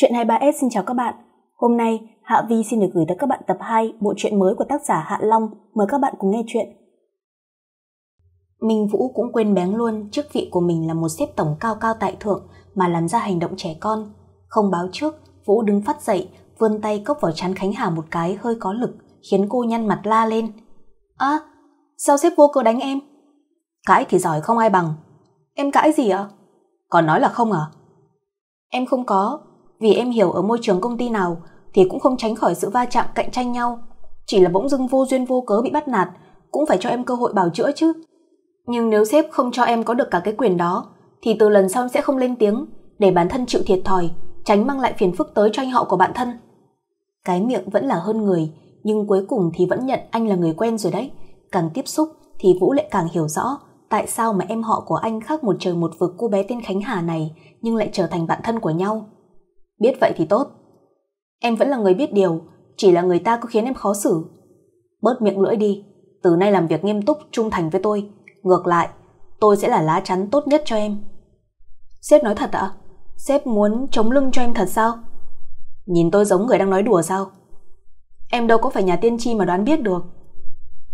Chuyện 23S xin chào các bạn. Hôm nay, Hạ Vi xin được gửi tới các bạn tập 2 bộ truyện mới của tác giả Hạ Long. Mời các bạn cùng nghe chuyện. Minh Vũ cũng quên bén luôn chức vị của mình là một xếp tổng cao cao tại thượng mà làm ra hành động trẻ con. Không báo trước, Vũ đứng phát dậy, vươn tay cốc vào chán Khánh Hà một cái hơi có lực, khiến cô nhăn mặt la lên. "A, à, sao xếp vô cớ đánh em?" "Cãi thì giỏi không ai bằng." "Em cãi gì ạ?" À? "Còn nói là không à?" "Em không có, vì em hiểu ở môi trường công ty nào thì cũng không tránh khỏi sự va chạm cạnh tranh nhau. Chỉ là bỗng dưng vô duyên vô cớ bị bắt nạt, cũng phải cho em cơ hội bảo chữa chứ. Nhưng nếu sếp không cho em có được cả cái quyền đó, thì từ lần sau em sẽ không lên tiếng, để bản thân chịu thiệt thòi, tránh mang lại phiền phức tới cho anh họ của bạn thân. Cái miệng vẫn là hơn người, nhưng cuối cùng thì vẫn nhận anh là người quen rồi đấy. Càng tiếp xúc thì Vũ lại càng hiểu rõ tại sao mà em họ của anh khác một trời một vực cô bé tên Khánh Hà này nhưng lại trở thành bạn thân của nhau. Biết vậy thì tốt. Em vẫn là người biết điều, chỉ là người ta cứ khiến em khó xử. Bớt miệng lưỡi đi, từ nay làm việc nghiêm túc, trung thành với tôi. Ngược lại, tôi sẽ là lá chắn tốt nhất cho em. Sếp nói thật ạ? Sếp muốn chống lưng cho em thật sao? Nhìn tôi giống người đang nói đùa sao? Em đâu có phải nhà tiên tri mà đoán biết được.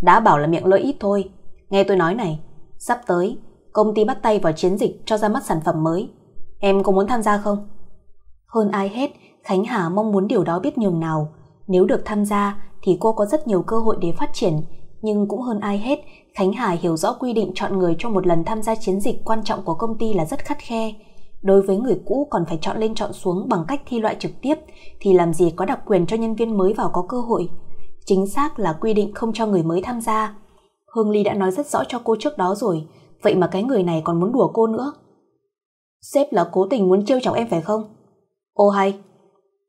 Đã bảo là miệng lưỡi ít thôi. Nghe tôi nói này, sắp tới, công ty bắt tay vào chiến dịch cho ra mắt sản phẩm mới. Em có muốn tham gia không? Hơn ai hết, Khánh Hà mong muốn điều đó biết nhường nào. Nếu được tham gia thì cô có rất nhiều cơ hội để phát triển, nhưng cũng hơn ai hết, Khánh Hà hiểu rõ quy định chọn người cho một lần tham gia chiến dịch quan trọng của công ty là rất khắt khe. Đối với người cũ còn phải chọn lên chọn xuống bằng cách thi loại trực tiếp thì làm gì có đặc quyền cho nhân viên mới vào có cơ hội. Chính xác là quy định không cho người mới tham gia. Hương Ly đã nói rất rõ cho cô trước đó rồi, vậy mà cái người này còn muốn đùa cô nữa. Sếp là cố tình muốn trêu chọc em phải không? Ô hay,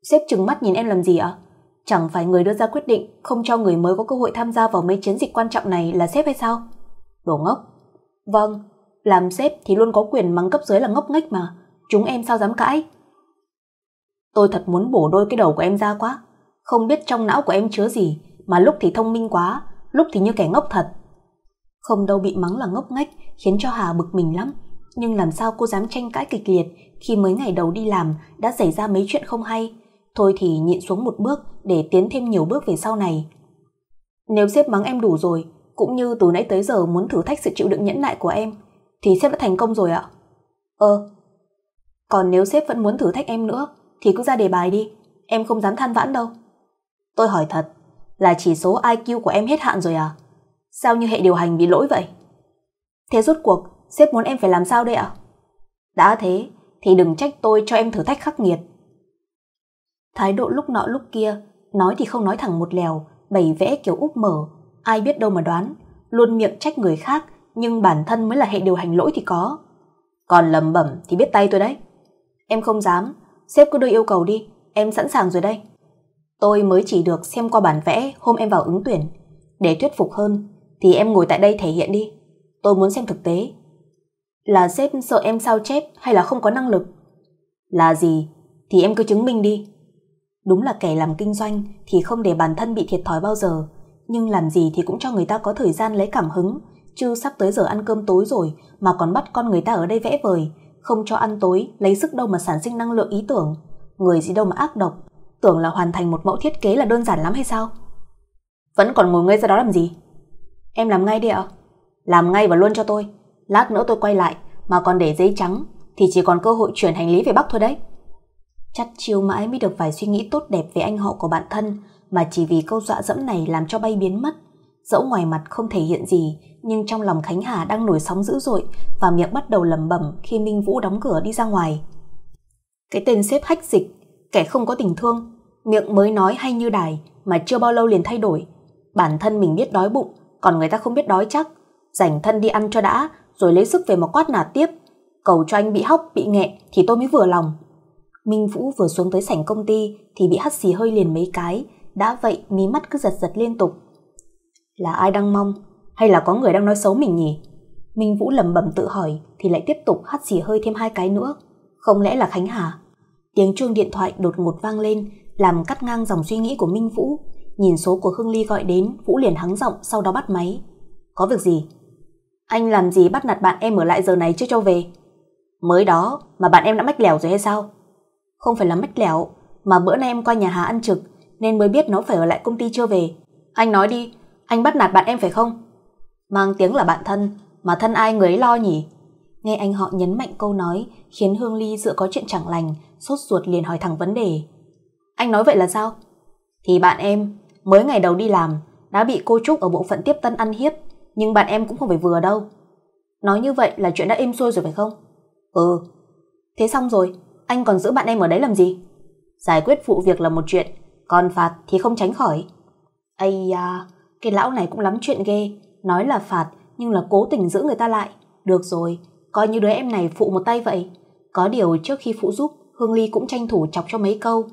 sếp trừng mắt nhìn em làm gì ạ? Chẳng phải người đưa ra quyết định không cho người mới có cơ hội tham gia vào mấy chiến dịch quan trọng này là sếp hay sao? Đồ ngốc. Vâng, làm sếp thì luôn có quyền mắng cấp dưới là ngốc nghếch mà, chúng em sao dám cãi? Tôi thật muốn bổ đôi cái đầu của em ra quá, không biết trong não của em chứa gì mà lúc thì thông minh quá, lúc thì như kẻ ngốc thật. Không đâu bị mắng là ngốc nghếch khiến cho Hà bực mình lắm, nhưng làm sao cô dám tranh cãi kịch liệt khi mới ngày đầu đi làm đã xảy ra mấy chuyện không hay, thôi thì nhịn xuống một bước để tiến thêm nhiều bước về sau này. Nếu sếp mắng em đủ rồi, cũng như từ nãy tới giờ muốn thử thách sự chịu đựng nhẫn nại của em, thì sếp đã thành công rồi ạ. Ờ. Còn nếu sếp vẫn muốn thử thách em nữa, thì cứ ra đề bài đi, em không dám than vãn đâu. Tôi hỏi thật, là chỉ số IQ của em hết hạn rồi à? Sao như hệ điều hành bị lỗi vậy? Thế rốt cuộc, sếp muốn em phải làm sao đây ạ? Đã thế, thì đừng trách tôi cho em thử thách khắc nghiệt. Thái độ lúc nọ lúc kia, nói thì không nói thẳng một lèo, bày vẽ kiểu úp mở, ai biết đâu mà đoán, luôn miệng trách người khác nhưng bản thân mới là hệ điều hành lỗi thì có. Còn lầm bẩm thì biết tay tôi đấy. Em không dám, sếp cứ đưa yêu cầu đi, em sẵn sàng rồi đây. Tôi mới chỉ được xem qua bản vẽ hôm em vào ứng tuyển. Để thuyết phục hơn thì em ngồi tại đây thể hiện đi. Tôi muốn xem thực tế là sếp sợ em sao chép hay là không có năng lực? Là gì? Thì em cứ chứng minh đi. Đúng là kẻ làm kinh doanh thì không để bản thân bị thiệt thòi bao giờ. Nhưng làm gì thì cũng cho người ta có thời gian lấy cảm hứng. Chứ sắp tới giờ ăn cơm tối rồi mà còn bắt con người ta ở đây vẽ vời. Không cho ăn tối, lấy sức đâu mà sản sinh năng lượng ý tưởng. Người gì đâu mà ác độc. Tưởng là hoàn thành một mẫu thiết kế là đơn giản lắm hay sao? Vẫn còn ngồi ngây ra đó làm gì? Em làm ngay đi ạ. Làm ngay và luôn cho tôi lát nữa tôi quay lại mà còn để giấy trắng thì chỉ còn cơ hội chuyển hành lý về Bắc thôi đấy. Chắc chiêu mãi mới được vài suy nghĩ tốt đẹp về anh họ của bạn thân mà chỉ vì câu dọa dẫm này làm cho bay biến mất. Dẫu ngoài mặt không thể hiện gì, nhưng trong lòng Khánh Hà đang nổi sóng dữ dội và miệng bắt đầu lầm bẩm khi Minh Vũ đóng cửa đi ra ngoài. Cái tên xếp hách dịch, kẻ không có tình thương, miệng mới nói hay như đài mà chưa bao lâu liền thay đổi. Bản thân mình biết đói bụng, còn người ta không biết đói chắc. Dành thân đi ăn cho đã, rồi lấy sức về mà quát nạt tiếp. Cầu cho anh bị hóc, bị nghẹn thì tôi mới vừa lòng. Minh Vũ vừa xuống tới sảnh công ty thì bị hắt xì hơi liền mấy cái, đã vậy mí mắt cứ giật giật liên tục. Là ai đang mong? Hay là có người đang nói xấu mình nhỉ? Minh Vũ lầm bầm tự hỏi thì lại tiếp tục hắt xì hơi thêm hai cái nữa. Không lẽ là Khánh Hà? Tiếng chuông điện thoại đột ngột vang lên, làm cắt ngang dòng suy nghĩ của Minh Vũ. Nhìn số của Khương Ly gọi đến, Vũ liền hắng giọng sau đó bắt máy. Có việc gì? Anh làm gì bắt nạt bạn em ở lại giờ này chứ cho về? Mới đó mà bạn em đã mách lẻo rồi hay sao? Không phải là mách lẻo, mà bữa nay em qua nhà Hà ăn trực nên mới biết nó phải ở lại công ty chưa về. Anh nói đi, anh bắt nạt bạn em phải không? Mang tiếng là bạn thân, mà thân ai người ấy lo nhỉ? Nghe anh họ nhấn mạnh câu nói khiến Hương Ly dựa có chuyện chẳng lành, sốt ruột liền hỏi thẳng vấn đề. Anh nói vậy là sao? Thì bạn em, mới ngày đầu đi làm, đã bị cô Trúc ở bộ phận tiếp tân ăn hiếp nhưng bạn em cũng không phải vừa đâu. Nói như vậy là chuyện đã êm xuôi rồi phải không? Ừ. Thế xong rồi, anh còn giữ bạn em ở đấy làm gì? Giải quyết vụ việc là một chuyện, còn phạt thì không tránh khỏi. Ây à, cái lão này cũng lắm chuyện ghê, nói là phạt nhưng là cố tình giữ người ta lại. Được rồi, coi như đứa em này phụ một tay vậy. Có điều trước khi phụ giúp, Hương Ly cũng tranh thủ chọc cho mấy câu.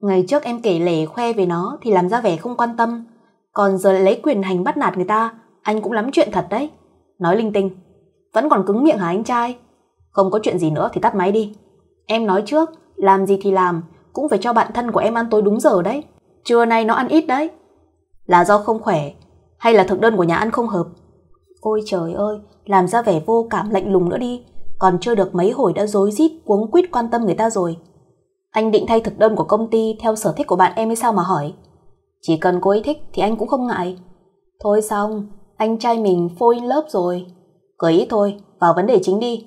Ngày trước em kể lể khoe về nó thì làm ra vẻ không quan tâm, còn giờ lại lấy quyền hành bắt nạt người ta, anh cũng lắm chuyện thật đấy. Nói linh tinh. Vẫn còn cứng miệng hả anh trai? Không có chuyện gì nữa thì tắt máy đi. Em nói trước, làm gì thì làm, cũng phải cho bạn thân của em ăn tối đúng giờ đấy. Trưa nay nó ăn ít đấy. Là do không khỏe, hay là thực đơn của nhà ăn không hợp? Ôi trời ơi, làm ra vẻ vô cảm lạnh lùng nữa đi. Còn chưa được mấy hồi đã dối rít cuống quýt quan tâm người ta rồi. Anh định thay thực đơn của công ty theo sở thích của bạn em hay sao mà hỏi? Chỉ cần cô ấy thích thì anh cũng không ngại. Thôi xong, anh trai mình phôi lớp rồi. Cứ ý thôi, vào vấn đề chính đi.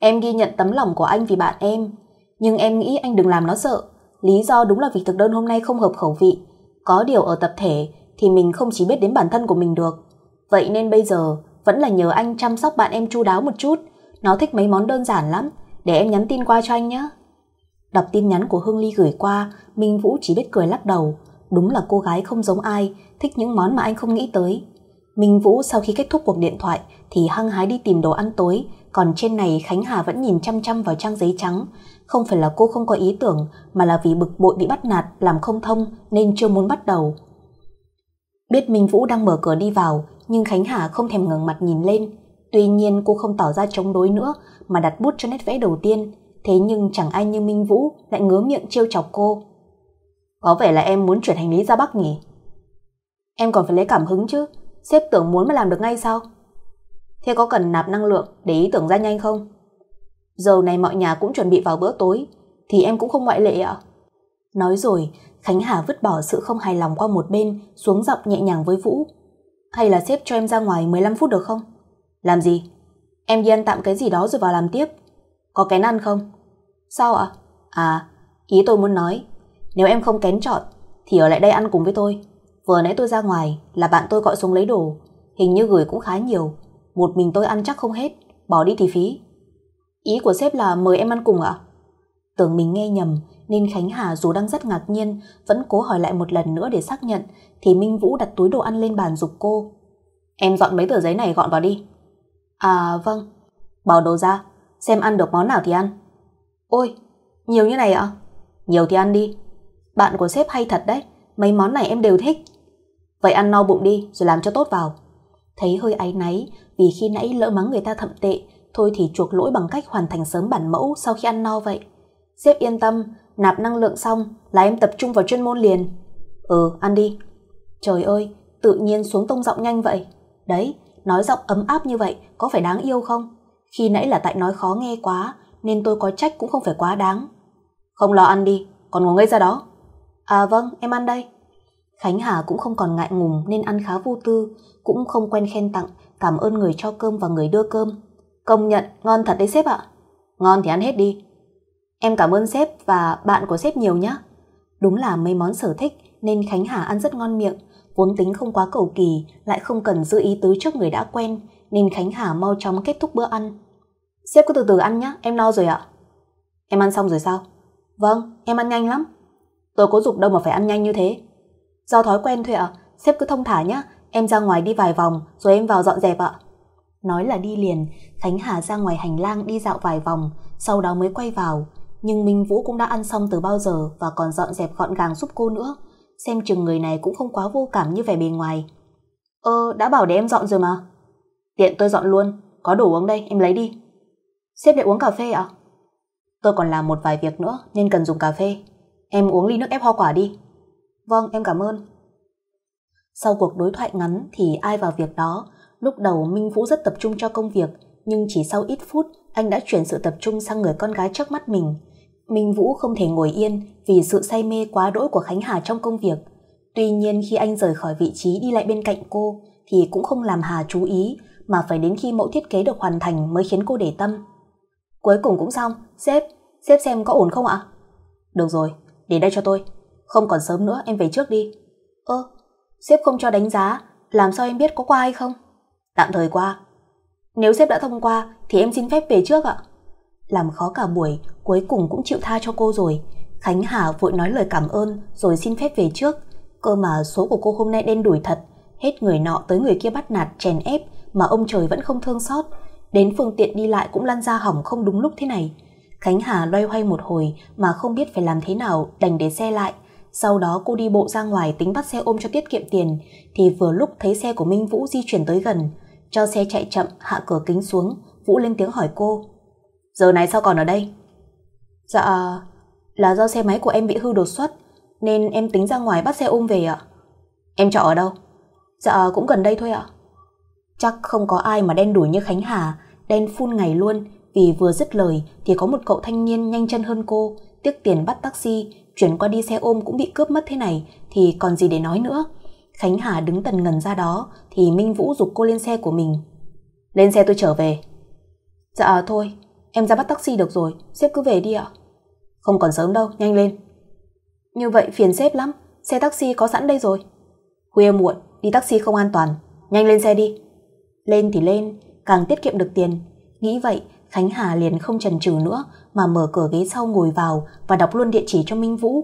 Em ghi nhận tấm lòng của anh vì bạn em, nhưng em nghĩ anh đừng làm nó sợ. Lý do đúng là việc thực đơn hôm nay không hợp khẩu vị. Có điều ở tập thể thì mình không chỉ biết đến bản thân của mình được. Vậy nên bây giờ vẫn là nhờ anh chăm sóc bạn em chu đáo một chút. Nó thích mấy món đơn giản lắm, để em nhắn tin qua cho anh nhé. Đọc tin nhắn của Hương Ly gửi qua, Minh Vũ chỉ biết cười lắc đầu. Đúng là cô gái không giống ai, thích những món mà anh không nghĩ tới. Minh Vũ sau khi kết thúc cuộc điện thoại thì hăng hái đi tìm đồ ăn tối, còn trên này Khánh Hà vẫn nhìn chăm chăm vào trang giấy trắng. Không phải là cô không có ý tưởng, mà là vì bực bội bị bắt nạt, làm không thông nên chưa muốn bắt đầu. Biết Minh Vũ đang mở cửa đi vào, nhưng Khánh Hà không thèm ngẩng mặt nhìn lên. Tuy nhiên cô không tỏ ra chống đối nữa mà đặt bút cho nét vẽ đầu tiên. Thế nhưng chẳng ai như Minh Vũ lại ngứa miệng trêu chọc cô. Có vẻ là em muốn chuyển hành lý ra Bắc nhỉ? Em còn phải lấy cảm hứng chứ, Sếp tưởng muốn mà làm được ngay sao? Thế có cần nạp năng lượng để ý tưởng ra nhanh không? Giờ này mọi nhà cũng chuẩn bị vào bữa tối, thì em cũng không ngoại lệ ạ. Nói rồi, Khánh Hà vứt bỏ sự không hài lòng qua một bên, xuống giọng nhẹ nhàng với Vũ. Hay là sếp cho em ra ngoài 15 phút được không? Làm gì? Em đi ăn tạm cái gì đó rồi vào làm tiếp. Có kén ăn không? Sao ạ? à, ý tôi muốn nói, nếu em không kén chọn, thì ở lại đây ăn cùng với tôi. Vừa nãy tôi ra ngoài là bạn tôi gọi xuống lấy đồ, hình như gửi cũng khá nhiều. Một mình tôi ăn chắc không hết, bỏ đi thì phí. Ý của sếp là mời em ăn cùng ạ? Tưởng mình nghe nhầm nên Khánh Hà dù đang rất ngạc nhiên vẫn cố hỏi lại một lần nữa để xác nhận thì Minh Vũ đặt túi đồ ăn lên bàn dục cô. Em dọn mấy tờ giấy này gọn vào đi. À vâng. Bỏ đồ ra, xem ăn được món nào thì ăn. Ôi, nhiều như này ạ? Nhiều thì ăn đi. Bạn của sếp hay thật đấy, mấy món này em đều thích. Vậy ăn no bụng đi rồi làm cho tốt vào. Thấy hơi áy náy vì khi nãy lỡ mắng người ta thậm tệ, thôi thì chuộc lỗi bằng cách hoàn thành sớm bản mẫu sau khi ăn no vậy. Sếp yên tâm, nạp năng lượng xong là em tập trung vào chuyên môn liền. Ừ, ăn đi. Trời ơi, tự nhiên xuống tông giọng nhanh vậy. Đấy, nói giọng ấm áp như vậy có phải đáng yêu không? Khi nãy là tại nói khó nghe quá, nên tôi có trách cũng không phải quá đáng. Không lo ăn đi, còn ngồi ngây ra đó. À vâng, em ăn đây. Khánh Hà cũng không còn ngại ngùng nên ăn khá vô tư, cũng không quen khen tặng, cảm ơn người cho cơm và người đưa cơm. Công nhận, ngon thật đấy sếp ạ. Ngon thì ăn hết đi. Em cảm ơn sếp và bạn của sếp nhiều nhé. Đúng là mấy món sở thích nên Khánh Hà ăn rất ngon miệng, vốn tính không quá cầu kỳ, lại không cần giữ ý tứ trước người đã quen, nên Khánh Hà mau chóng kết thúc bữa ăn. Sếp cứ từ từ ăn nhé, em no rồi ạ. Em ăn xong rồi sao? Vâng, em ăn nhanh lắm. Tôi có dục đâu mà phải ăn nhanh như thế. Do thói quen thôi ạ, sếp cứ thông thả nhá, em ra ngoài đi vài vòng rồi em vào dọn dẹp ạ. Nói là đi liền, Khánh Hà ra ngoài hành lang đi dạo vài vòng, sau đó mới quay vào. Nhưng Minh Vũ cũng đã ăn xong từ bao giờ và còn dọn dẹp gọn gàng giúp cô nữa. Xem chừng người này cũng không quá vô cảm như vẻ bề ngoài. Ơ, ờ, đã bảo để em dọn rồi mà. Tiện tôi dọn luôn, có đủ uống đây, em lấy đi. Sếp lại uống cà phê ạ? À? Tôi còn làm một vài việc nữa nên cần dùng cà phê. Em uống ly nước ép hoa quả đi. Vâng, em cảm ơn. Sau cuộc đối thoại ngắn thì ai vào việc đó, lúc đầu Minh Vũ rất tập trung cho công việc, nhưng chỉ sau ít phút anh đã chuyển sự tập trung sang người con gái trước mắt mình. Minh Vũ không thể ngồi yên vì sự say mê quá đỗi của Khánh Hà trong công việc. Tuy nhiên khi anh rời khỏi vị trí đi lại bên cạnh cô thì cũng không làm Hà chú ý mà phải đến khi mẫu thiết kế được hoàn thành mới khiến cô để tâm. Cuối cùng cũng xong, sếp, sếp xem có ổn không ạ? Được rồi, để đây cho tôi, không còn sớm nữa em về trước đi ơ sếp không cho đánh giá làm sao em biết có qua hay không tạm thời qua nếu sếp đã thông qua thì em xin phép về trước ạ làm khó cả buổi cuối cùng cũng chịu tha cho cô rồi khánh hà vội nói lời cảm ơn rồi xin phép về trước cơ mà số của cô hôm nay đen đủi thật hết người nọ tới người kia bắt nạt chèn ép mà ông trời vẫn không thương xót đến phương tiện đi lại cũng lăn ra hỏng không đúng lúc thế này khánh hà loay hoay một hồi mà không biết phải làm thế nào đành để xe lại sau đó cô đi bộ ra ngoài tính bắt xe ôm cho tiết kiệm tiền thì vừa lúc thấy xe của Minh Vũ di chuyển tới gần. Cho xe chạy chậm, hạ cửa kính xuống, Vũ lên tiếng hỏi cô. Giờ này sao còn ở đây? Dạ, là do xe máy của em bị hư đột xuất nên em tính ra ngoài bắt xe ôm về ạ. Em trọ ở đâu? Dạ, cũng gần đây thôi ạ. Chắc không có ai mà đen đuổi như Khánh Hà, đen phun ngày luôn vì vừa dứt lời thì có một cậu thanh niên nhanh chân hơn cô tiếc tiền bắt taxi, chuyển qua đi xe ôm cũng bị cướp mất thế này thì còn gì để nói nữa. Khánh Hà đứng tần ngần ra đó thì Minh Vũ dục cô lên xe của mình. Lên xe tôi trở về. Dạ thôi, em ra bắt taxi được rồi, sếp cứ về đi ạ. Không còn sớm đâu, nhanh lên. Như vậy phiền sếp lắm, xe taxi có sẵn đây rồi. Khuya muộn, đi taxi không an toàn, nhanh lên xe đi. Lên thì lên, càng tiết kiệm được tiền. Nghĩ vậy, Khánh Hà liền không chần chừ nữa mà mở cửa ghế sau ngồi vào và đọc luôn địa chỉ cho Minh Vũ.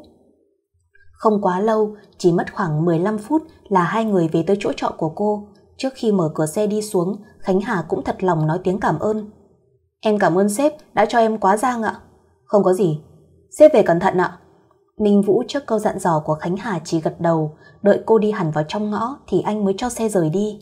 Không quá lâu, chỉ mất khoảng 15 phút là hai người về tới chỗ trọ của cô. Trước khi mở cửa xe đi xuống, Khánh Hà cũng thật lòng nói tiếng cảm ơn. Em cảm ơn sếp đã cho em quá giang ạ. Không có gì, sếp về cẩn thận ạ. Minh Vũ trước câu dặn dò của Khánh Hà chỉ gật đầu, đợi cô đi hẳn vào trong ngõ thì anh mới cho xe rời đi.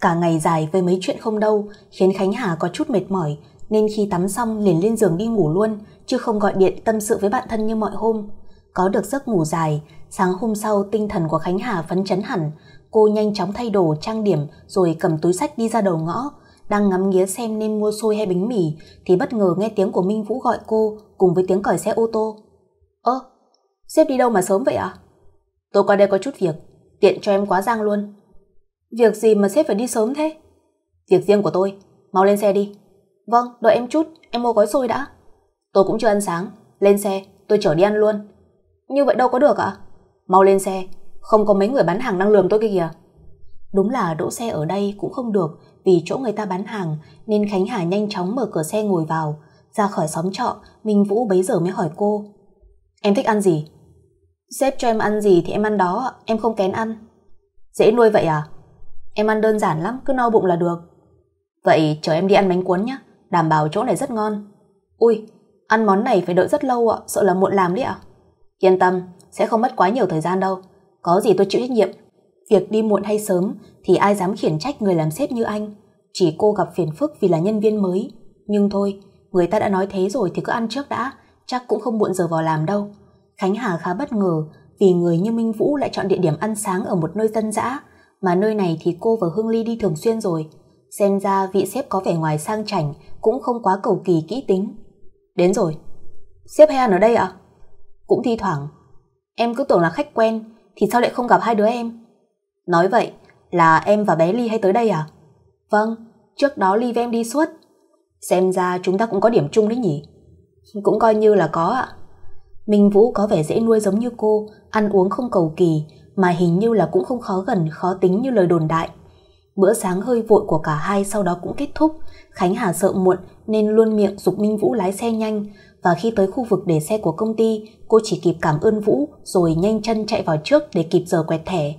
Cả ngày dài với mấy chuyện không đâu khiến Khánh Hà có chút mệt mỏi nên khi tắm xong liền lên giường đi ngủ luôn, chứ không gọi điện tâm sự với bạn thân như mọi hôm. Có được giấc ngủ dài, sáng hôm sau tinh thần của Khánh Hà phấn chấn hẳn, cô nhanh chóng thay đồ trang điểm rồi cầm túi sách đi ra đầu ngõ, đang ngắm nghía xem nên mua xôi hay bánh mì thì bất ngờ nghe tiếng của Minh Vũ gọi cô cùng với tiếng còi xe ô tô. "Ơ, sếp đi đâu mà sớm vậy ạ?" À? "Tôi qua đây có chút việc, tiện cho em quá giang luôn." "Việc gì mà sếp phải đi sớm thế?" "Việc riêng của tôi, mau lên xe đi." Vâng, đợi em chút, em mua gói xôi đã. Tôi cũng chưa ăn sáng, lên xe, tôi chở đi ăn luôn. Như vậy đâu có được ạ? À? Mau lên xe, không có mấy người bán hàng đang lườm tôi kia kìa. Đúng là đỗ xe ở đây cũng không được vì chỗ người ta bán hàng nên Khánh Hà nhanh chóng mở cửa xe ngồi vào. Ra khỏi xóm trọ, Minh Vũ bấy giờ mới hỏi cô. Em thích ăn gì? Sếp cho em ăn gì thì em ăn đó, em không kén ăn. Dễ nuôi vậy à? Em ăn đơn giản lắm, cứ no bụng là được. Vậy chờ em đi ăn bánh cuốn nhé đảm bảo chỗ này rất ngon. Ui, ăn món này phải đợi rất lâu ạ, sợ là muộn làm đấy ạ. Yên tâm, sẽ không mất quá nhiều thời gian đâu. Có gì tôi chịu trách nhiệm. Việc đi muộn hay sớm thì ai dám khiển trách người làm sếp như anh. Chỉ cô gặp phiền phức vì là nhân viên mới. Nhưng thôi, người ta đã nói thế rồi thì cứ ăn trước đã, chắc cũng không muộn giờ vào làm đâu. Khánh Hà khá bất ngờ vì người như Minh Vũ lại chọn địa điểm ăn sáng ở một nơi dân dã, mà nơi này thì cô và Hương Ly đi thường xuyên rồi xem ra vị sếp có vẻ ngoài sang chảnh cũng không quá cầu kỳ kỹ tính. Đến rồi. Sếp Hean ở đây ạ? À? Cũng thi thoảng. Em cứ tưởng là khách quen thì sao lại không gặp hai đứa em? Nói vậy là em và bé Ly hay tới đây à? Vâng, trước đó Ly với em đi suốt. Xem ra chúng ta cũng có điểm chung đấy nhỉ? Cũng coi như là có ạ. Minh Vũ có vẻ dễ nuôi giống như cô, ăn uống không cầu kỳ, mà hình như là cũng không khó gần, khó tính như lời đồn đại. Bữa sáng hơi vội của cả hai sau đó cũng kết thúc. Khánh Hà sợ muộn nên luôn miệng dục Minh Vũ lái xe nhanh và khi tới khu vực để xe của công ty, cô chỉ kịp cảm ơn Vũ rồi nhanh chân chạy vào trước để kịp giờ quẹt thẻ.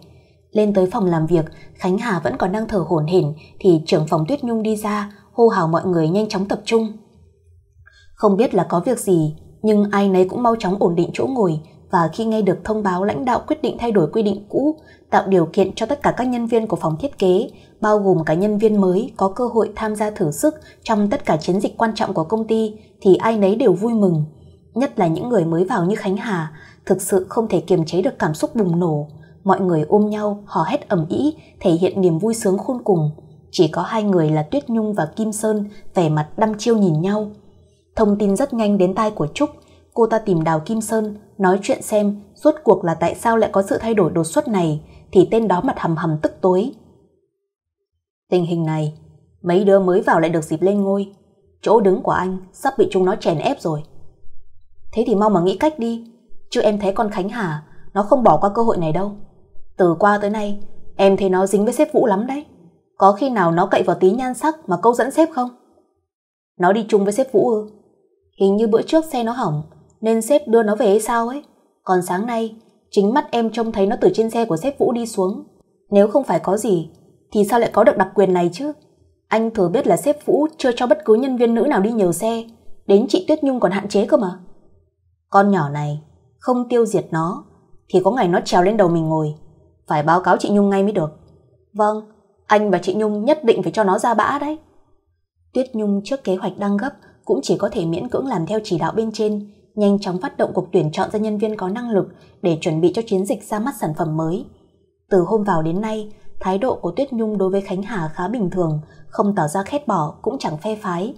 Lên tới phòng làm việc, Khánh Hà vẫn còn đang thở hổn hển thì trưởng phòng Tuyết Nhung đi ra, hô hào mọi người nhanh chóng tập trung. Không biết là có việc gì, nhưng ai nấy cũng mau chóng ổn định chỗ ngồi và khi nghe được thông báo lãnh đạo quyết định thay đổi quy định cũ tạo điều kiện cho tất cả các nhân viên của phòng thiết kế, bao gồm cả nhân viên mới có cơ hội tham gia thử sức trong tất cả chiến dịch quan trọng của công ty thì ai nấy đều vui mừng. Nhất là những người mới vào như Khánh Hà, thực sự không thể kiềm chế được cảm xúc bùng nổ. Mọi người ôm nhau, hò hét ẩm ý, thể hiện niềm vui sướng khôn cùng. Chỉ có hai người là Tuyết Nhung và Kim Sơn vẻ mặt đăm chiêu nhìn nhau. Thông tin rất nhanh đến tai của Trúc, cô ta tìm Đào Kim Sơn, nói chuyện xem rốt cuộc là tại sao lại có sự thay đổi đột xuất này, thì tên đó mặt hầm hầm tức tối. Tình hình này, mấy đứa mới vào lại được dịp lên ngôi. Chỗ đứng của anh sắp bị chúng nó chèn ép rồi. Thế thì mau mà nghĩ cách đi, chứ em thấy con Khánh Hà nó không bỏ qua cơ hội này đâu. Từ qua tới nay, em thấy nó dính với sếp Vũ lắm đấy. Có khi nào nó cậy vào tí nhan sắc mà câu dẫn sếp không? Nó đi chung với sếp Vũ ư? Hình như bữa trước xe nó hỏng nên sếp đưa nó về hay sao ấy. Còn sáng nay Chính mắt em trông thấy nó từ trên xe của sếp Vũ đi xuống. Nếu không phải có gì, thì sao lại có được đặc quyền này chứ? Anh thừa biết là sếp Vũ chưa cho bất cứ nhân viên nữ nào đi nhờ xe, đến chị Tuyết Nhung còn hạn chế cơ mà. Con nhỏ này, không tiêu diệt nó, thì có ngày nó trèo lên đầu mình ngồi. Phải báo cáo chị Nhung ngay mới được. Vâng, anh và chị Nhung nhất định phải cho nó ra bã đấy. Tuyết Nhung trước kế hoạch đang gấp cũng chỉ có thể miễn cưỡng làm theo chỉ đạo bên trên nhanh chóng phát động cuộc tuyển chọn ra nhân viên có năng lực để chuẩn bị cho chiến dịch ra mắt sản phẩm mới. Từ hôm vào đến nay, thái độ của Tuyết Nhung đối với Khánh Hà khá bình thường, không tỏ ra khét bỏ cũng chẳng phe phái.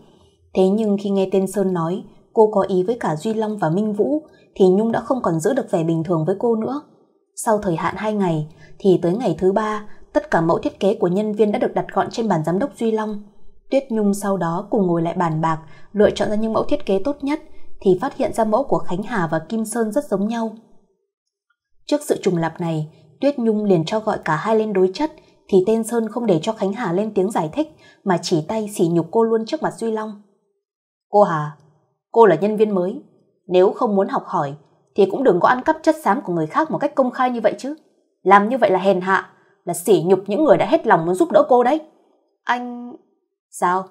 Thế nhưng khi nghe tên Sơn nói cô có ý với cả Duy Long và Minh Vũ thì Nhung đã không còn giữ được vẻ bình thường với cô nữa. Sau thời hạn 2 ngày thì tới ngày thứ ba tất cả mẫu thiết kế của nhân viên đã được đặt gọn trên bàn giám đốc Duy Long. Tuyết Nhung sau đó cùng ngồi lại bàn bạc lựa chọn ra những mẫu thiết kế tốt nhất – thì phát hiện ra mẫu của Khánh Hà và Kim Sơn rất giống nhau. Trước sự trùng lập này, Tuyết Nhung liền cho gọi cả hai lên đối chất thì tên Sơn không để cho Khánh Hà lên tiếng giải thích mà chỉ tay xỉ nhục cô luôn trước mặt Duy Long. Cô Hà, cô là nhân viên mới, nếu không muốn học hỏi thì cũng đừng có ăn cắp chất xám của người khác một cách công khai như vậy chứ. Làm như vậy là hèn hạ, là xỉ nhục những người đã hết lòng muốn giúp đỡ cô đấy. Anh... Sao?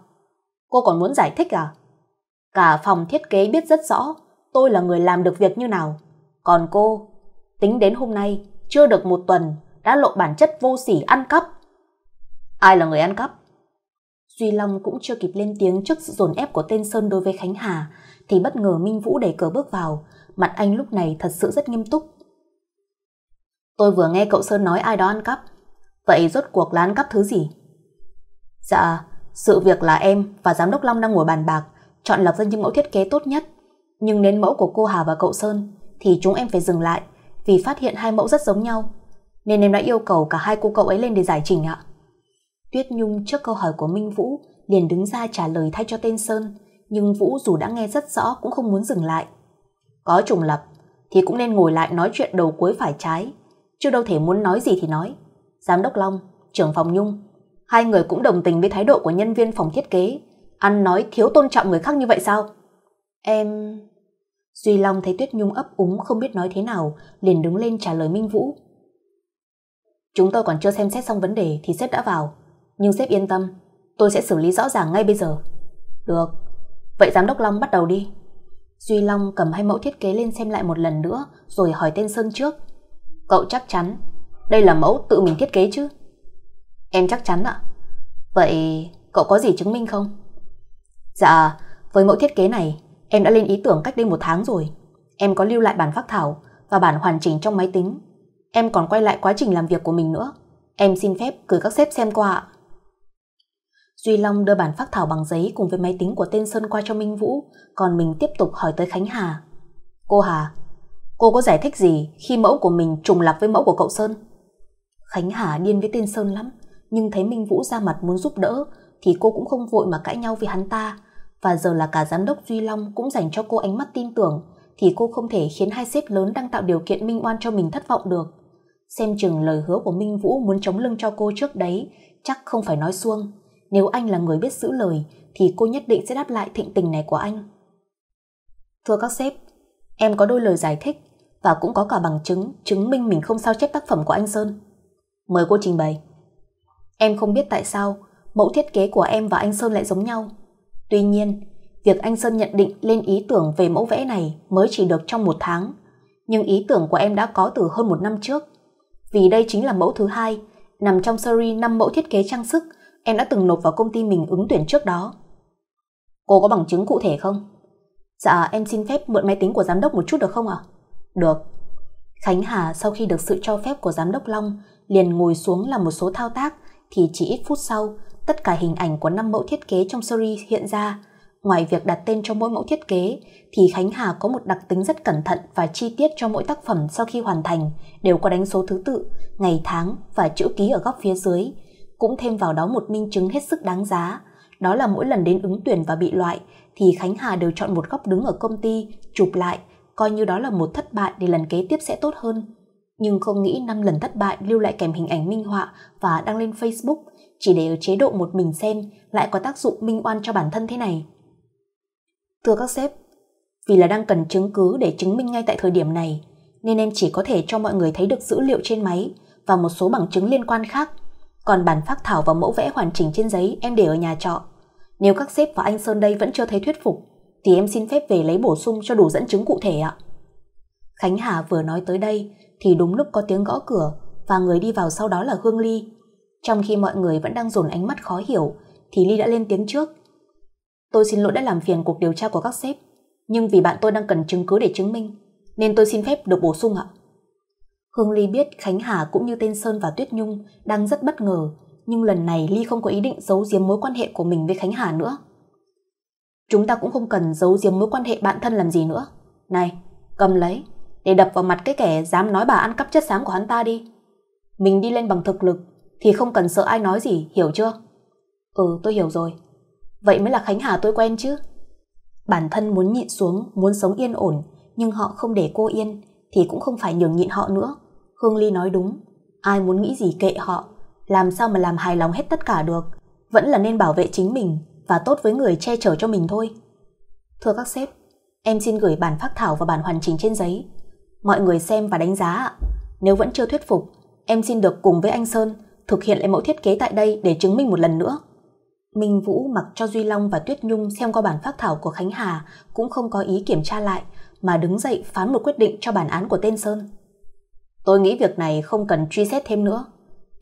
Cô còn muốn giải thích à? Cả phòng thiết kế biết rất rõ tôi là người làm được việc như nào. Còn cô, tính đến hôm nay, chưa được một tuần, đã lộ bản chất vô sỉ ăn cắp. Ai là người ăn cắp? Duy Long cũng chưa kịp lên tiếng trước sự dồn ép của tên Sơn đối với Khánh Hà, thì bất ngờ Minh Vũ đẩy cửa bước vào, mặt anh lúc này thật sự rất nghiêm túc. Tôi vừa nghe cậu Sơn nói ai đó ăn cắp, vậy rốt cuộc là ăn cắp thứ gì? Dạ, sự việc là em và giám đốc Long đang ngồi bàn bạc, chọn lọc ra những mẫu thiết kế tốt nhất. Nhưng đến mẫu của cô Hà và cậu Sơn thì chúng em phải dừng lại vì phát hiện hai mẫu rất giống nhau. Nên em đã yêu cầu cả hai cô cậu ấy lên để giải trình ạ. Tuyết Nhung trước câu hỏi của Minh Vũ liền đứng ra trả lời thay cho tên Sơn, nhưng Vũ dù đã nghe rất rõ cũng không muốn dừng lại. Có trùng lập thì cũng nên ngồi lại nói chuyện đầu cuối phải trái, chứ đâu thể muốn nói gì thì nói. Giám đốc Long, trưởng phòng Nhung, hai người cũng đồng tình với thái độ của nhân viên phòng thiết kế Ăn nói thiếu tôn trọng người khác như vậy sao? Em... Duy Long thấy Tuyết Nhung ấp úng không biết nói thế nào, liền đứng lên trả lời Minh Vũ. Chúng tôi còn chưa xem xét xong vấn đề thì sếp đã vào. Nhưng sếp yên tâm, tôi sẽ xử lý rõ ràng ngay bây giờ. Được, vậy giám đốc Long bắt đầu đi. Duy Long cầm hai mẫu thiết kế lên xem lại một lần nữa rồi hỏi tên Sơn trước. Cậu chắc chắn, đây là mẫu tự mình thiết kế chứ? Em chắc chắn ạ. Vậy cậu có gì chứng minh không? Dạ, với mẫu thiết kế này, em đã lên ý tưởng cách đây một tháng rồi. Em có lưu lại bản phác thảo và bản hoàn chỉnh trong máy tính. Em còn quay lại quá trình làm việc của mình nữa. Em xin phép gửi các sếp xem qua ạ. Duy Long đưa bản phác thảo bằng giấy cùng với máy tính của tên Sơn qua cho Minh Vũ, còn mình tiếp tục hỏi tới Khánh Hà. Cô Hà, cô có giải thích gì khi mẫu của mình trùng lặp với mẫu của cậu Sơn? Khánh Hà điên với tên Sơn lắm, nhưng thấy Minh Vũ ra mặt muốn giúp đỡ thì cô cũng không vội mà cãi nhau với hắn ta. Và giờ là cả giám đốc Duy Long cũng dành cho cô ánh mắt tin tưởng, thì cô không thể khiến hai sếp lớn đang tạo điều kiện minh oan cho mình thất vọng được. Xem chừng lời hứa của Minh Vũ muốn chống lưng cho cô trước đấy, chắc không phải nói xuông. Nếu anh là người biết giữ lời, thì cô nhất định sẽ đáp lại thịnh tình này của anh. Thưa các sếp, em có đôi lời giải thích và cũng có cả bằng chứng chứng minh mình không sao chép tác phẩm của anh Sơn. Mời cô trình bày. Em không biết tại sao mẫu thiết kế của em và anh Sơn lại giống nhau. Tuy nhiên, việc anh Sơn nhận định lên ý tưởng về mẫu vẽ này mới chỉ được trong một tháng, nhưng ý tưởng của em đã có từ hơn một năm trước. Vì đây chính là mẫu thứ hai, nằm trong series 5 mẫu thiết kế trang sức em đã từng nộp vào công ty mình ứng tuyển trước đó. Cô có bằng chứng cụ thể không? Dạ, em xin phép mượn máy tính của giám đốc một chút được không ạ? À? Được. Khánh Hà sau khi được sự cho phép của giám đốc Long liền ngồi xuống làm một số thao tác thì chỉ ít phút sau tất cả hình ảnh của năm mẫu thiết kế trong series hiện ra. Ngoài việc đặt tên cho mỗi mẫu thiết kế, thì Khánh Hà có một đặc tính rất cẩn thận và chi tiết cho mỗi tác phẩm sau khi hoàn thành, đều có đánh số thứ tự, ngày tháng và chữ ký ở góc phía dưới. Cũng thêm vào đó một minh chứng hết sức đáng giá, đó là mỗi lần đến ứng tuyển và bị loại, thì Khánh Hà đều chọn một góc đứng ở công ty, chụp lại, coi như đó là một thất bại để lần kế tiếp sẽ tốt hơn. Nhưng không nghĩ năm lần thất bại lưu lại kèm hình ảnh minh họa và đăng lên Facebook – chỉ để ở chế độ một mình xem lại có tác dụng minh oan cho bản thân thế này. Thưa các sếp, vì là đang cần chứng cứ để chứng minh ngay tại thời điểm này, nên em chỉ có thể cho mọi người thấy được dữ liệu trên máy và một số bằng chứng liên quan khác. Còn bản phác thảo và mẫu vẽ hoàn chỉnh trên giấy em để ở nhà trọ. Nếu các sếp và anh Sơn đây vẫn chưa thấy thuyết phục, thì em xin phép về lấy bổ sung cho đủ dẫn chứng cụ thể ạ. Khánh Hà vừa nói tới đây thì đúng lúc có tiếng gõ cửa và người đi vào sau đó là Hương Ly. Trong khi mọi người vẫn đang dồn ánh mắt khó hiểu, thì Ly đã lên tiếng trước. Tôi xin lỗi đã làm phiền cuộc điều tra của các sếp, nhưng vì bạn tôi đang cần chứng cứ để chứng minh, nên tôi xin phép được bổ sung ạ. Hương Ly biết Khánh Hà cũng như tên Sơn và Tuyết Nhung đang rất bất ngờ, nhưng lần này Ly không có ý định giấu giếm mối quan hệ của mình với Khánh Hà nữa. Chúng ta cũng không cần giấu giếm mối quan hệ bạn thân làm gì nữa. Này, cầm lấy, để đập vào mặt cái kẻ dám nói bà ăn cắp chất xám của hắn ta đi. Mình đi lên bằng thực lực, thì không cần sợ ai nói gì, hiểu chưa? Ừ, tôi hiểu rồi. Vậy mới là Khánh Hà tôi quen chứ. Bản thân muốn nhịn xuống, muốn sống yên ổn, nhưng họ không để cô yên, thì cũng không phải nhường nhịn họ nữa. Hương Ly nói đúng, ai muốn nghĩ gì kệ họ, làm sao mà làm hài lòng hết tất cả được. Vẫn là nên bảo vệ chính mình và tốt với người che chở cho mình thôi. Thưa các sếp, em xin gửi bản phác thảo và bản hoàn chỉnh trên giấy. Mọi người xem và đánh giá ạ. Nếu vẫn chưa thuyết phục, em xin được cùng với anh Sơn thực hiện lại mẫu thiết kế tại đây để chứng minh một lần nữa. Minh Vũ mặc cho Duy Long và Tuyết Nhung xem qua bản phát thảo của Khánh Hà cũng không có ý kiểm tra lại mà đứng dậy phán một quyết định cho bản án của tên Sơn. Tôi nghĩ việc này không cần truy xét thêm nữa,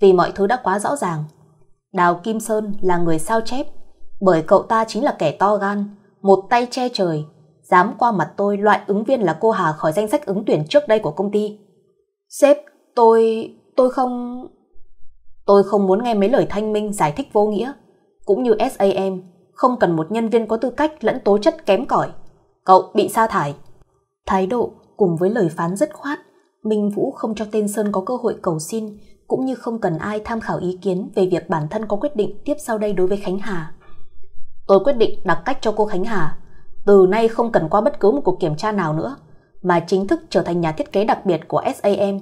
vì mọi thứ đã quá rõ ràng. Đào Kim Sơn là người sao chép, bởi cậu ta chính là kẻ to gan, một tay che trời, dám qua mặt tôi loại ứng viên là cô Hà khỏi danh sách ứng tuyển trước đây của công ty. Sếp, tôi... tôi không... Tôi không muốn nghe mấy lời thanh minh giải thích vô nghĩa. Cũng như SAM, không cần một nhân viên có tư cách lẫn tố chất kém cỏi. Cậu bị sa thải. Thái độ cùng với lời phán dứt khoát, Minh Vũ không cho tên Sơn có cơ hội cầu xin, cũng như không cần ai tham khảo ý kiến về việc bản thân có quyết định tiếp sau đây đối với Khánh Hà. Tôi quyết định đặt cách cho cô Khánh Hà, từ nay không cần qua bất cứ một cuộc kiểm tra nào nữa, mà chính thức trở thành nhà thiết kế đặc biệt của SAM.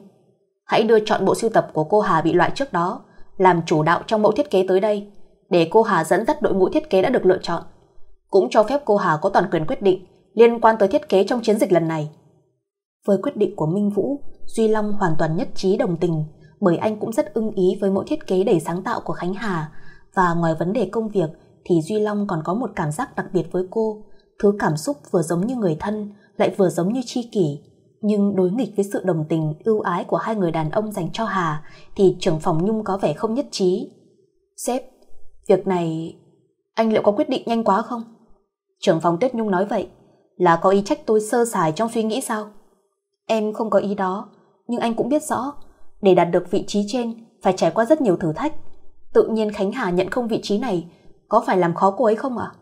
Hãy đưa chọn bộ sưu tập của cô Hà bị loại trước đó làm chủ đạo trong mẫu thiết kế tới đây, để cô Hà dẫn dắt đội ngũ thiết kế đã được lựa chọn. Cũng cho phép cô Hà có toàn quyền quyết định liên quan tới thiết kế trong chiến dịch lần này. Với quyết định của Minh Vũ, Duy Long hoàn toàn nhất trí đồng tình, bởi anh cũng rất ưng ý với mẫu thiết kế đầy sáng tạo của Khánh Hà, và ngoài vấn đề công việc thì Duy Long còn có một cảm giác đặc biệt với cô, thứ cảm xúc vừa giống như người thân, lại vừa giống như tri kỷ. Nhưng đối nghịch với sự đồng tình, ưu ái của hai người đàn ông dành cho Hà thì trưởng phòng Nhung có vẻ không nhất trí. Sếp, việc này... Anh liệu có quyết định nhanh quá không? Trưởng phòng Tuyết Nhung nói vậy là có ý trách tôi sơ sài trong suy nghĩ sao? Em không có ý đó, nhưng anh cũng biết rõ, để đạt được vị trí trên phải trải qua rất nhiều thử thách. Tự nhiên Khánh Hà nhận không vị trí này, có phải làm khó cô ấy không ạ? À?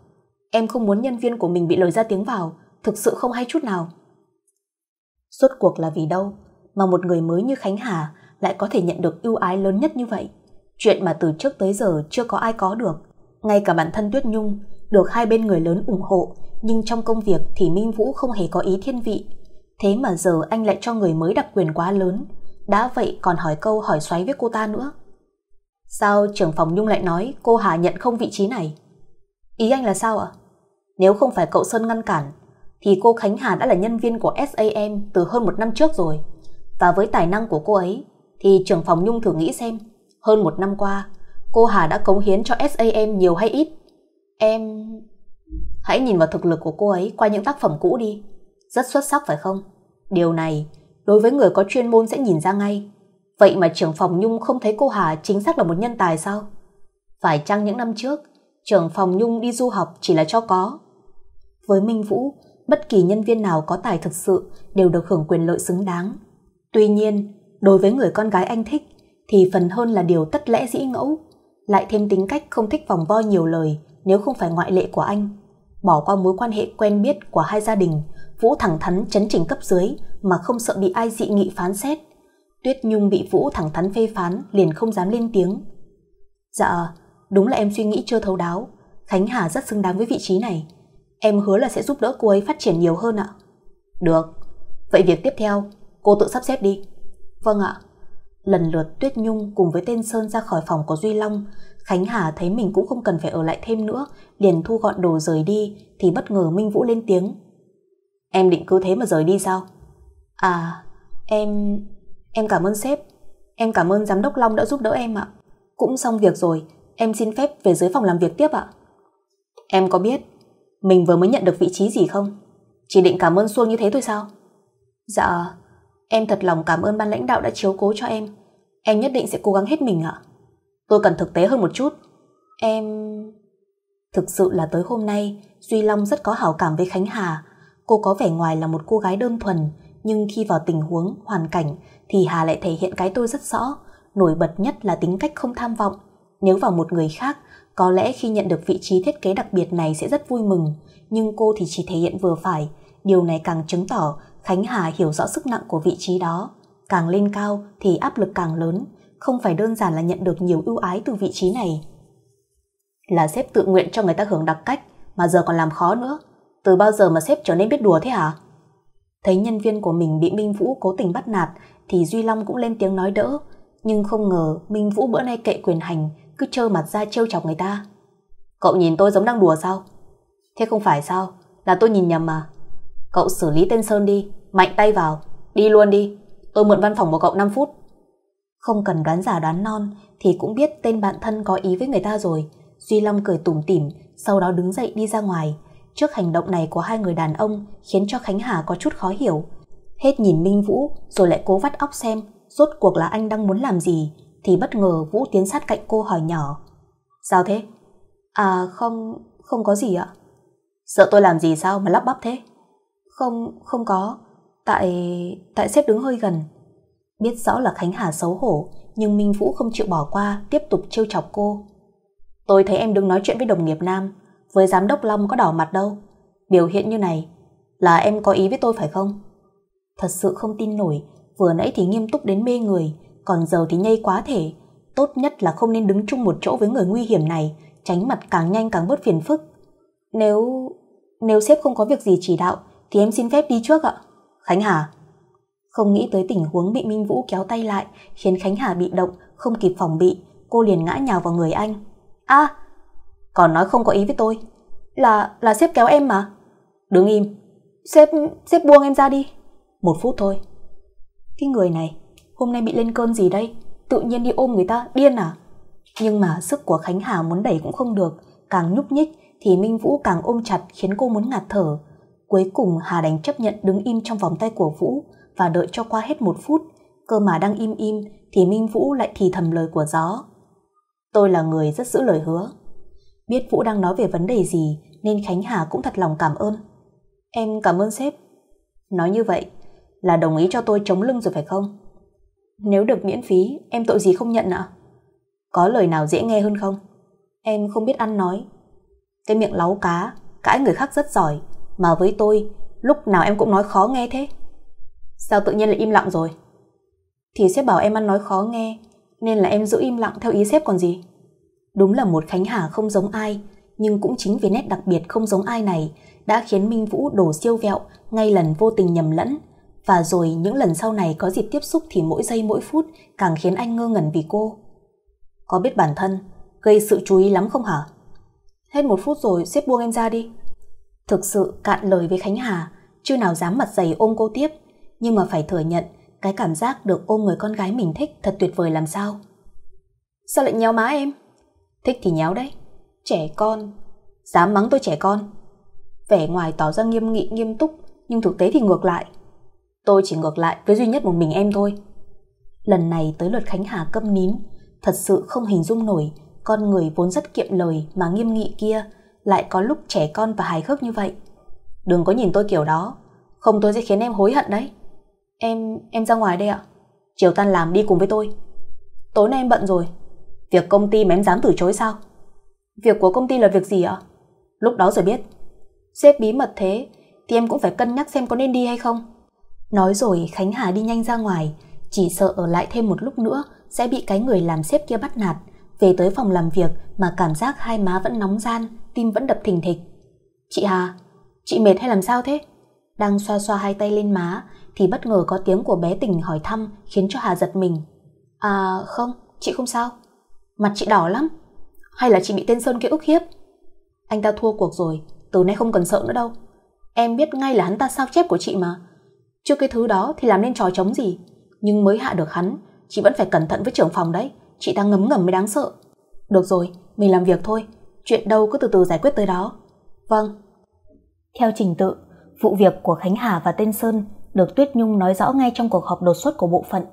Em không muốn nhân viên của mình bị lời ra tiếng vào, thực sự không hay chút nào. Suốt cuộc là vì đâu mà một người mới như Khánh Hà lại có thể nhận được ưu ái lớn nhất như vậy? Chuyện mà từ trước tới giờ chưa có ai có được. Ngay cả bản thân Tuyết Nhung được hai bên người lớn ủng hộ nhưng trong công việc thì Minh Vũ không hề có ý thiên vị. Thế mà giờ anh lại cho người mới đặc quyền quá lớn. Đã vậy còn hỏi câu hỏi xoáy với cô ta nữa. Sao trưởng phòng Nhung lại nói cô Hà nhận không vị trí này? Ý anh là sao ạ? Nếu không phải cậu Sơn ngăn cản thì cô Khánh Hà đã là nhân viên của SAM từ hơn một năm trước rồi. Và với tài năng của cô ấy, thì trưởng phòng Nhung thử nghĩ xem, hơn một năm qua, cô Hà đã cống hiến cho SAM nhiều hay ít? Em... Hãy nhìn vào thực lực của cô ấy qua những tác phẩm cũ đi. Rất xuất sắc phải không? Điều này, đối với người có chuyên môn sẽ nhìn ra ngay. Vậy mà trưởng phòng Nhung không thấy cô Hà chính xác là một nhân tài sao? Phải chăng những năm trước, trưởng phòng Nhung đi du học chỉ là cho có? Với Minh Vũ, bất kỳ nhân viên nào có tài thực sự đều được hưởng quyền lợi xứng đáng. Tuy nhiên, đối với người con gái anh thích thì phần hơn là điều tất lẽ dĩ ngẫu, lại thêm tính cách không thích vòng vo nhiều lời nếu không phải ngoại lệ của anh. Bỏ qua mối quan hệ quen biết của hai gia đình, Vũ thẳng thắn chấn chỉnh cấp dưới mà không sợ bị ai dị nghị phán xét. Tuyết Nhung bị Vũ thẳng thắn phê phán liền không dám lên tiếng. Dạ, đúng là em suy nghĩ chưa thấu đáo, Khánh Hà rất xứng đáng với vị trí này. Em hứa là sẽ giúp đỡ cô ấy phát triển nhiều hơn ạ. Được. Vậy việc tiếp theo, cô tự sắp xếp đi. Vâng ạ. Lần lượt Tuyết Nhung cùng với tên Sơn ra khỏi phòng của Duy Long, Khánh Hà thấy mình cũng không cần phải ở lại thêm nữa, liền thu gọn đồ rời đi thì bất ngờ Minh Vũ lên tiếng. Em định cứ thế mà rời đi sao? À, em... em cảm ơn sếp. Em cảm ơn giám đốc Long đã giúp đỡ em ạ. Cũng xong việc rồi, em xin phép về dưới phòng làm việc tiếp ạ. Em có biết mình vừa mới nhận được vị trí gì không Chỉ định cảm ơn Xuân như thế thôi sao Dạ Em thật lòng cảm ơn ban lãnh đạo đã chiếu cố cho em Em nhất định sẽ cố gắng hết mình ạ Tôi cần thực tế hơn một chút Em... Thực sự là tới hôm nay Duy Long rất có hảo cảm với Khánh Hà Cô có vẻ ngoài là một cô gái đơn thuần Nhưng khi vào tình huống, hoàn cảnh Thì Hà lại thể hiện cái tôi rất rõ Nổi bật nhất là tính cách không tham vọng Nếu vào một người khác có lẽ khi nhận được vị trí thiết kế đặc biệt này sẽ rất vui mừng, nhưng cô thì chỉ thể hiện vừa phải. Điều này càng chứng tỏ Khánh Hà hiểu rõ sức nặng của vị trí đó. Càng lên cao thì áp lực càng lớn, không phải đơn giản là nhận được nhiều ưu ái từ vị trí này. Là sếp tự nguyện cho người ta hưởng đặc cách, mà giờ còn làm khó nữa. Từ bao giờ mà sếp trở nên biết đùa thế hả? Thấy nhân viên của mình bị Minh Vũ cố tình bắt nạt thì Duy Long cũng lên tiếng nói đỡ. Nhưng không ngờ Minh Vũ bữa nay kệ quyền hành cứ trơ mặt ra trêu chọc người ta. Cậu nhìn tôi giống đang đùa sao? Thế không phải sao? Là tôi nhìn nhầm mà. Cậu xử lý tên Sơn đi, mạnh tay vào, đi luôn đi. Tôi mượn văn phòng của cậu 5 phút. Không cần đoán giả đoán non thì cũng biết tên bạn thân có ý với người ta rồi. Duy Long cười tủm tỉm, sau đó đứng dậy đi ra ngoài. Trước hành động này của hai người đàn ông khiến cho Khánh Hà có chút khó hiểu. Hết nhìn Minh Vũ rồi lại cố vắt óc xem rốt cuộc là anh đang muốn làm gì thì bất ngờ Vũ tiến sát cạnh cô hỏi nhỏ. Sao thế? À không, không có gì ạ. Sợ tôi làm gì sao mà lắp bắp thế? Không, không có. Tại... tại sếp đứng hơi gần. Biết rõ là Khánh Hà xấu hổ, nhưng Minh Vũ không chịu bỏ qua, tiếp tục trêu chọc cô. Tôi thấy em đứng nói chuyện với đồng nghiệp nam, với giám đốc Long có đỏ mặt đâu. Biểu hiện như này, là em có ý với tôi phải không? Thật sự không tin nổi, vừa nãy thì nghiêm túc đến mê người, còn giàu thì nhây quá thể. Tốt nhất là không nên đứng chung một chỗ với người nguy hiểm này, tránh mặt càng nhanh càng bớt phiền phức. Nếu... nếu sếp không có việc gì chỉ đạo, thì em xin phép đi trước ạ. Khánh Hà Không nghĩ tới tình huống bị Minh Vũ kéo tay lại, khiến Khánh Hà bị động, không kịp phòng bị, cô liền ngã nhào vào người anh. a còn nói không có ý với tôi. Là... là sếp kéo em mà. Đứng im. Sếp... sếp buông em ra đi. Một phút thôi. Cái người này hôm nay bị lên cơn gì đây tự nhiên đi ôm người ta điên à nhưng mà sức của khánh hà muốn đẩy cũng không được càng nhúc nhích thì minh vũ càng ôm chặt khiến cô muốn ngạt thở cuối cùng hà đành chấp nhận đứng im trong vòng tay của vũ và đợi cho qua hết một phút cơ mà đang im im thì minh vũ lại thì thầm lời của gió tôi là người rất giữ lời hứa biết vũ đang nói về vấn đề gì nên khánh hà cũng thật lòng cảm ơn em cảm ơn sếp nói như vậy là đồng ý cho tôi chống lưng rồi phải không nếu được miễn phí, em tội gì không nhận ạ? À? Có lời nào dễ nghe hơn không? Em không biết ăn nói. Cái miệng láu cá, cãi người khác rất giỏi, mà với tôi, lúc nào em cũng nói khó nghe thế. Sao tự nhiên lại im lặng rồi? Thì sếp bảo em ăn nói khó nghe, nên là em giữ im lặng theo ý sếp còn gì. Đúng là một Khánh Hà không giống ai, nhưng cũng chính vì nét đặc biệt không giống ai này đã khiến Minh Vũ đổ siêu vẹo ngay lần vô tình nhầm lẫn và rồi những lần sau này có dịp tiếp xúc thì mỗi giây mỗi phút càng khiến anh ngơ ngẩn vì cô. Có biết bản thân, gây sự chú ý lắm không hả? Hết một phút rồi, xếp buông em ra đi. Thực sự cạn lời với Khánh Hà, chưa nào dám mặt dày ôm cô tiếp, nhưng mà phải thừa nhận cái cảm giác được ôm người con gái mình thích thật tuyệt vời làm sao. Sao lại nhéo má em? Thích thì nhéo đấy. Trẻ con. Dám mắng tôi trẻ con. Vẻ ngoài tỏ ra nghiêm nghị nghiêm túc, nhưng thực tế thì ngược lại. Tôi chỉ ngược lại với duy nhất một mình em thôi. Lần này tới lượt Khánh Hà câm nín, thật sự không hình dung nổi con người vốn rất kiệm lời mà nghiêm nghị kia lại có lúc trẻ con và hài hước như vậy. Đừng có nhìn tôi kiểu đó, không tôi sẽ khiến em hối hận đấy. Em, em ra ngoài đây ạ. Chiều tan làm đi cùng với tôi. Tối nay em bận rồi. Việc công ty mà em dám từ chối sao? Việc của công ty là việc gì ạ? Lúc đó rồi biết. xếp bí mật thế thì em cũng phải cân nhắc xem có nên đi hay không. Nói rồi Khánh Hà đi nhanh ra ngoài, chỉ sợ ở lại thêm một lúc nữa sẽ bị cái người làm xếp kia bắt nạt. Về tới phòng làm việc mà cảm giác hai má vẫn nóng gian, tim vẫn đập thình thịch. Chị Hà, chị mệt hay làm sao thế? Đang xoa xoa hai tay lên má thì bất ngờ có tiếng của bé tình hỏi thăm khiến cho Hà giật mình. À không, chị không sao. Mặt chị đỏ lắm. Hay là chị bị tên Sơn kia ức hiếp? Anh ta thua cuộc rồi, từ nay không cần sợ nữa đâu. Em biết ngay là hắn ta sao chép của chị mà chưa cái thứ đó thì làm nên trò chống gì Nhưng mới hạ được hắn Chị vẫn phải cẩn thận với trưởng phòng đấy Chị ta ngấm ngầm mới đáng sợ Được rồi, mình làm việc thôi Chuyện đâu cứ từ từ giải quyết tới đó Vâng Theo trình tự, vụ việc của Khánh Hà và Tên Sơn được Tuyết Nhung nói rõ ngay trong cuộc họp đột xuất của bộ phận.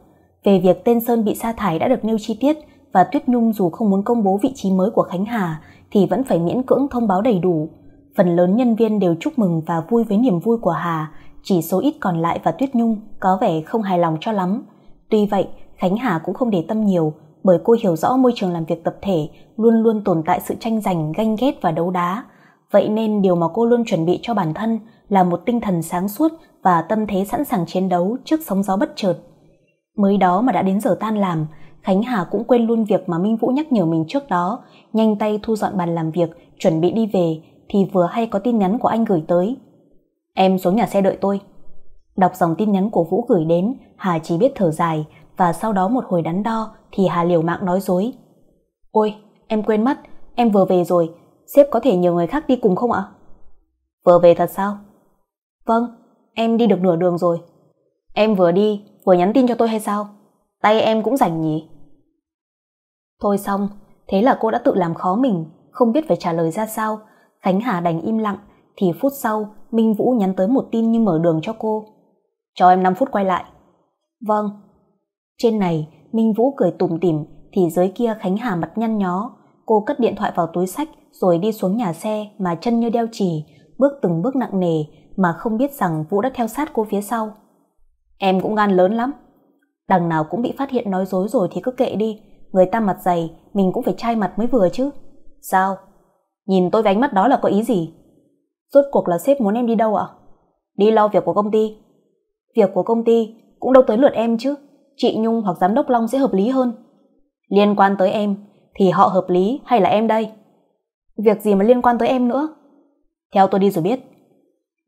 Về việc Tên Sơn bị sa thải đã được nêu chi tiết và Tuyết Nhung dù không muốn công bố vị trí mới của Khánh Hà thì vẫn phải miễn cưỡng thông báo đầy đủ. Phần lớn nhân viên đều chúc mừng và vui với niềm vui của Hà chỉ số ít còn lại và Tuyết Nhung có vẻ không hài lòng cho lắm. Tuy vậy, Khánh Hà cũng không để tâm nhiều bởi cô hiểu rõ môi trường làm việc tập thể luôn luôn tồn tại sự tranh giành, ganh ghét và đấu đá. Vậy nên điều mà cô luôn chuẩn bị cho bản thân là một tinh thần sáng suốt và tâm thế sẵn sàng chiến đấu trước sóng gió bất chợt. Mới đó mà đã đến giờ tan làm, Khánh Hà cũng quên luôn việc mà Minh Vũ nhắc nhở mình trước đó, nhanh tay thu dọn bàn làm việc, chuẩn bị đi về thì vừa hay có tin nhắn của anh gửi tới. Em xuống nhà xe đợi tôi. Đọc dòng tin nhắn của Vũ gửi đến, Hà chỉ biết thở dài và sau đó một hồi đắn đo thì Hà liều mạng nói dối. Ôi, em quên mất, em vừa về rồi, sếp có thể nhờ người khác đi cùng không ạ? Vừa về thật sao? Vâng, em đi được nửa đường rồi. Em vừa đi, vừa nhắn tin cho tôi hay sao? Tay em cũng rảnh nhỉ? Thôi xong, thế là cô đã tự làm khó mình, không biết phải trả lời ra sao. Khánh Hà đành im lặng, thì phút sau Minh Vũ nhắn tới một tin như mở đường cho cô. Cho em 5 phút quay lại. Vâng. Trên này, Minh Vũ cười tủm tỉm, thì dưới kia Khánh Hà mặt nhăn nhó. Cô cất điện thoại vào túi sách rồi đi xuống nhà xe mà chân như đeo chỉ, bước từng bước nặng nề mà không biết rằng Vũ đã theo sát cô phía sau. Em cũng gan lớn lắm. Đằng nào cũng bị phát hiện nói dối rồi thì cứ kệ đi. Người ta mặt dày, mình cũng phải chai mặt mới vừa chứ. Sao? Nhìn tôi với ánh mắt đó là có ý gì? Rốt cuộc là sếp muốn em đi đâu ạ? Đi lo việc của công ty. Việc của công ty cũng đâu tới lượt em chứ. Chị Nhung hoặc giám đốc Long sẽ hợp lý hơn. Liên quan tới em thì họ hợp lý hay là em đây? Việc gì mà liên quan tới em nữa? Theo tôi đi rồi biết.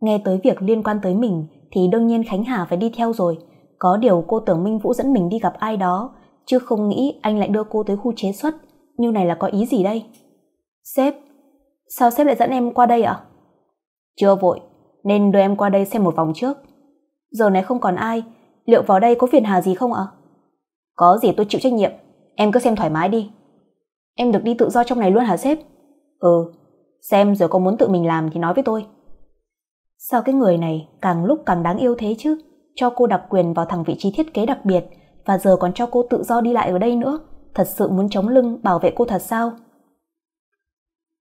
Nghe tới việc liên quan tới mình thì đương nhiên Khánh Hà phải đi theo rồi. Có điều cô tưởng Minh Vũ dẫn mình đi gặp ai đó, chứ không nghĩ anh lại đưa cô tới khu chế xuất. Như này là có ý gì đây? Sếp, sao sếp lại dẫn em qua đây ạ? À? Chưa vội, nên đưa em qua đây xem một vòng trước. Giờ này không còn ai, liệu vào đây có phiền hà gì không ạ? Có gì tôi chịu trách nhiệm, em cứ xem thoải mái đi. Em được đi tự do trong này luôn hả sếp? Ừ, xem rồi có muốn tự mình làm thì nói với tôi. Sao cái người này càng lúc càng đáng yêu thế chứ? Cho cô đặc quyền vào thằng vị trí thiết kế đặc biệt và giờ còn cho cô tự do đi lại ở đây nữa. Thật sự muốn chống lưng bảo vệ cô thật sao?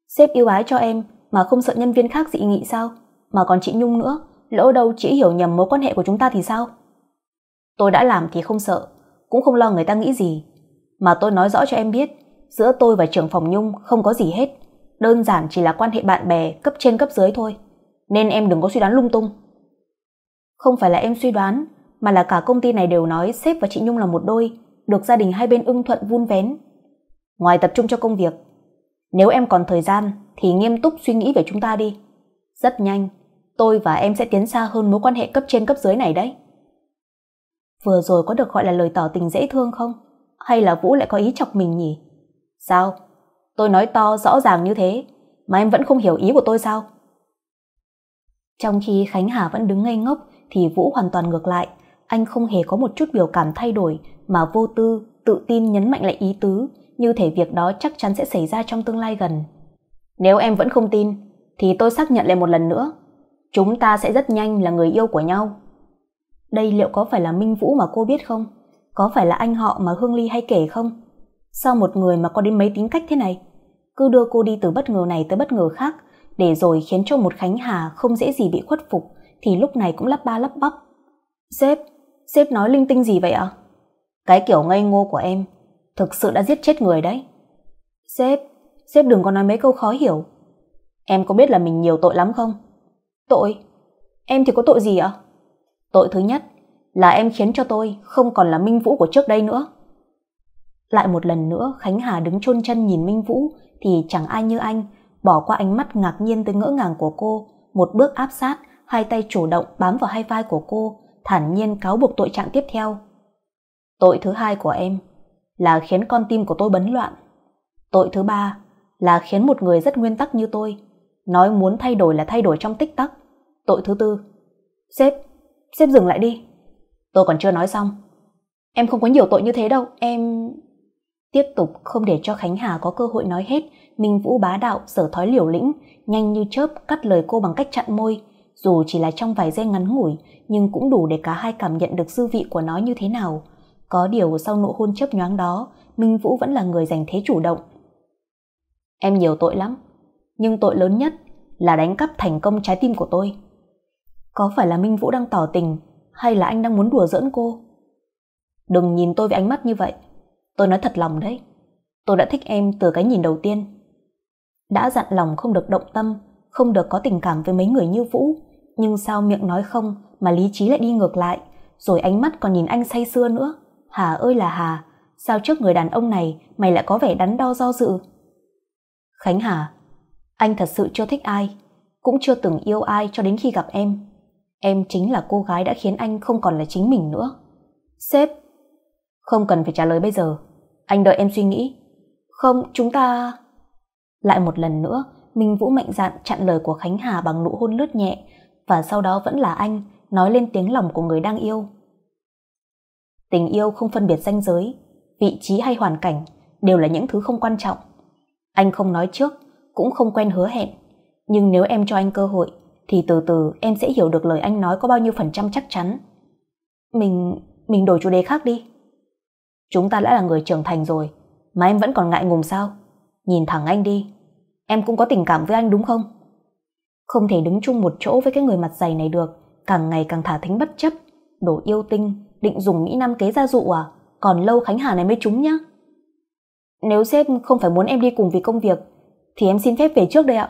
Sếp yêu ái cho em mà không sợ nhân viên khác dị nghị sao mà còn chị nhung nữa lỡ đâu chị hiểu nhầm mối quan hệ của chúng ta thì sao tôi đã làm thì không sợ cũng không lo người ta nghĩ gì mà tôi nói rõ cho em biết giữa tôi và trưởng phòng nhung không có gì hết đơn giản chỉ là quan hệ bạn bè cấp trên cấp dưới thôi nên em đừng có suy đoán lung tung không phải là em suy đoán mà là cả công ty này đều nói sếp và chị nhung là một đôi được gia đình hai bên ưng thuận vun vén ngoài tập trung cho công việc nếu em còn thời gian thì nghiêm túc suy nghĩ về chúng ta đi. Rất nhanh, tôi và em sẽ tiến xa hơn mối quan hệ cấp trên cấp dưới này đấy. Vừa rồi có được gọi là lời tỏ tình dễ thương không? Hay là Vũ lại có ý chọc mình nhỉ? Sao? Tôi nói to rõ ràng như thế mà em vẫn không hiểu ý của tôi sao? Trong khi Khánh Hà vẫn đứng ngây ngốc thì Vũ hoàn toàn ngược lại. Anh không hề có một chút biểu cảm thay đổi mà vô tư, tự tin nhấn mạnh lại ý tứ như thể việc đó chắc chắn sẽ xảy ra trong tương lai gần. Nếu em vẫn không tin, thì tôi xác nhận lại một lần nữa. Chúng ta sẽ rất nhanh là người yêu của nhau. Đây liệu có phải là Minh Vũ mà cô biết không? Có phải là anh họ mà Hương Ly hay kể không? Sao một người mà có đến mấy tính cách thế này? Cứ đưa cô đi từ bất ngờ này tới bất ngờ khác, để rồi khiến cho một Khánh Hà không dễ gì bị khuất phục, thì lúc này cũng lắp ba lắp bắp. Sếp, sếp nói linh tinh gì vậy ạ? Cái kiểu ngây ngô của em, thực sự đã giết chết người đấy. Sếp, sếp đừng có nói mấy câu khó hiểu em có biết là mình nhiều tội lắm không tội em thì có tội gì ạ tội thứ nhất là em khiến cho tôi không còn là minh vũ của trước đây nữa lại một lần nữa khánh hà đứng chôn chân nhìn minh vũ thì chẳng ai như anh bỏ qua ánh mắt ngạc nhiên tới ngỡ ngàng của cô một bước áp sát hai tay chủ động bám vào hai vai của cô thản nhiên cáo buộc tội trạng tiếp theo tội thứ hai của em là khiến con tim của tôi bấn loạn tội thứ ba là khiến một người rất nguyên tắc như tôi nói muốn thay đổi là thay đổi trong tích tắc tội thứ tư sếp sếp dừng lại đi tôi còn chưa nói xong em không có nhiều tội như thế đâu em tiếp tục không để cho khánh hà có cơ hội nói hết minh vũ bá đạo sở thói liều lĩnh nhanh như chớp cắt lời cô bằng cách chặn môi dù chỉ là trong vài giây ngắn ngủi nhưng cũng đủ để cả hai cảm nhận được dư vị của nó như thế nào có điều sau nụ hôn chớp nhoáng đó minh vũ vẫn là người giành thế chủ động Em nhiều tội lắm, nhưng tội lớn nhất là đánh cắp thành công trái tim của tôi. Có phải là Minh Vũ đang tỏ tình hay là anh đang muốn đùa giỡn cô? Đừng nhìn tôi với ánh mắt như vậy. Tôi nói thật lòng đấy. Tôi đã thích em từ cái nhìn đầu tiên. Đã dặn lòng không được động tâm, không được có tình cảm với mấy người như Vũ, nhưng sao miệng nói không mà lý trí lại đi ngược lại, rồi ánh mắt còn nhìn anh say sưa nữa. Hà ơi là Hà, sao trước người đàn ông này mày lại có vẻ đắn đo do dự? Khánh Hà, anh thật sự chưa thích ai, cũng chưa từng yêu ai cho đến khi gặp em. Em chính là cô gái đã khiến anh không còn là chính mình nữa. Sếp, không cần phải trả lời bây giờ, anh đợi em suy nghĩ. Không, chúng ta... Lại một lần nữa, Minh Vũ mạnh dạn chặn lời của Khánh Hà bằng nụ hôn lướt nhẹ và sau đó vẫn là anh nói lên tiếng lòng của người đang yêu. Tình yêu không phân biệt danh giới, vị trí hay hoàn cảnh đều là những thứ không quan trọng anh không nói trước cũng không quen hứa hẹn nhưng nếu em cho anh cơ hội thì từ từ em sẽ hiểu được lời anh nói có bao nhiêu phần trăm chắc chắn mình mình đổi chủ đề khác đi chúng ta đã là người trưởng thành rồi mà em vẫn còn ngại ngùng sao nhìn thẳng anh đi em cũng có tình cảm với anh đúng không không thể đứng chung một chỗ với cái người mặt dày này được càng ngày càng thả thính bất chấp đổ yêu tinh định dùng mỹ nam kế ra dụ à còn lâu khánh hà này mới trúng nhá nếu sếp không phải muốn em đi cùng vì công việc, thì em xin phép về trước đây ạ.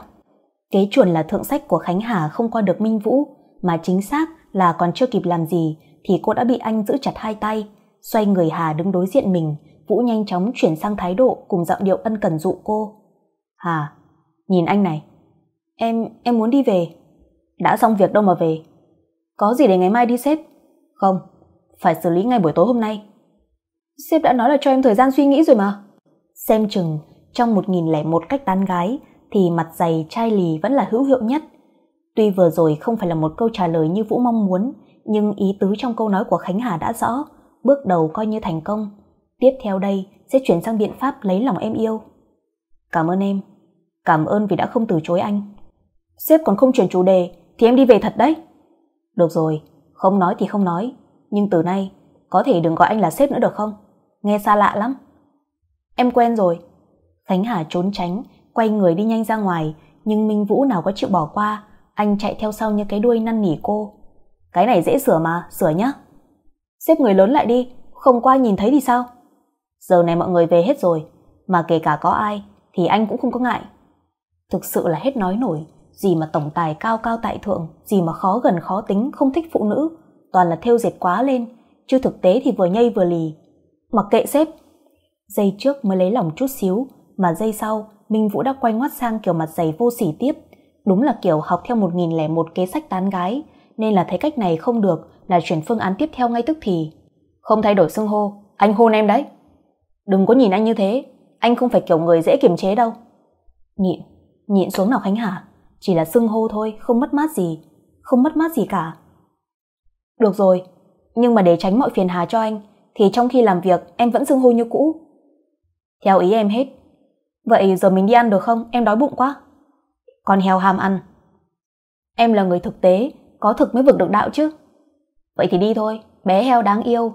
kế chuẩn là thượng sách của Khánh Hà không qua được Minh Vũ, mà chính xác là còn chưa kịp làm gì thì cô đã bị anh giữ chặt hai tay, xoay người Hà đứng đối diện mình, Vũ nhanh chóng chuyển sang thái độ cùng giọng điệu ân cần dụ cô. Hà, nhìn anh này. Em, em muốn đi về. Đã xong việc đâu mà về. Có gì để ngày mai đi sếp? Không, phải xử lý ngay buổi tối hôm nay. Sếp đã nói là cho em thời gian suy nghĩ rồi mà. Xem chừng trong 1001 cách tán gái thì mặt dày chai lì vẫn là hữu hiệu nhất. Tuy vừa rồi không phải là một câu trả lời như Vũ mong muốn, nhưng ý tứ trong câu nói của Khánh Hà đã rõ, bước đầu coi như thành công. Tiếp theo đây sẽ chuyển sang biện pháp lấy lòng em yêu. Cảm ơn em, cảm ơn vì đã không từ chối anh. Sếp còn không chuyển chủ đề thì em đi về thật đấy. Được rồi, không nói thì không nói, nhưng từ nay có thể đừng gọi anh là sếp nữa được không? Nghe xa lạ lắm. Em quen rồi. Khánh Hà trốn tránh, quay người đi nhanh ra ngoài, nhưng Minh Vũ nào có chịu bỏ qua, anh chạy theo sau như cái đuôi năn nỉ cô. Cái này dễ sửa mà, sửa nhá. Xếp người lớn lại đi, không qua nhìn thấy thì sao? Giờ này mọi người về hết rồi, mà kể cả có ai thì anh cũng không có ngại. Thực sự là hết nói nổi, gì mà tổng tài cao cao tại thượng, gì mà khó gần khó tính, không thích phụ nữ, toàn là thêu dệt quá lên, chứ thực tế thì vừa nhây vừa lì. Mặc kệ sếp, Dây trước mới lấy lòng chút xíu, mà dây sau, Minh Vũ đã quay ngoắt sang kiểu mặt dày vô sỉ tiếp. Đúng là kiểu học theo 1001 kế sách tán gái, nên là thấy cách này không được là chuyển phương án tiếp theo ngay tức thì. Không thay đổi xưng hô, anh hôn em đấy. Đừng có nhìn anh như thế, anh không phải kiểu người dễ kiềm chế đâu. Nhịn, nhịn xuống nào Khánh Hà Chỉ là xưng hô thôi, không mất mát gì, không mất mát gì cả. Được rồi, nhưng mà để tránh mọi phiền hà cho anh, thì trong khi làm việc em vẫn xưng hô như cũ. Theo ý em hết. Vậy giờ mình đi ăn được không? Em đói bụng quá. Con heo ham ăn. Em là người thực tế, có thực mới vực được đạo chứ. Vậy thì đi thôi, bé heo đáng yêu.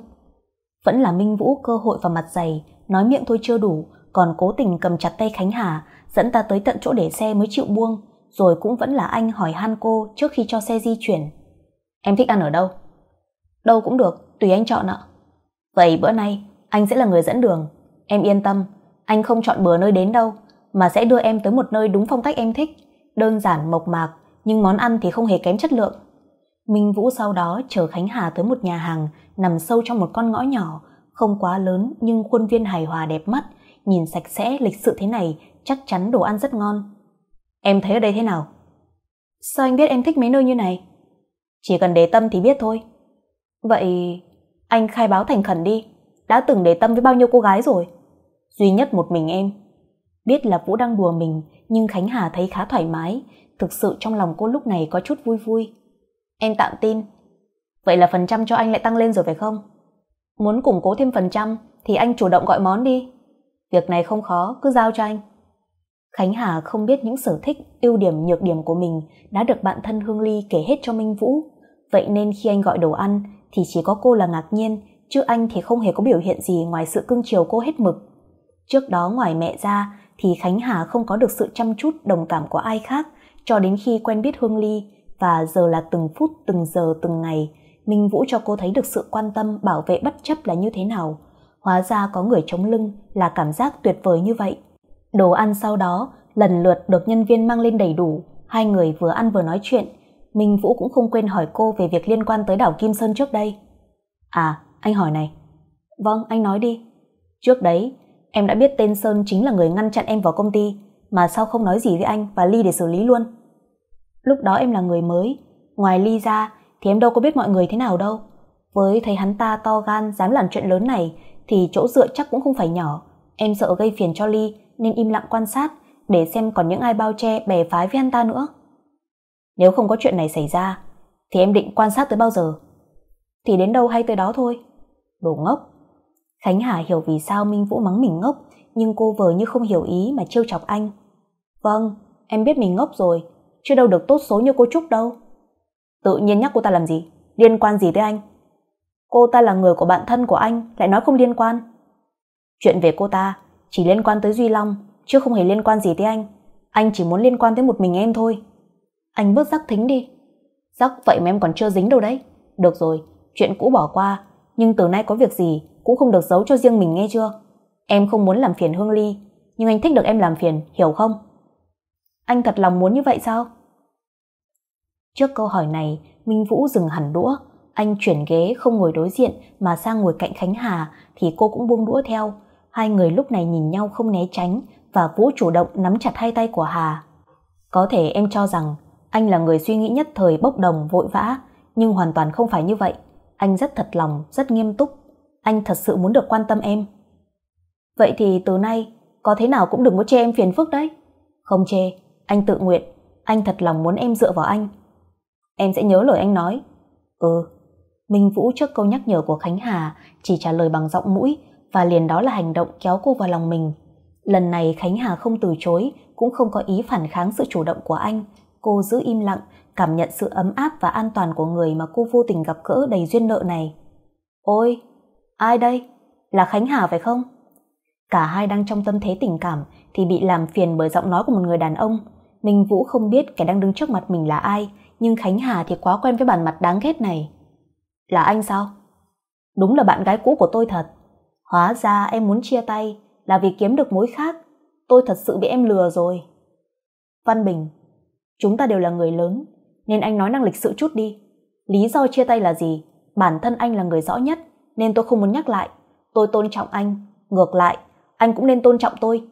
Vẫn là Minh Vũ cơ hội và mặt dày, nói miệng thôi chưa đủ, còn cố tình cầm chặt tay Khánh Hà, dẫn ta tới tận chỗ để xe mới chịu buông, rồi cũng vẫn là anh hỏi han cô trước khi cho xe di chuyển. Em thích ăn ở đâu? Đâu cũng được, tùy anh chọn ạ. Vậy bữa nay, anh sẽ là người dẫn đường. Em yên tâm, anh không chọn bừa nơi đến đâu, mà sẽ đưa em tới một nơi đúng phong cách em thích, đơn giản mộc mạc, nhưng món ăn thì không hề kém chất lượng. Minh Vũ sau đó chở Khánh Hà tới một nhà hàng nằm sâu trong một con ngõ nhỏ, không quá lớn nhưng khuôn viên hài hòa đẹp mắt, nhìn sạch sẽ lịch sự thế này chắc chắn đồ ăn rất ngon. Em thấy ở đây thế nào? Sao anh biết em thích mấy nơi như này? Chỉ cần để tâm thì biết thôi. Vậy anh khai báo thành khẩn đi, đã từng để tâm với bao nhiêu cô gái rồi? duy nhất một mình em. Biết là Vũ đang đùa mình, nhưng Khánh Hà thấy khá thoải mái, thực sự trong lòng cô lúc này có chút vui vui. Em tạm tin. Vậy là phần trăm cho anh lại tăng lên rồi phải không? Muốn củng cố thêm phần trăm thì anh chủ động gọi món đi. Việc này không khó, cứ giao cho anh. Khánh Hà không biết những sở thích, ưu điểm, nhược điểm của mình đã được bạn thân Hương Ly kể hết cho Minh Vũ. Vậy nên khi anh gọi đồ ăn thì chỉ có cô là ngạc nhiên, chứ anh thì không hề có biểu hiện gì ngoài sự cưng chiều cô hết mực. Trước đó ngoài mẹ ra thì Khánh Hà không có được sự chăm chút đồng cảm của ai khác cho đến khi quen biết Hương Ly và giờ là từng phút, từng giờ, từng ngày. Minh Vũ cho cô thấy được sự quan tâm, bảo vệ bất chấp là như thế nào. Hóa ra có người chống lưng là cảm giác tuyệt vời như vậy. Đồ ăn sau đó lần lượt được nhân viên mang lên đầy đủ, hai người vừa ăn vừa nói chuyện. Minh Vũ cũng không quên hỏi cô về việc liên quan tới đảo Kim Sơn trước đây. À, anh hỏi này. Vâng, anh nói đi. Trước đấy, em đã biết tên Sơn chính là người ngăn chặn em vào công ty, mà sao không nói gì với anh và Ly để xử lý luôn. Lúc đó em là người mới, ngoài Ly ra thì em đâu có biết mọi người thế nào đâu. Với thấy hắn ta to gan dám làm chuyện lớn này thì chỗ dựa chắc cũng không phải nhỏ. Em sợ gây phiền cho Ly nên im lặng quan sát để xem còn những ai bao che bè phái với hắn ta nữa. Nếu không có chuyện này xảy ra thì em định quan sát tới bao giờ? Thì đến đâu hay tới đó thôi. Đồ ngốc, Khánh Hà hiểu vì sao Minh Vũ mắng mình ngốc, nhưng cô vờ như không hiểu ý mà trêu chọc anh. Vâng, em biết mình ngốc rồi, chưa đâu được tốt số như cô Trúc đâu. Tự nhiên nhắc cô ta làm gì, liên quan gì tới anh? Cô ta là người của bạn thân của anh, lại nói không liên quan. Chuyện về cô ta chỉ liên quan tới Duy Long, chứ không hề liên quan gì tới anh. Anh chỉ muốn liên quan tới một mình em thôi. Anh bước rắc thính đi. Rắc vậy mà em còn chưa dính đâu đấy. Được rồi, chuyện cũ bỏ qua, nhưng từ nay có việc gì cũng không được giấu cho riêng mình nghe chưa? Em không muốn làm phiền Hương Ly, nhưng anh thích được em làm phiền, hiểu không? Anh thật lòng muốn như vậy sao? Trước câu hỏi này, Minh Vũ dừng hẳn đũa, anh chuyển ghế không ngồi đối diện mà sang ngồi cạnh Khánh Hà thì cô cũng buông đũa theo. Hai người lúc này nhìn nhau không né tránh và Vũ chủ động nắm chặt hai tay của Hà. Có thể em cho rằng anh là người suy nghĩ nhất thời bốc đồng vội vã, nhưng hoàn toàn không phải như vậy. Anh rất thật lòng, rất nghiêm túc anh thật sự muốn được quan tâm em vậy thì từ nay có thế nào cũng đừng có chê em phiền phức đấy không chê anh tự nguyện anh thật lòng muốn em dựa vào anh em sẽ nhớ lời anh nói ừ minh vũ trước câu nhắc nhở của khánh hà chỉ trả lời bằng giọng mũi và liền đó là hành động kéo cô vào lòng mình lần này khánh hà không từ chối cũng không có ý phản kháng sự chủ động của anh cô giữ im lặng cảm nhận sự ấm áp và an toàn của người mà cô vô tình gặp gỡ đầy duyên nợ này ôi Ai đây? Là Khánh Hà phải không? Cả hai đang trong tâm thế tình cảm thì bị làm phiền bởi giọng nói của một người đàn ông. Minh Vũ không biết kẻ đang đứng trước mặt mình là ai, nhưng Khánh Hà thì quá quen với bản mặt đáng ghét này. Là anh sao? Đúng là bạn gái cũ của tôi thật. Hóa ra em muốn chia tay là vì kiếm được mối khác. Tôi thật sự bị em lừa rồi. Văn Bình, chúng ta đều là người lớn, nên anh nói năng lịch sự chút đi. Lý do chia tay là gì? Bản thân anh là người rõ nhất nên tôi không muốn nhắc lại tôi tôn trọng anh ngược lại anh cũng nên tôn trọng tôi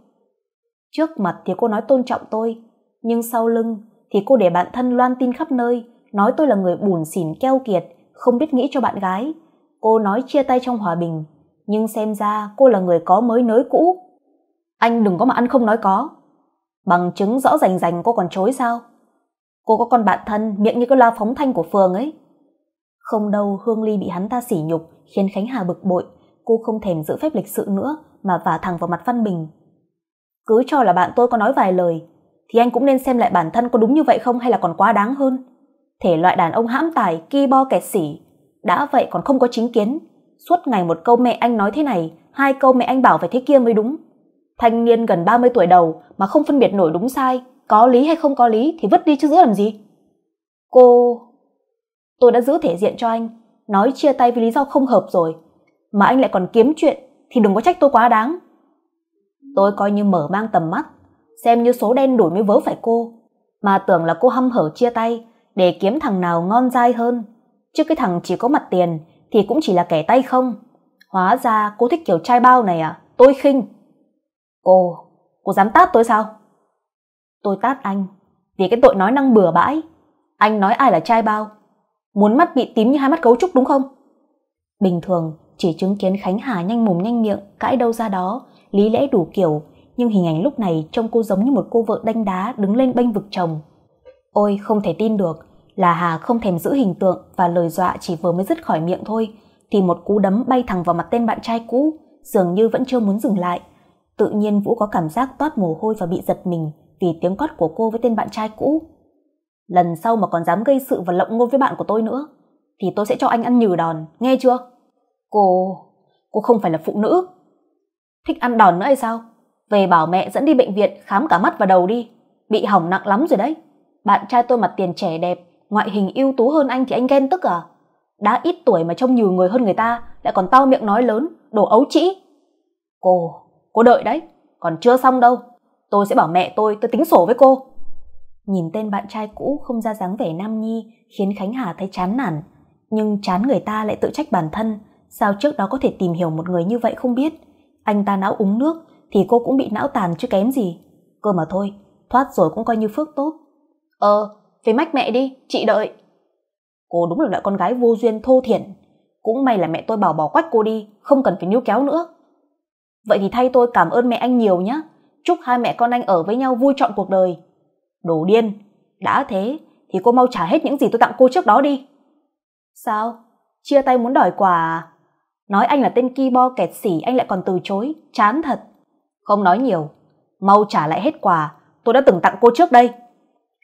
trước mặt thì cô nói tôn trọng tôi nhưng sau lưng thì cô để bạn thân loan tin khắp nơi nói tôi là người bùn xỉn keo kiệt không biết nghĩ cho bạn gái cô nói chia tay trong hòa bình nhưng xem ra cô là người có mới nới cũ anh đừng có mà ăn không nói có bằng chứng rõ rành rành cô còn chối sao cô có con bạn thân miệng như cái loa phóng thanh của phường ấy không đâu hương ly bị hắn ta sỉ nhục khiến Khánh Hà bực bội, cô không thèm giữ phép lịch sự nữa mà vả thẳng vào mặt Văn Bình. Cứ cho là bạn tôi có nói vài lời, thì anh cũng nên xem lại bản thân có đúng như vậy không hay là còn quá đáng hơn. Thể loại đàn ông hãm tài, ki bo kẹt sỉ, đã vậy còn không có chính kiến. Suốt ngày một câu mẹ anh nói thế này, hai câu mẹ anh bảo phải thế kia mới đúng. Thanh niên gần 30 tuổi đầu mà không phân biệt nổi đúng sai, có lý hay không có lý thì vứt đi chứ giữ làm gì. Cô... Tôi đã giữ thể diện cho anh, nói chia tay vì lý do không hợp rồi mà anh lại còn kiếm chuyện thì đừng có trách tôi quá đáng tôi coi như mở mang tầm mắt xem như số đen đuổi mới vớ phải cô mà tưởng là cô hăm hở chia tay để kiếm thằng nào ngon dai hơn chứ cái thằng chỉ có mặt tiền thì cũng chỉ là kẻ tay không hóa ra cô thích kiểu trai bao này à tôi khinh cô cô dám tát tôi sao tôi tát anh vì cái tội nói năng bừa bãi anh nói ai là trai bao muốn mắt bị tím như hai mắt cấu trúc đúng không bình thường chỉ chứng kiến khánh hà nhanh mồm nhanh miệng cãi đâu ra đó lý lẽ đủ kiểu nhưng hình ảnh lúc này trông cô giống như một cô vợ đanh đá đứng lên bênh vực chồng ôi không thể tin được là hà không thèm giữ hình tượng và lời dọa chỉ vừa mới dứt khỏi miệng thôi thì một cú đấm bay thẳng vào mặt tên bạn trai cũ dường như vẫn chưa muốn dừng lại tự nhiên vũ có cảm giác toát mồ hôi và bị giật mình vì tiếng cót của cô với tên bạn trai cũ lần sau mà còn dám gây sự và lộng ngôn với bạn của tôi nữa thì tôi sẽ cho anh ăn nhừ đòn nghe chưa cô cô không phải là phụ nữ thích ăn đòn nữa hay sao về bảo mẹ dẫn đi bệnh viện khám cả mắt và đầu đi bị hỏng nặng lắm rồi đấy bạn trai tôi mặt tiền trẻ đẹp ngoại hình ưu tú hơn anh thì anh ghen tức à đã ít tuổi mà trông nhiều người hơn người ta lại còn to miệng nói lớn đổ ấu trĩ cô cô đợi đấy còn chưa xong đâu tôi sẽ bảo mẹ tôi tôi tính sổ với cô Nhìn tên bạn trai cũ không ra dáng vẻ nam nhi khiến Khánh Hà thấy chán nản. Nhưng chán người ta lại tự trách bản thân, sao trước đó có thể tìm hiểu một người như vậy không biết. Anh ta não uống nước thì cô cũng bị não tàn chứ kém gì. Cơ mà thôi, thoát rồi cũng coi như phước tốt. Ờ, về mách mẹ đi, chị đợi. Cô đúng là loại con gái vô duyên thô thiển. Cũng may là mẹ tôi bảo bỏ quách cô đi, không cần phải níu kéo nữa. Vậy thì thay tôi cảm ơn mẹ anh nhiều nhé. Chúc hai mẹ con anh ở với nhau vui trọn cuộc đời đồ điên đã thế thì cô mau trả hết những gì tôi tặng cô trước đó đi sao chia tay muốn đòi quà à nói anh là tên ki bo kẹt xỉ anh lại còn từ chối chán thật không nói nhiều mau trả lại hết quà tôi đã từng tặng cô trước đây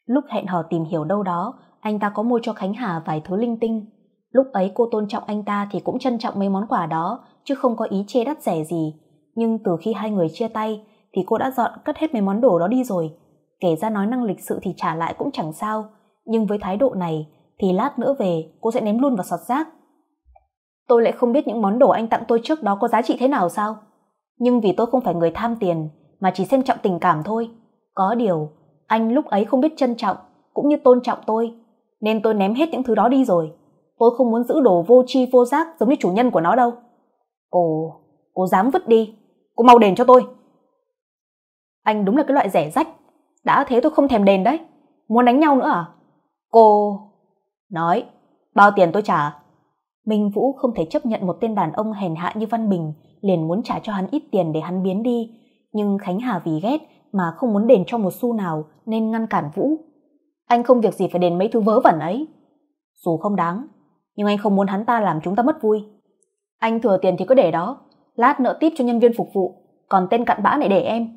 lúc hẹn hò tìm hiểu đâu đó anh ta có mua cho khánh hà vài thứ linh tinh lúc ấy cô tôn trọng anh ta thì cũng trân trọng mấy món quà đó chứ không có ý chê đắt rẻ gì nhưng từ khi hai người chia tay thì cô đã dọn cất hết mấy món đồ đó đi rồi kể ra nói năng lịch sự thì trả lại cũng chẳng sao nhưng với thái độ này thì lát nữa về cô sẽ ném luôn vào sọt rác tôi lại không biết những món đồ anh tặng tôi trước đó có giá trị thế nào sao nhưng vì tôi không phải người tham tiền mà chỉ xem trọng tình cảm thôi có điều anh lúc ấy không biết trân trọng cũng như tôn trọng tôi nên tôi ném hết những thứ đó đi rồi tôi không muốn giữ đồ vô tri vô giác giống như chủ nhân của nó đâu cô cô dám vứt đi cô mau đền cho tôi anh đúng là cái loại rẻ rách đã thế tôi không thèm đền đấy muốn đánh nhau nữa à cô nói bao tiền tôi trả minh vũ không thể chấp nhận một tên đàn ông hèn hạ như văn bình liền muốn trả cho hắn ít tiền để hắn biến đi nhưng khánh hà vì ghét mà không muốn đền cho một xu nào nên ngăn cản vũ anh không việc gì phải đền mấy thứ vớ vẩn ấy dù không đáng nhưng anh không muốn hắn ta làm chúng ta mất vui anh thừa tiền thì cứ để đó lát nợ tiếp cho nhân viên phục vụ còn tên cặn bã này để em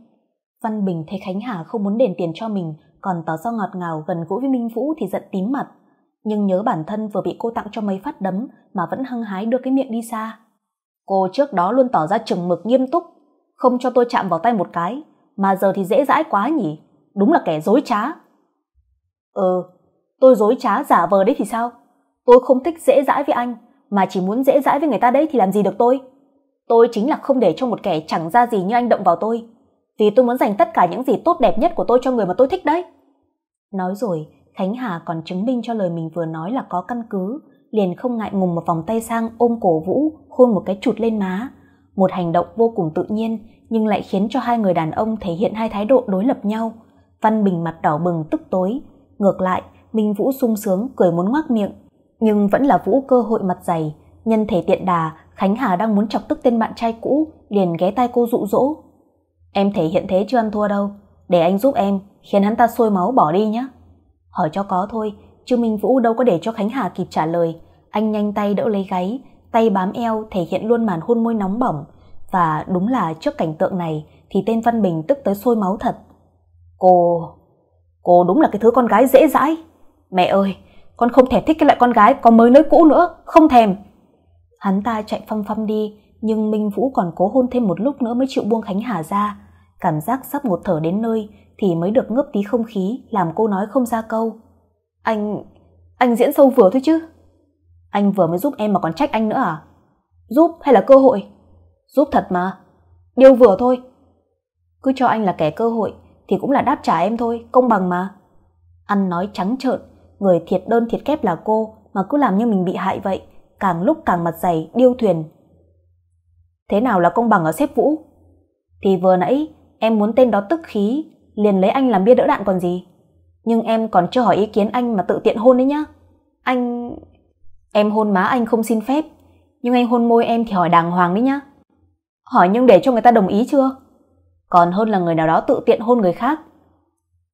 Văn Bình thấy Khánh Hà không muốn đền tiền cho mình, còn tỏ ra ngọt ngào gần gũi với Minh Vũ thì giận tím mặt. Nhưng nhớ bản thân vừa bị cô tặng cho mấy phát đấm mà vẫn hăng hái đưa cái miệng đi xa. Cô trước đó luôn tỏ ra chừng mực nghiêm túc, không cho tôi chạm vào tay một cái, mà giờ thì dễ dãi quá nhỉ, đúng là kẻ dối trá. Ừ, tôi dối trá giả vờ đấy thì sao? Tôi không thích dễ dãi với anh, mà chỉ muốn dễ dãi với người ta đấy thì làm gì được tôi? Tôi chính là không để cho một kẻ chẳng ra gì như anh động vào tôi, vì tôi muốn dành tất cả những gì tốt đẹp nhất của tôi cho người mà tôi thích đấy nói rồi khánh hà còn chứng minh cho lời mình vừa nói là có căn cứ liền không ngại ngùng một vòng tay sang ôm cổ vũ hôn một cái chụt lên má một hành động vô cùng tự nhiên nhưng lại khiến cho hai người đàn ông thể hiện hai thái độ đối lập nhau văn bình mặt đỏ bừng tức tối ngược lại minh vũ sung sướng cười muốn ngoác miệng nhưng vẫn là vũ cơ hội mặt dày nhân thể tiện đà khánh hà đang muốn chọc tức tên bạn trai cũ liền ghé tai cô dụ dỗ Em thể hiện thế chưa ăn thua đâu. Để anh giúp em, khiến hắn ta sôi máu bỏ đi nhé. Hỏi cho có thôi, chứ Minh Vũ đâu có để cho Khánh Hà kịp trả lời. Anh nhanh tay đỡ lấy gáy, tay bám eo thể hiện luôn màn hôn môi nóng bỏng. Và đúng là trước cảnh tượng này thì tên Văn Bình tức tới sôi máu thật. Cô... cô đúng là cái thứ con gái dễ dãi. Mẹ ơi, con không thể thích cái loại con gái có mới nới cũ nữa, không thèm. Hắn ta chạy phăm phăm đi, nhưng Minh Vũ còn cố hôn thêm một lúc nữa mới chịu buông Khánh Hà ra. Cảm giác sắp ngột thở đến nơi thì mới được ngấp tí không khí làm cô nói không ra câu. Anh... anh diễn sâu vừa thôi chứ. Anh vừa mới giúp em mà còn trách anh nữa à? Giúp hay là cơ hội? Giúp thật mà. Điều vừa thôi. Cứ cho anh là kẻ cơ hội thì cũng là đáp trả em thôi, công bằng mà. Ăn nói trắng trợn, người thiệt đơn thiệt kép là cô mà cứ làm như mình bị hại vậy, càng lúc càng mặt dày, điêu thuyền, Thế nào là công bằng ở xếp Vũ? Thì vừa nãy em muốn tên đó tức khí, liền lấy anh làm bia đỡ đạn còn gì. Nhưng em còn chưa hỏi ý kiến anh mà tự tiện hôn đấy nhá. Anh... Em hôn má anh không xin phép, nhưng anh hôn môi em thì hỏi đàng hoàng đấy nhá. Hỏi nhưng để cho người ta đồng ý chưa? Còn hơn là người nào đó tự tiện hôn người khác.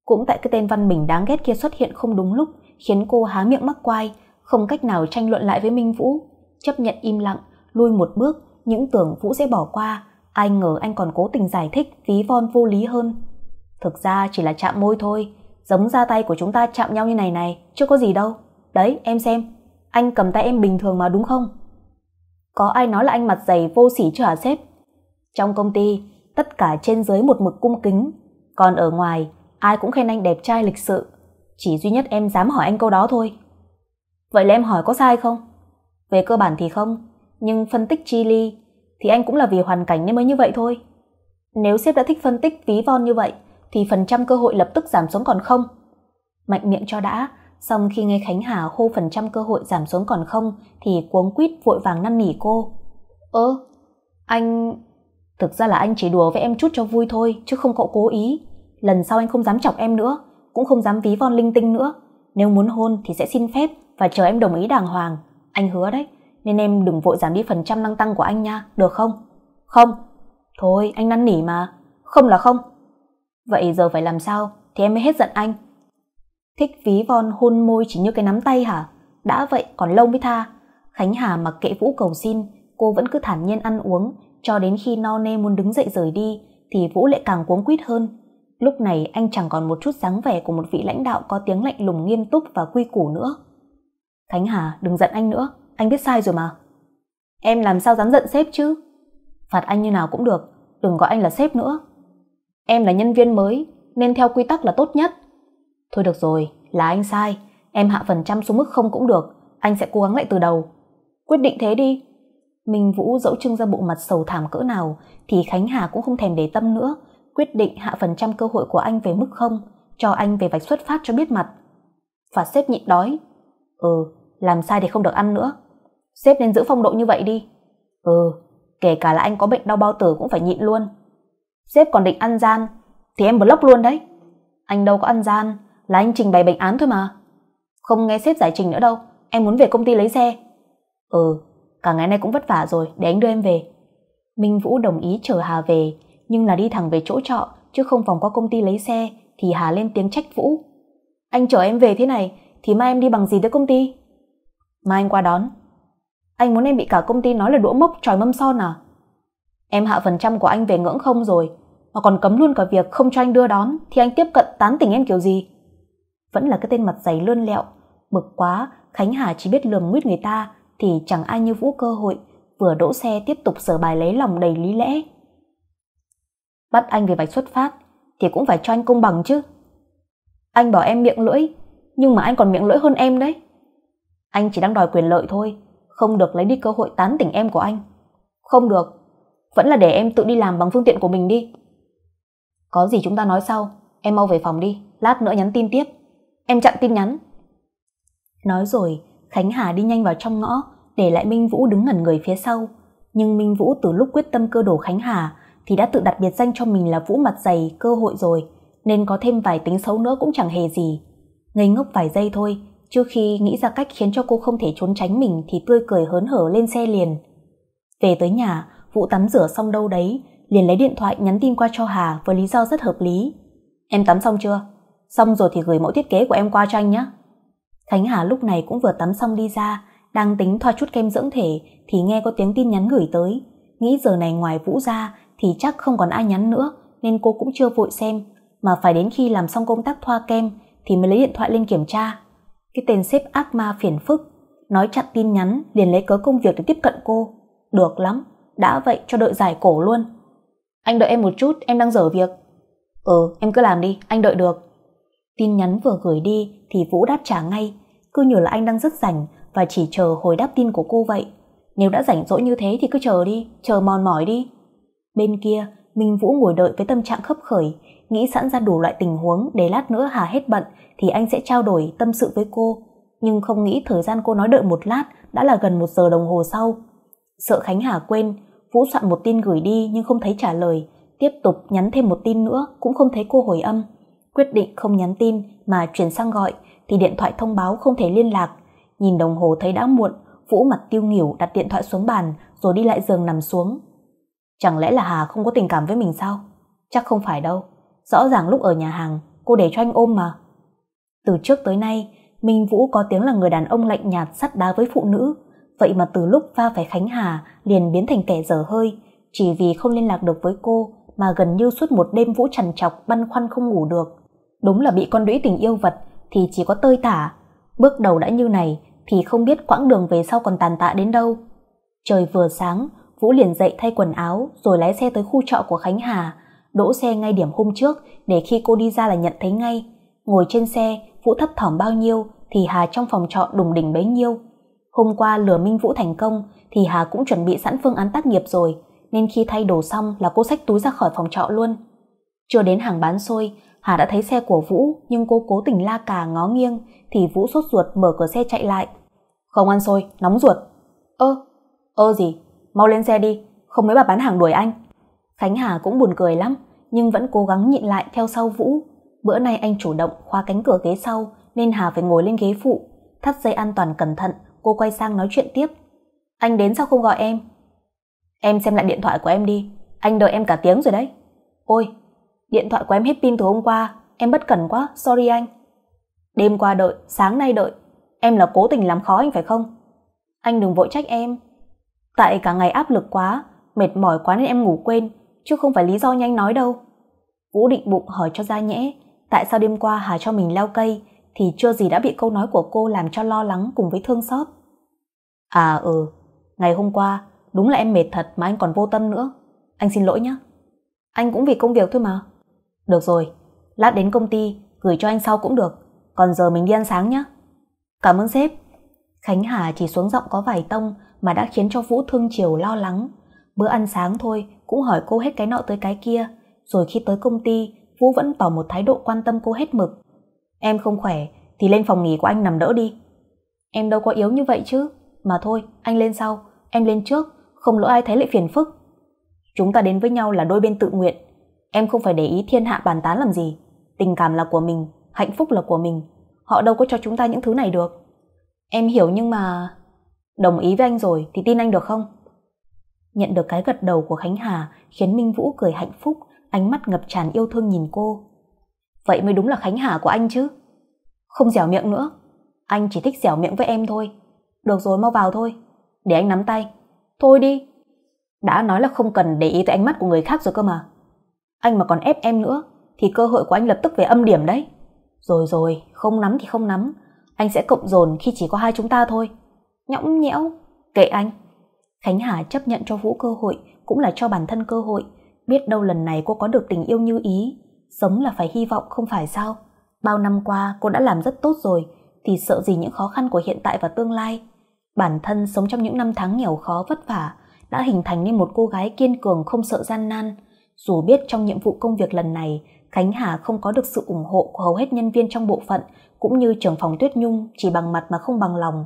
Cũng tại cái tên Văn Bình đáng ghét kia xuất hiện không đúng lúc, khiến cô há miệng mắc quai, không cách nào tranh luận lại với Minh Vũ, chấp nhận im lặng, lui một bước những tưởng Vũ sẽ bỏ qua, ai ngờ anh còn cố tình giải thích ví von vô lý hơn. Thực ra chỉ là chạm môi thôi, giống da tay của chúng ta chạm nhau như này này, chưa có gì đâu. Đấy, em xem, anh cầm tay em bình thường mà đúng không? Có ai nói là anh mặt dày vô sỉ chưa hả sếp? Trong công ty, tất cả trên dưới một mực cung kính, còn ở ngoài, ai cũng khen anh đẹp trai lịch sự. Chỉ duy nhất em dám hỏi anh câu đó thôi. Vậy là em hỏi có sai không? Về cơ bản thì không, nhưng phân tích chi ly thì anh cũng là vì hoàn cảnh nên mới như vậy thôi. Nếu sếp đã thích phân tích ví von như vậy thì phần trăm cơ hội lập tức giảm xuống còn không. Mạnh miệng cho đã, xong khi nghe Khánh Hà hô phần trăm cơ hội giảm xuống còn không thì cuống quýt vội vàng năn nỉ cô. Ơ, ờ, anh... Thực ra là anh chỉ đùa với em chút cho vui thôi chứ không có cố ý. Lần sau anh không dám chọc em nữa, cũng không dám ví von linh tinh nữa. Nếu muốn hôn thì sẽ xin phép và chờ em đồng ý đàng hoàng. Anh hứa đấy nên em đừng vội giảm đi phần trăm năng tăng của anh nha, được không? Không. Thôi, anh năn nỉ mà. Không là không. Vậy giờ phải làm sao thì em mới hết giận anh. Thích ví von hôn môi chỉ như cái nắm tay hả? Đã vậy còn lâu mới tha. Khánh Hà mặc kệ Vũ cầu xin, cô vẫn cứ thản nhiên ăn uống, cho đến khi no nê muốn đứng dậy rời đi thì Vũ lại càng cuống quýt hơn. Lúc này anh chẳng còn một chút dáng vẻ của một vị lãnh đạo có tiếng lạnh lùng nghiêm túc và quy củ nữa. Khánh Hà đừng giận anh nữa, anh biết sai rồi mà em làm sao dám giận sếp chứ phạt anh như nào cũng được đừng gọi anh là sếp nữa em là nhân viên mới nên theo quy tắc là tốt nhất thôi được rồi là anh sai em hạ phần trăm xuống mức không cũng được anh sẽ cố gắng lại từ đầu quyết định thế đi minh vũ dẫu trưng ra bộ mặt sầu thảm cỡ nào thì khánh hà cũng không thèm để tâm nữa quyết định hạ phần trăm cơ hội của anh về mức không cho anh về vạch xuất phát cho biết mặt phạt sếp nhịn đói ừ làm sai thì không được ăn nữa Sếp nên giữ phong độ như vậy đi. Ừ, kể cả là anh có bệnh đau bao tử cũng phải nhịn luôn. Sếp còn định ăn gian, thì em block luôn đấy. Anh đâu có ăn gian, là anh trình bày bệnh án thôi mà. Không nghe sếp giải trình nữa đâu, em muốn về công ty lấy xe. Ừ, cả ngày nay cũng vất vả rồi, để anh đưa em về. Minh Vũ đồng ý chở Hà về, nhưng là đi thẳng về chỗ trọ, chứ không vòng qua công ty lấy xe, thì Hà lên tiếng trách Vũ. Anh chở em về thế này, thì mai em đi bằng gì tới công ty? Mai anh qua đón. Anh muốn em bị cả công ty nói là đũa mốc tròi mâm son à? Em hạ phần trăm của anh về ngưỡng không rồi, mà còn cấm luôn cả việc không cho anh đưa đón thì anh tiếp cận tán tỉnh em kiểu gì? Vẫn là cái tên mặt dày lươn lẹo, bực quá, Khánh Hà chỉ biết lườm nguyết người ta thì chẳng ai như Vũ cơ hội, vừa đỗ xe tiếp tục sở bài lấy lòng đầy lý lẽ. Bắt anh về vạch xuất phát thì cũng phải cho anh công bằng chứ. Anh bỏ em miệng lưỡi, nhưng mà anh còn miệng lưỡi hơn em đấy. Anh chỉ đang đòi quyền lợi thôi, không được lấy đi cơ hội tán tỉnh em của anh. Không được, vẫn là để em tự đi làm bằng phương tiện của mình đi. Có gì chúng ta nói sau, em mau về phòng đi, lát nữa nhắn tin tiếp. Em chặn tin nhắn. Nói rồi, Khánh Hà đi nhanh vào trong ngõ, để lại Minh Vũ đứng ngẩn người phía sau. Nhưng Minh Vũ từ lúc quyết tâm cơ đồ Khánh Hà thì đã tự đặt biệt danh cho mình là Vũ mặt dày cơ hội rồi, nên có thêm vài tính xấu nữa cũng chẳng hề gì. Ngây ngốc vài giây thôi Trước khi nghĩ ra cách khiến cho cô không thể trốn tránh mình thì tươi cười hớn hở lên xe liền. Về tới nhà, Vũ tắm rửa xong đâu đấy, liền lấy điện thoại nhắn tin qua cho Hà với lý do rất hợp lý. Em tắm xong chưa? Xong rồi thì gửi mẫu thiết kế của em qua cho anh nhé. Khánh Hà lúc này cũng vừa tắm xong đi ra, đang tính thoa chút kem dưỡng thể thì nghe có tiếng tin nhắn gửi tới. Nghĩ giờ này ngoài Vũ ra thì chắc không còn ai nhắn nữa nên cô cũng chưa vội xem, mà phải đến khi làm xong công tác thoa kem thì mới lấy điện thoại lên kiểm tra. Cái tên sếp ác ma phiền phức, nói chặn tin nhắn liền lấy cớ công việc để tiếp cận cô. Được lắm, đã vậy cho đợi giải cổ luôn. Anh đợi em một chút, em đang dở việc. Ừ, em cứ làm đi, anh đợi được. Tin nhắn vừa gửi đi thì Vũ đáp trả ngay, cứ nhờ là anh đang rất rảnh và chỉ chờ hồi đáp tin của cô vậy. Nếu đã rảnh rỗi như thế thì cứ chờ đi, chờ mòn mỏi đi. Bên kia, Minh Vũ ngồi đợi với tâm trạng khấp khởi, nghĩ sẵn ra đủ loại tình huống để lát nữa Hà hết bận thì anh sẽ trao đổi tâm sự với cô, nhưng không nghĩ thời gian cô nói đợi một lát đã là gần một giờ đồng hồ sau. Sợ Khánh Hà quên, Vũ soạn một tin gửi đi nhưng không thấy trả lời, tiếp tục nhắn thêm một tin nữa cũng không thấy cô hồi âm. Quyết định không nhắn tin mà chuyển sang gọi thì điện thoại thông báo không thể liên lạc. Nhìn đồng hồ thấy đã muộn, Vũ mặt tiêu nghỉu đặt điện thoại xuống bàn rồi đi lại giường nằm xuống. Chẳng lẽ là Hà không có tình cảm với mình sao? Chắc không phải đâu rõ ràng lúc ở nhà hàng cô để cho anh ôm mà. Từ trước tới nay, Minh Vũ có tiếng là người đàn ông lạnh nhạt sắt đá với phụ nữ, vậy mà từ lúc va phải Khánh Hà liền biến thành kẻ dở hơi, chỉ vì không liên lạc được với cô mà gần như suốt một đêm Vũ trằn trọc băn khoăn không ngủ được. Đúng là bị con đũy tình yêu vật thì chỉ có tơi tả, bước đầu đã như này thì không biết quãng đường về sau còn tàn tạ đến đâu. Trời vừa sáng, Vũ liền dậy thay quần áo rồi lái xe tới khu trọ của Khánh Hà, đỗ xe ngay điểm hôm trước để khi cô đi ra là nhận thấy ngay. Ngồi trên xe, Vũ thấp thỏm bao nhiêu thì Hà trong phòng trọ đùng đỉnh bấy nhiêu. Hôm qua lừa Minh Vũ thành công thì Hà cũng chuẩn bị sẵn phương án tác nghiệp rồi, nên khi thay đồ xong là cô xách túi ra khỏi phòng trọ luôn. Chưa đến hàng bán xôi, Hà đã thấy xe của Vũ nhưng cô cố tình la cà ngó nghiêng thì Vũ sốt ruột mở cửa xe chạy lại. Không ăn xôi, nóng ruột. Ơ, ơ gì, mau lên xe đi, không mấy bà bán hàng đuổi anh. Khánh Hà cũng buồn cười lắm, nhưng vẫn cố gắng nhịn lại theo sau Vũ. Bữa nay anh chủ động khóa cánh cửa ghế sau nên Hà phải ngồi lên ghế phụ. Thắt dây an toàn cẩn thận, cô quay sang nói chuyện tiếp. Anh đến sao không gọi em? Em xem lại điện thoại của em đi, anh đợi em cả tiếng rồi đấy. Ôi, điện thoại của em hết pin từ hôm qua, em bất cẩn quá, sorry anh. Đêm qua đợi, sáng nay đợi, em là cố tình làm khó anh phải không? Anh đừng vội trách em. Tại cả ngày áp lực quá, mệt mỏi quá nên em ngủ quên, chứ không phải lý do nhanh nói đâu vũ định bụng hỏi cho ra nhẽ tại sao đêm qua hà cho mình leo cây thì chưa gì đã bị câu nói của cô làm cho lo lắng cùng với thương xót à ừ ngày hôm qua đúng là em mệt thật mà anh còn vô tâm nữa anh xin lỗi nhé anh cũng vì công việc thôi mà được rồi lát đến công ty gửi cho anh sau cũng được còn giờ mình đi ăn sáng nhé cảm ơn sếp khánh hà chỉ xuống giọng có vài tông mà đã khiến cho vũ thương chiều lo lắng bữa ăn sáng thôi cũng hỏi cô hết cái nọ tới cái kia, rồi khi tới công ty, Vũ vẫn tỏ một thái độ quan tâm cô hết mực. Em không khỏe, thì lên phòng nghỉ của anh nằm đỡ đi. Em đâu có yếu như vậy chứ, mà thôi, anh lên sau, em lên trước, không lỡ ai thấy lại phiền phức. Chúng ta đến với nhau là đôi bên tự nguyện, em không phải để ý thiên hạ bàn tán làm gì. Tình cảm là của mình, hạnh phúc là của mình, họ đâu có cho chúng ta những thứ này được. Em hiểu nhưng mà... Đồng ý với anh rồi thì tin anh được không? Nhận được cái gật đầu của Khánh Hà khiến Minh Vũ cười hạnh phúc, ánh mắt ngập tràn yêu thương nhìn cô. Vậy mới đúng là Khánh Hà của anh chứ. Không dẻo miệng nữa, anh chỉ thích dẻo miệng với em thôi. Được rồi mau vào thôi, để anh nắm tay. Thôi đi. Đã nói là không cần để ý tới ánh mắt của người khác rồi cơ mà. Anh mà còn ép em nữa thì cơ hội của anh lập tức về âm điểm đấy. Rồi rồi, không nắm thì không nắm, anh sẽ cộng dồn khi chỉ có hai chúng ta thôi. Nhõng nhẽo, kệ anh. Khánh Hà chấp nhận cho Vũ cơ hội cũng là cho bản thân cơ hội. Biết đâu lần này cô có được tình yêu như ý. Sống là phải hy vọng không phải sao. Bao năm qua cô đã làm rất tốt rồi thì sợ gì những khó khăn của hiện tại và tương lai. Bản thân sống trong những năm tháng nghèo khó vất vả đã hình thành nên một cô gái kiên cường không sợ gian nan. Dù biết trong nhiệm vụ công việc lần này Khánh Hà không có được sự ủng hộ của hầu hết nhân viên trong bộ phận cũng như trưởng phòng Tuyết Nhung chỉ bằng mặt mà không bằng lòng.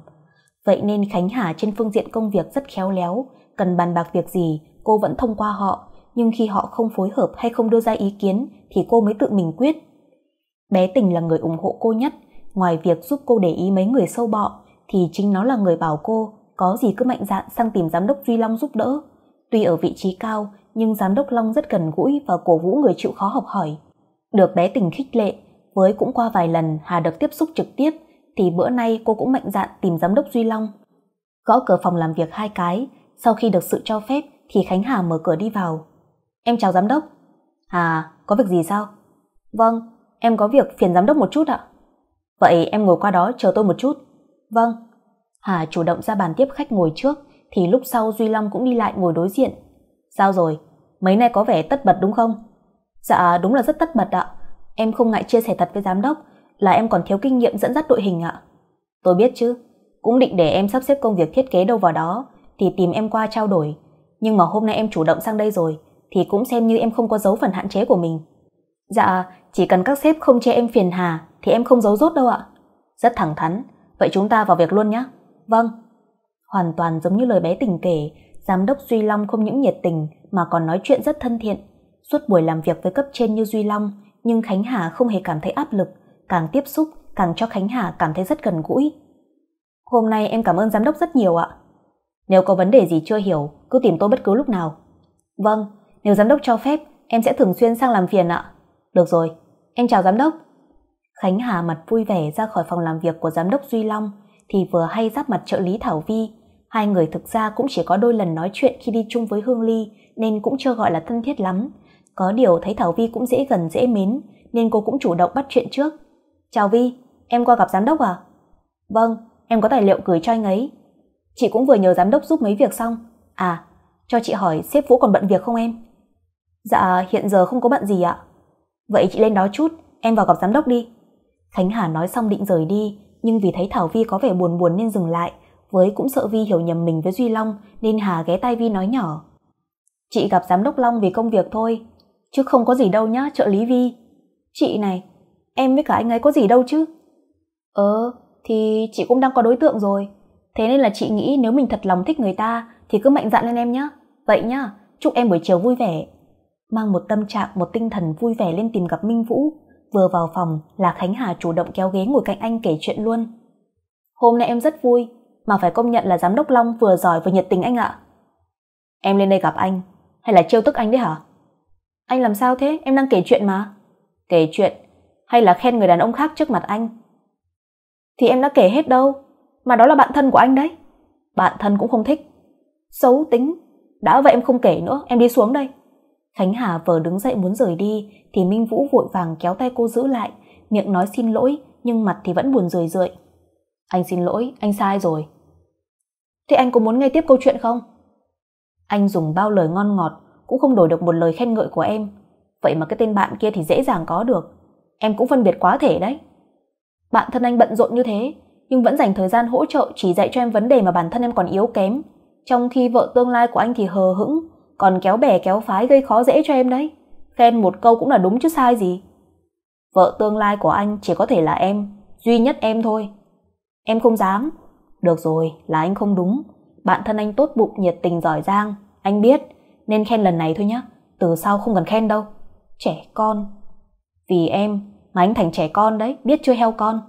Vậy nên Khánh Hà trên phương diện công việc rất khéo léo, cần bàn bạc việc gì cô vẫn thông qua họ, nhưng khi họ không phối hợp hay không đưa ra ý kiến thì cô mới tự mình quyết. Bé Tình là người ủng hộ cô nhất, ngoài việc giúp cô để ý mấy người sâu bọ thì chính nó là người bảo cô có gì cứ mạnh dạn sang tìm giám đốc Duy Long giúp đỡ. Tuy ở vị trí cao nhưng giám đốc Long rất gần gũi và cổ vũ người chịu khó học hỏi. Được bé Tình khích lệ, với cũng qua vài lần Hà được tiếp xúc trực tiếp thì bữa nay cô cũng mạnh dạn tìm giám đốc Duy Long. Gõ cửa phòng làm việc hai cái, sau khi được sự cho phép thì Khánh Hà mở cửa đi vào. Em chào giám đốc. Hà, có việc gì sao? Vâng, em có việc phiền giám đốc một chút ạ. Vậy em ngồi qua đó chờ tôi một chút. Vâng. Hà chủ động ra bàn tiếp khách ngồi trước, thì lúc sau Duy Long cũng đi lại ngồi đối diện. Sao rồi, mấy nay có vẻ tất bật đúng không? Dạ đúng là rất tất bật ạ. Em không ngại chia sẻ thật với giám đốc là em còn thiếu kinh nghiệm dẫn dắt đội hình ạ. Tôi biết chứ, cũng định để em sắp xếp công việc thiết kế đâu vào đó thì tìm em qua trao đổi. Nhưng mà hôm nay em chủ động sang đây rồi thì cũng xem như em không có giấu phần hạn chế của mình. Dạ, chỉ cần các sếp không che em phiền hà thì em không giấu rốt đâu ạ. Rất thẳng thắn, vậy chúng ta vào việc luôn nhé. Vâng. Hoàn toàn giống như lời bé tình kể, giám đốc Duy Long không những nhiệt tình mà còn nói chuyện rất thân thiện. Suốt buổi làm việc với cấp trên như Duy Long, nhưng Khánh Hà không hề cảm thấy áp lực càng tiếp xúc càng cho Khánh Hà cảm thấy rất gần gũi. Hôm nay em cảm ơn giám đốc rất nhiều ạ. Nếu có vấn đề gì chưa hiểu, cứ tìm tôi bất cứ lúc nào. Vâng, nếu giám đốc cho phép, em sẽ thường xuyên sang làm phiền ạ. Được rồi, em chào giám đốc. Khánh Hà mặt vui vẻ ra khỏi phòng làm việc của giám đốc Duy Long thì vừa hay giáp mặt trợ lý Thảo Vi. Hai người thực ra cũng chỉ có đôi lần nói chuyện khi đi chung với Hương Ly nên cũng chưa gọi là thân thiết lắm. Có điều thấy Thảo Vi cũng dễ gần dễ mến nên cô cũng chủ động bắt chuyện trước Chào Vi, em qua gặp giám đốc à? Vâng, em có tài liệu gửi cho anh ấy. Chị cũng vừa nhờ giám đốc giúp mấy việc xong. À, cho chị hỏi sếp Vũ còn bận việc không em? Dạ, hiện giờ không có bận gì ạ. Vậy chị lên đó chút, em vào gặp giám đốc đi. Khánh Hà nói xong định rời đi, nhưng vì thấy Thảo Vi có vẻ buồn buồn nên dừng lại, với cũng sợ Vi hiểu nhầm mình với Duy Long nên Hà ghé tay Vi nói nhỏ. Chị gặp giám đốc Long vì công việc thôi, chứ không có gì đâu nhá, trợ lý Vi. Chị này, em với cả anh ấy có gì đâu chứ ờ thì chị cũng đang có đối tượng rồi thế nên là chị nghĩ nếu mình thật lòng thích người ta thì cứ mạnh dạn lên em nhé vậy nhá chúc em buổi chiều vui vẻ mang một tâm trạng một tinh thần vui vẻ lên tìm gặp minh vũ vừa vào phòng là khánh hà chủ động kéo ghế ngồi cạnh anh kể chuyện luôn hôm nay em rất vui mà phải công nhận là giám đốc long vừa giỏi vừa nhiệt tình anh ạ em lên đây gặp anh hay là trêu tức anh đấy hả anh làm sao thế em đang kể chuyện mà kể chuyện hay là khen người đàn ông khác trước mặt anh thì em đã kể hết đâu mà đó là bạn thân của anh đấy bạn thân cũng không thích xấu tính đã vậy em không kể nữa em đi xuống đây khánh hà vừa đứng dậy muốn rời đi thì minh vũ vội vàng kéo tay cô giữ lại miệng nói xin lỗi nhưng mặt thì vẫn buồn rười rượi anh xin lỗi anh sai rồi thế anh có muốn nghe tiếp câu chuyện không anh dùng bao lời ngon ngọt cũng không đổi được một lời khen ngợi của em vậy mà cái tên bạn kia thì dễ dàng có được em cũng phân biệt quá thể đấy bạn thân anh bận rộn như thế nhưng vẫn dành thời gian hỗ trợ chỉ dạy cho em vấn đề mà bản thân em còn yếu kém trong khi vợ tương lai của anh thì hờ hững còn kéo bè kéo phái gây khó dễ cho em đấy khen một câu cũng là đúng chứ sai gì vợ tương lai của anh chỉ có thể là em duy nhất em thôi em không dám được rồi là anh không đúng bạn thân anh tốt bụng nhiệt tình giỏi giang anh biết nên khen lần này thôi nhé từ sau không cần khen đâu trẻ con vì em mà anh thành trẻ con đấy, biết chưa heo con.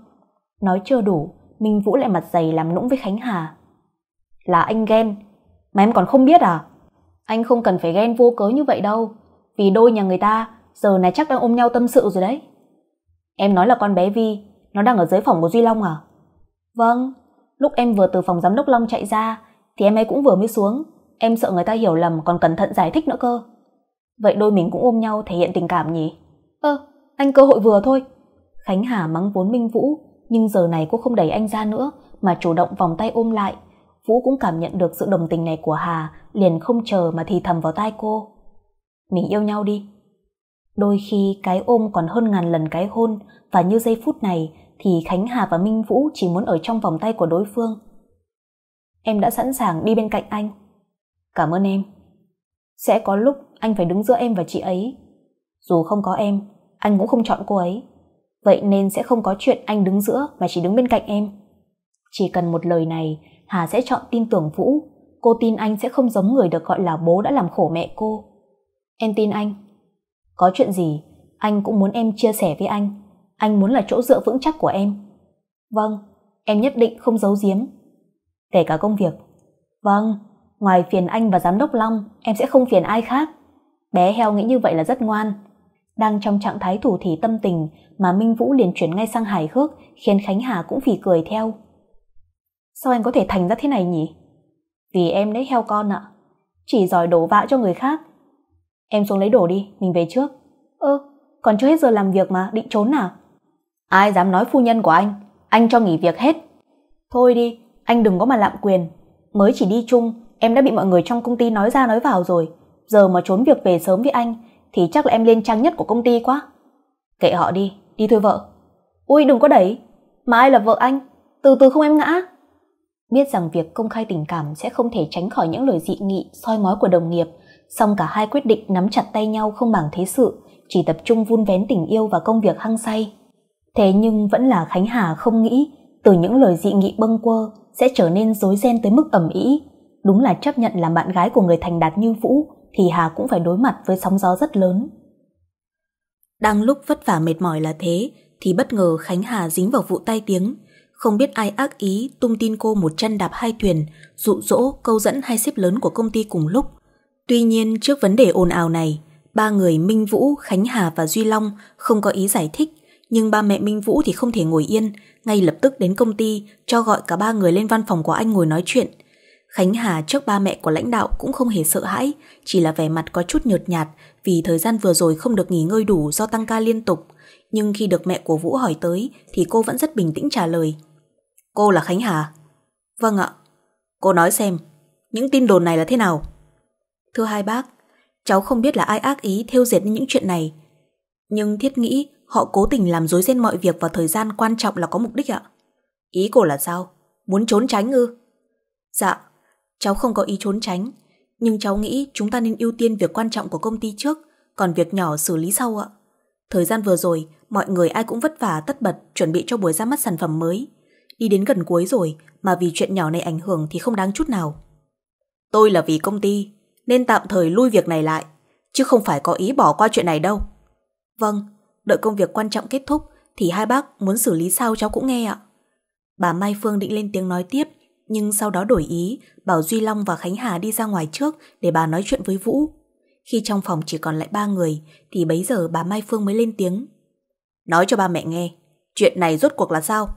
Nói chưa đủ, Minh Vũ lại mặt dày làm nũng với Khánh Hà. Là anh ghen, mà em còn không biết à? Anh không cần phải ghen vô cớ như vậy đâu, vì đôi nhà người ta giờ này chắc đang ôm nhau tâm sự rồi đấy. Em nói là con bé Vi, nó đang ở dưới phòng của Duy Long à? Vâng, lúc em vừa từ phòng giám đốc Long chạy ra thì em ấy cũng vừa mới xuống, em sợ người ta hiểu lầm còn cẩn thận giải thích nữa cơ. Vậy đôi mình cũng ôm nhau thể hiện tình cảm nhỉ? Ơ, ờ, anh cơ hội vừa thôi khánh hà mắng vốn minh vũ nhưng giờ này cô không đẩy anh ra nữa mà chủ động vòng tay ôm lại vũ cũng cảm nhận được sự đồng tình này của hà liền không chờ mà thì thầm vào tai cô mình yêu nhau đi đôi khi cái ôm còn hơn ngàn lần cái hôn và như giây phút này thì khánh hà và minh vũ chỉ muốn ở trong vòng tay của đối phương em đã sẵn sàng đi bên cạnh anh cảm ơn em sẽ có lúc anh phải đứng giữa em và chị ấy dù không có em anh cũng không chọn cô ấy vậy nên sẽ không có chuyện anh đứng giữa mà chỉ đứng bên cạnh em chỉ cần một lời này hà sẽ chọn tin tưởng vũ cô tin anh sẽ không giống người được gọi là bố đã làm khổ mẹ cô em tin anh có chuyện gì anh cũng muốn em chia sẻ với anh anh muốn là chỗ dựa vững chắc của em vâng em nhất định không giấu giếm kể cả công việc vâng ngoài phiền anh và giám đốc long em sẽ không phiền ai khác bé heo nghĩ như vậy là rất ngoan đang trong trạng thái thủ thỉ tâm tình mà Minh Vũ liền chuyển ngay sang hài hước khiến Khánh Hà cũng phì cười theo. Sao anh có thể thành ra thế này nhỉ? Vì em đấy heo con ạ. Chỉ giỏi đổ vạ cho người khác. Em xuống lấy đồ đi, mình về trước. Ơ, ừ, còn chưa hết giờ làm việc mà, định trốn nào? Ai dám nói phu nhân của anh, anh cho nghỉ việc hết. Thôi đi, anh đừng có mà lạm quyền. Mới chỉ đi chung, em đã bị mọi người trong công ty nói ra nói vào rồi. Giờ mà trốn việc về sớm với anh thì chắc là em lên trang nhất của công ty quá. Kệ họ đi, đi thôi vợ. Ui đừng có đẩy, mà ai là vợ anh, từ từ không em ngã. Biết rằng việc công khai tình cảm sẽ không thể tránh khỏi những lời dị nghị, soi mói của đồng nghiệp, song cả hai quyết định nắm chặt tay nhau không bằng thế sự, chỉ tập trung vun vén tình yêu và công việc hăng say. Thế nhưng vẫn là Khánh Hà không nghĩ từ những lời dị nghị bâng quơ sẽ trở nên dối ghen tới mức ẩm ý. Đúng là chấp nhận làm bạn gái của người thành đạt như Vũ thì Hà cũng phải đối mặt với sóng gió rất lớn. Đang lúc vất vả mệt mỏi là thế, thì bất ngờ Khánh Hà dính vào vụ tai tiếng. Không biết ai ác ý tung tin cô một chân đạp hai thuyền, dụ dỗ, câu dẫn hai xếp lớn của công ty cùng lúc. Tuy nhiên trước vấn đề ồn ào này, ba người Minh Vũ, Khánh Hà và Duy Long không có ý giải thích, nhưng ba mẹ Minh Vũ thì không thể ngồi yên, ngay lập tức đến công ty cho gọi cả ba người lên văn phòng của anh ngồi nói chuyện – Khánh Hà trước ba mẹ của lãnh đạo cũng không hề sợ hãi, chỉ là vẻ mặt có chút nhợt nhạt vì thời gian vừa rồi không được nghỉ ngơi đủ do tăng ca liên tục. Nhưng khi được mẹ của Vũ hỏi tới thì cô vẫn rất bình tĩnh trả lời. Cô là Khánh Hà? Vâng ạ. Cô nói xem, những tin đồn này là thế nào? Thưa hai bác, cháu không biết là ai ác ý thêu dệt những chuyện này. Nhưng thiết nghĩ họ cố tình làm dối ren mọi việc vào thời gian quan trọng là có mục đích ạ. Ý cô là sao? Muốn trốn tránh ư? Dạ, Cháu không có ý trốn tránh, nhưng cháu nghĩ chúng ta nên ưu tiên việc quan trọng của công ty trước, còn việc nhỏ xử lý sau ạ. Thời gian vừa rồi, mọi người ai cũng vất vả tất bật chuẩn bị cho buổi ra mắt sản phẩm mới. Đi đến gần cuối rồi mà vì chuyện nhỏ này ảnh hưởng thì không đáng chút nào. Tôi là vì công ty, nên tạm thời lui việc này lại, chứ không phải có ý bỏ qua chuyện này đâu. Vâng, đợi công việc quan trọng kết thúc thì hai bác muốn xử lý sao cháu cũng nghe ạ. Bà Mai Phương định lên tiếng nói tiếp, nhưng sau đó đổi ý, bảo Duy Long và Khánh Hà đi ra ngoài trước để bà nói chuyện với Vũ. Khi trong phòng chỉ còn lại ba người, thì bấy giờ bà Mai Phương mới lên tiếng. Nói cho ba mẹ nghe, chuyện này rốt cuộc là sao?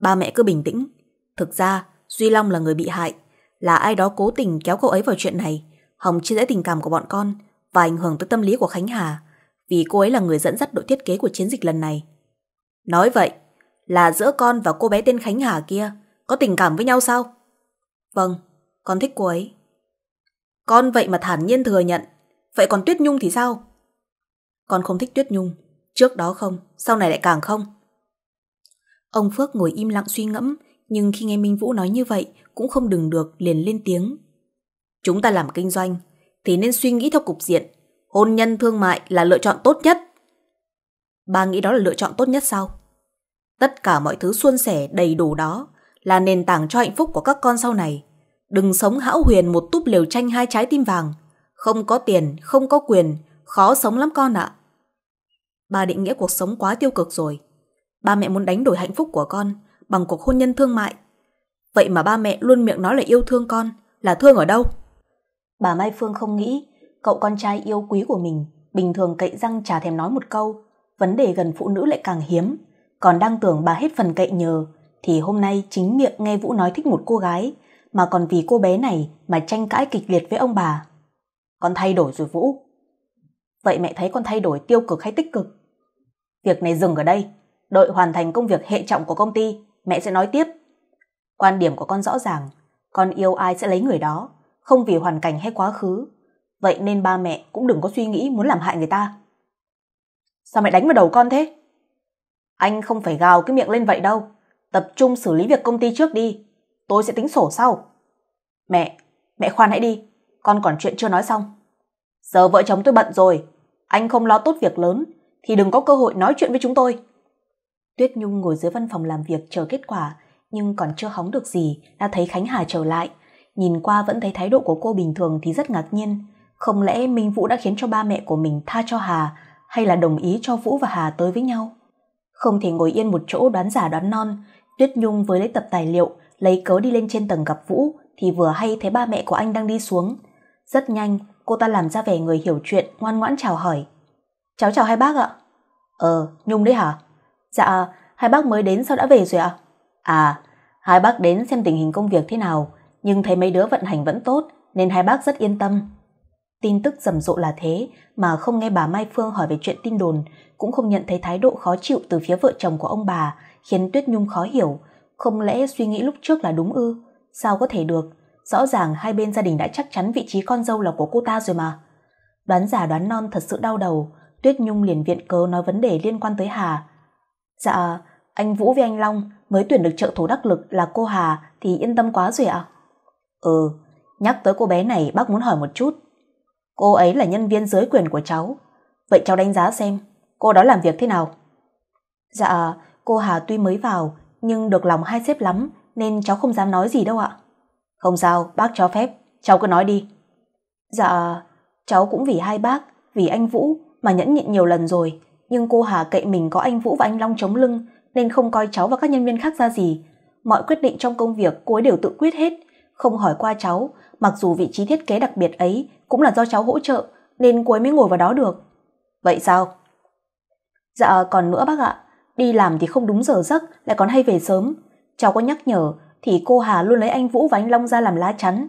Ba mẹ cứ bình tĩnh. Thực ra, Duy Long là người bị hại, là ai đó cố tình kéo cậu ấy vào chuyện này, hòng chia rẽ tình cảm của bọn con và ảnh hưởng tới tâm lý của Khánh Hà, vì cô ấy là người dẫn dắt đội thiết kế của chiến dịch lần này. Nói vậy, là giữa con và cô bé tên Khánh Hà kia có tình cảm với nhau sao? Vâng, con thích cô ấy. Con vậy mà thản nhiên thừa nhận. Vậy còn Tuyết Nhung thì sao? Con không thích Tuyết Nhung. Trước đó không, sau này lại càng không. Ông Phước ngồi im lặng suy ngẫm, nhưng khi nghe Minh Vũ nói như vậy cũng không đừng được liền lên tiếng. Chúng ta làm kinh doanh thì nên suy nghĩ theo cục diện. Hôn nhân thương mại là lựa chọn tốt nhất. Ba nghĩ đó là lựa chọn tốt nhất sao? Tất cả mọi thứ suôn sẻ đầy đủ đó là nền tảng cho hạnh phúc của các con sau này. Đừng sống hão huyền một túp liều tranh hai trái tim vàng. Không có tiền, không có quyền, khó sống lắm con ạ. Bà định nghĩa cuộc sống quá tiêu cực rồi. Ba mẹ muốn đánh đổi hạnh phúc của con bằng cuộc hôn nhân thương mại. Vậy mà ba mẹ luôn miệng nói là yêu thương con, là thương ở đâu? Bà Mai Phương không nghĩ cậu con trai yêu quý của mình bình thường cậy răng chả thèm nói một câu. Vấn đề gần phụ nữ lại càng hiếm, còn đang tưởng bà hết phần cậy nhờ thì hôm nay chính miệng nghe Vũ nói thích một cô gái, mà còn vì cô bé này mà tranh cãi kịch liệt với ông bà. Con thay đổi rồi Vũ. Vậy mẹ thấy con thay đổi tiêu cực hay tích cực? Việc này dừng ở đây, đợi hoàn thành công việc hệ trọng của công ty, mẹ sẽ nói tiếp. Quan điểm của con rõ ràng, con yêu ai sẽ lấy người đó, không vì hoàn cảnh hay quá khứ. Vậy nên ba mẹ cũng đừng có suy nghĩ muốn làm hại người ta. Sao mẹ đánh vào đầu con thế? Anh không phải gào cái miệng lên vậy đâu tập trung xử lý việc công ty trước đi tôi sẽ tính sổ sau mẹ mẹ khoan hãy đi con còn chuyện chưa nói xong giờ vợ chồng tôi bận rồi anh không lo tốt việc lớn thì đừng có cơ hội nói chuyện với chúng tôi tuyết nhung ngồi dưới văn phòng làm việc chờ kết quả nhưng còn chưa hóng được gì đã thấy khánh hà trở lại nhìn qua vẫn thấy thái độ của cô bình thường thì rất ngạc nhiên không lẽ minh vũ đã khiến cho ba mẹ của mình tha cho hà hay là đồng ý cho vũ và hà tới với nhau không thể ngồi yên một chỗ đoán giả đoán non Tuyết Nhung với lấy tập tài liệu, lấy cớ đi lên trên tầng gặp Vũ thì vừa hay thấy ba mẹ của anh đang đi xuống. Rất nhanh, cô ta làm ra vẻ người hiểu chuyện, ngoan ngoãn chào hỏi. Cháu chào hai bác ạ. Ờ, Nhung đấy hả? Dạ, hai bác mới đến sao đã về rồi ạ? À, hai bác đến xem tình hình công việc thế nào, nhưng thấy mấy đứa vận hành vẫn tốt nên hai bác rất yên tâm. Tin tức rầm rộ là thế mà không nghe bà Mai Phương hỏi về chuyện tin đồn, cũng không nhận thấy thái độ khó chịu từ phía vợ chồng của ông bà, khiến Tuyết Nhung khó hiểu. Không lẽ suy nghĩ lúc trước là đúng ư? Sao có thể được? Rõ ràng hai bên gia đình đã chắc chắn vị trí con dâu là của cô ta rồi mà. Đoán giả đoán non thật sự đau đầu. Tuyết Nhung liền viện cớ nói vấn đề liên quan tới Hà. Dạ, anh Vũ với anh Long mới tuyển được trợ thủ đắc lực là cô Hà thì yên tâm quá rồi ạ. Ừ, nhắc tới cô bé này bác muốn hỏi một chút. Cô ấy là nhân viên giới quyền của cháu. Vậy cháu đánh giá xem, cô đó làm việc thế nào? Dạ, cô Hà tuy mới vào nhưng được lòng hai xếp lắm nên cháu không dám nói gì đâu ạ. Không sao, bác cho phép, cháu cứ nói đi. Dạ, cháu cũng vì hai bác, vì anh Vũ mà nhẫn nhịn nhiều lần rồi, nhưng cô Hà cậy mình có anh Vũ và anh Long chống lưng nên không coi cháu và các nhân viên khác ra gì. Mọi quyết định trong công việc cô ấy đều tự quyết hết, không hỏi qua cháu, mặc dù vị trí thiết kế đặc biệt ấy cũng là do cháu hỗ trợ nên cô ấy mới ngồi vào đó được. Vậy sao? Dạ còn nữa bác ạ, đi làm thì không đúng giờ giấc lại còn hay về sớm cháu có nhắc nhở thì cô hà luôn lấy anh vũ và anh long ra làm lá chắn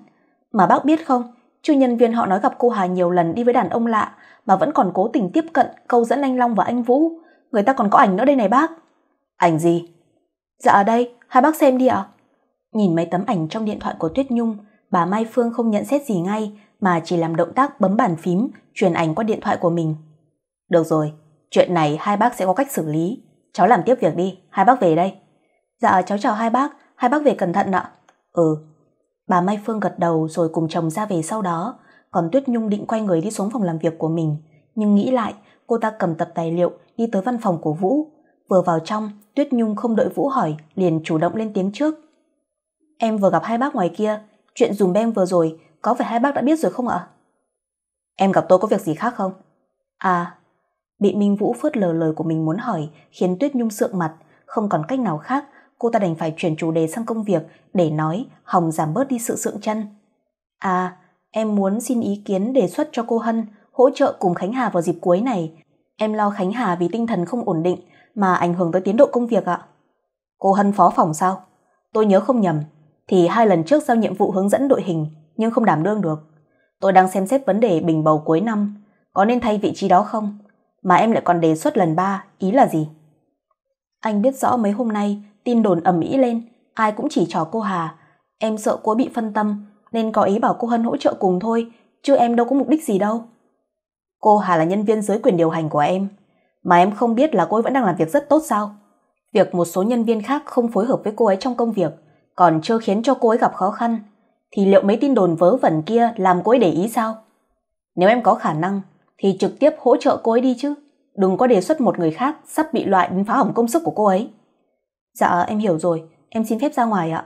mà bác biết không chu nhân viên họ nói gặp cô hà nhiều lần đi với đàn ông lạ mà vẫn còn cố tình tiếp cận câu dẫn anh long và anh vũ người ta còn có ảnh nữa đây này bác ảnh gì dạ ở đây hai bác xem đi ạ nhìn mấy tấm ảnh trong điện thoại của tuyết nhung bà mai phương không nhận xét gì ngay mà chỉ làm động tác bấm bàn phím truyền ảnh qua điện thoại của mình được rồi chuyện này hai bác sẽ có cách xử lý cháu làm tiếp việc đi hai bác về đây dạ cháu chào hai bác hai bác về cẩn thận ạ ừ bà mai phương gật đầu rồi cùng chồng ra về sau đó còn tuyết nhung định quay người đi xuống phòng làm việc của mình nhưng nghĩ lại cô ta cầm tập tài liệu đi tới văn phòng của vũ vừa vào trong tuyết nhung không đợi vũ hỏi liền chủ động lên tiếng trước em vừa gặp hai bác ngoài kia chuyện dùm beng vừa rồi có phải hai bác đã biết rồi không ạ em gặp tôi có việc gì khác không à Bị Minh Vũ phớt lờ lời của mình muốn hỏi khiến Tuyết Nhung sượng mặt, không còn cách nào khác, cô ta đành phải chuyển chủ đề sang công việc để nói hòng giảm bớt đi sự sượng chân. À, em muốn xin ý kiến đề xuất cho cô Hân hỗ trợ cùng Khánh Hà vào dịp cuối này. Em lo Khánh Hà vì tinh thần không ổn định mà ảnh hưởng tới tiến độ công việc ạ. Cô Hân phó phòng sao? Tôi nhớ không nhầm, thì hai lần trước giao nhiệm vụ hướng dẫn đội hình nhưng không đảm đương được. Tôi đang xem xét vấn đề bình bầu cuối năm, có nên thay vị trí đó không? mà em lại còn đề xuất lần ba ý là gì anh biết rõ mấy hôm nay tin đồn ầm ĩ lên ai cũng chỉ trò cô hà em sợ cô bị phân tâm nên có ý bảo cô hân hỗ trợ cùng thôi chứ em đâu có mục đích gì đâu cô hà là nhân viên dưới quyền điều hành của em mà em không biết là cô ấy vẫn đang làm việc rất tốt sao việc một số nhân viên khác không phối hợp với cô ấy trong công việc còn chưa khiến cho cô ấy gặp khó khăn thì liệu mấy tin đồn vớ vẩn kia làm cô ấy để ý sao nếu em có khả năng thì trực tiếp hỗ trợ cô ấy đi chứ đừng có đề xuất một người khác sắp bị loại đến phá hỏng công sức của cô ấy dạ em hiểu rồi em xin phép ra ngoài ạ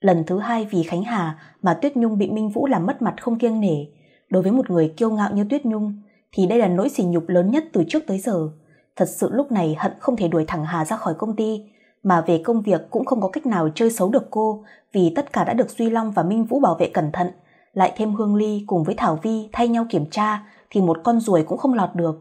lần thứ hai vì khánh hà mà tuyết nhung bị minh vũ làm mất mặt không kiêng nể đối với một người kiêu ngạo như tuyết nhung thì đây là nỗi sỉ nhục lớn nhất từ trước tới giờ thật sự lúc này hận không thể đuổi thẳng hà ra khỏi công ty mà về công việc cũng không có cách nào chơi xấu được cô vì tất cả đã được duy long và minh vũ bảo vệ cẩn thận lại thêm hương ly cùng với thảo vi thay nhau kiểm tra thì một con ruồi cũng không lọt được.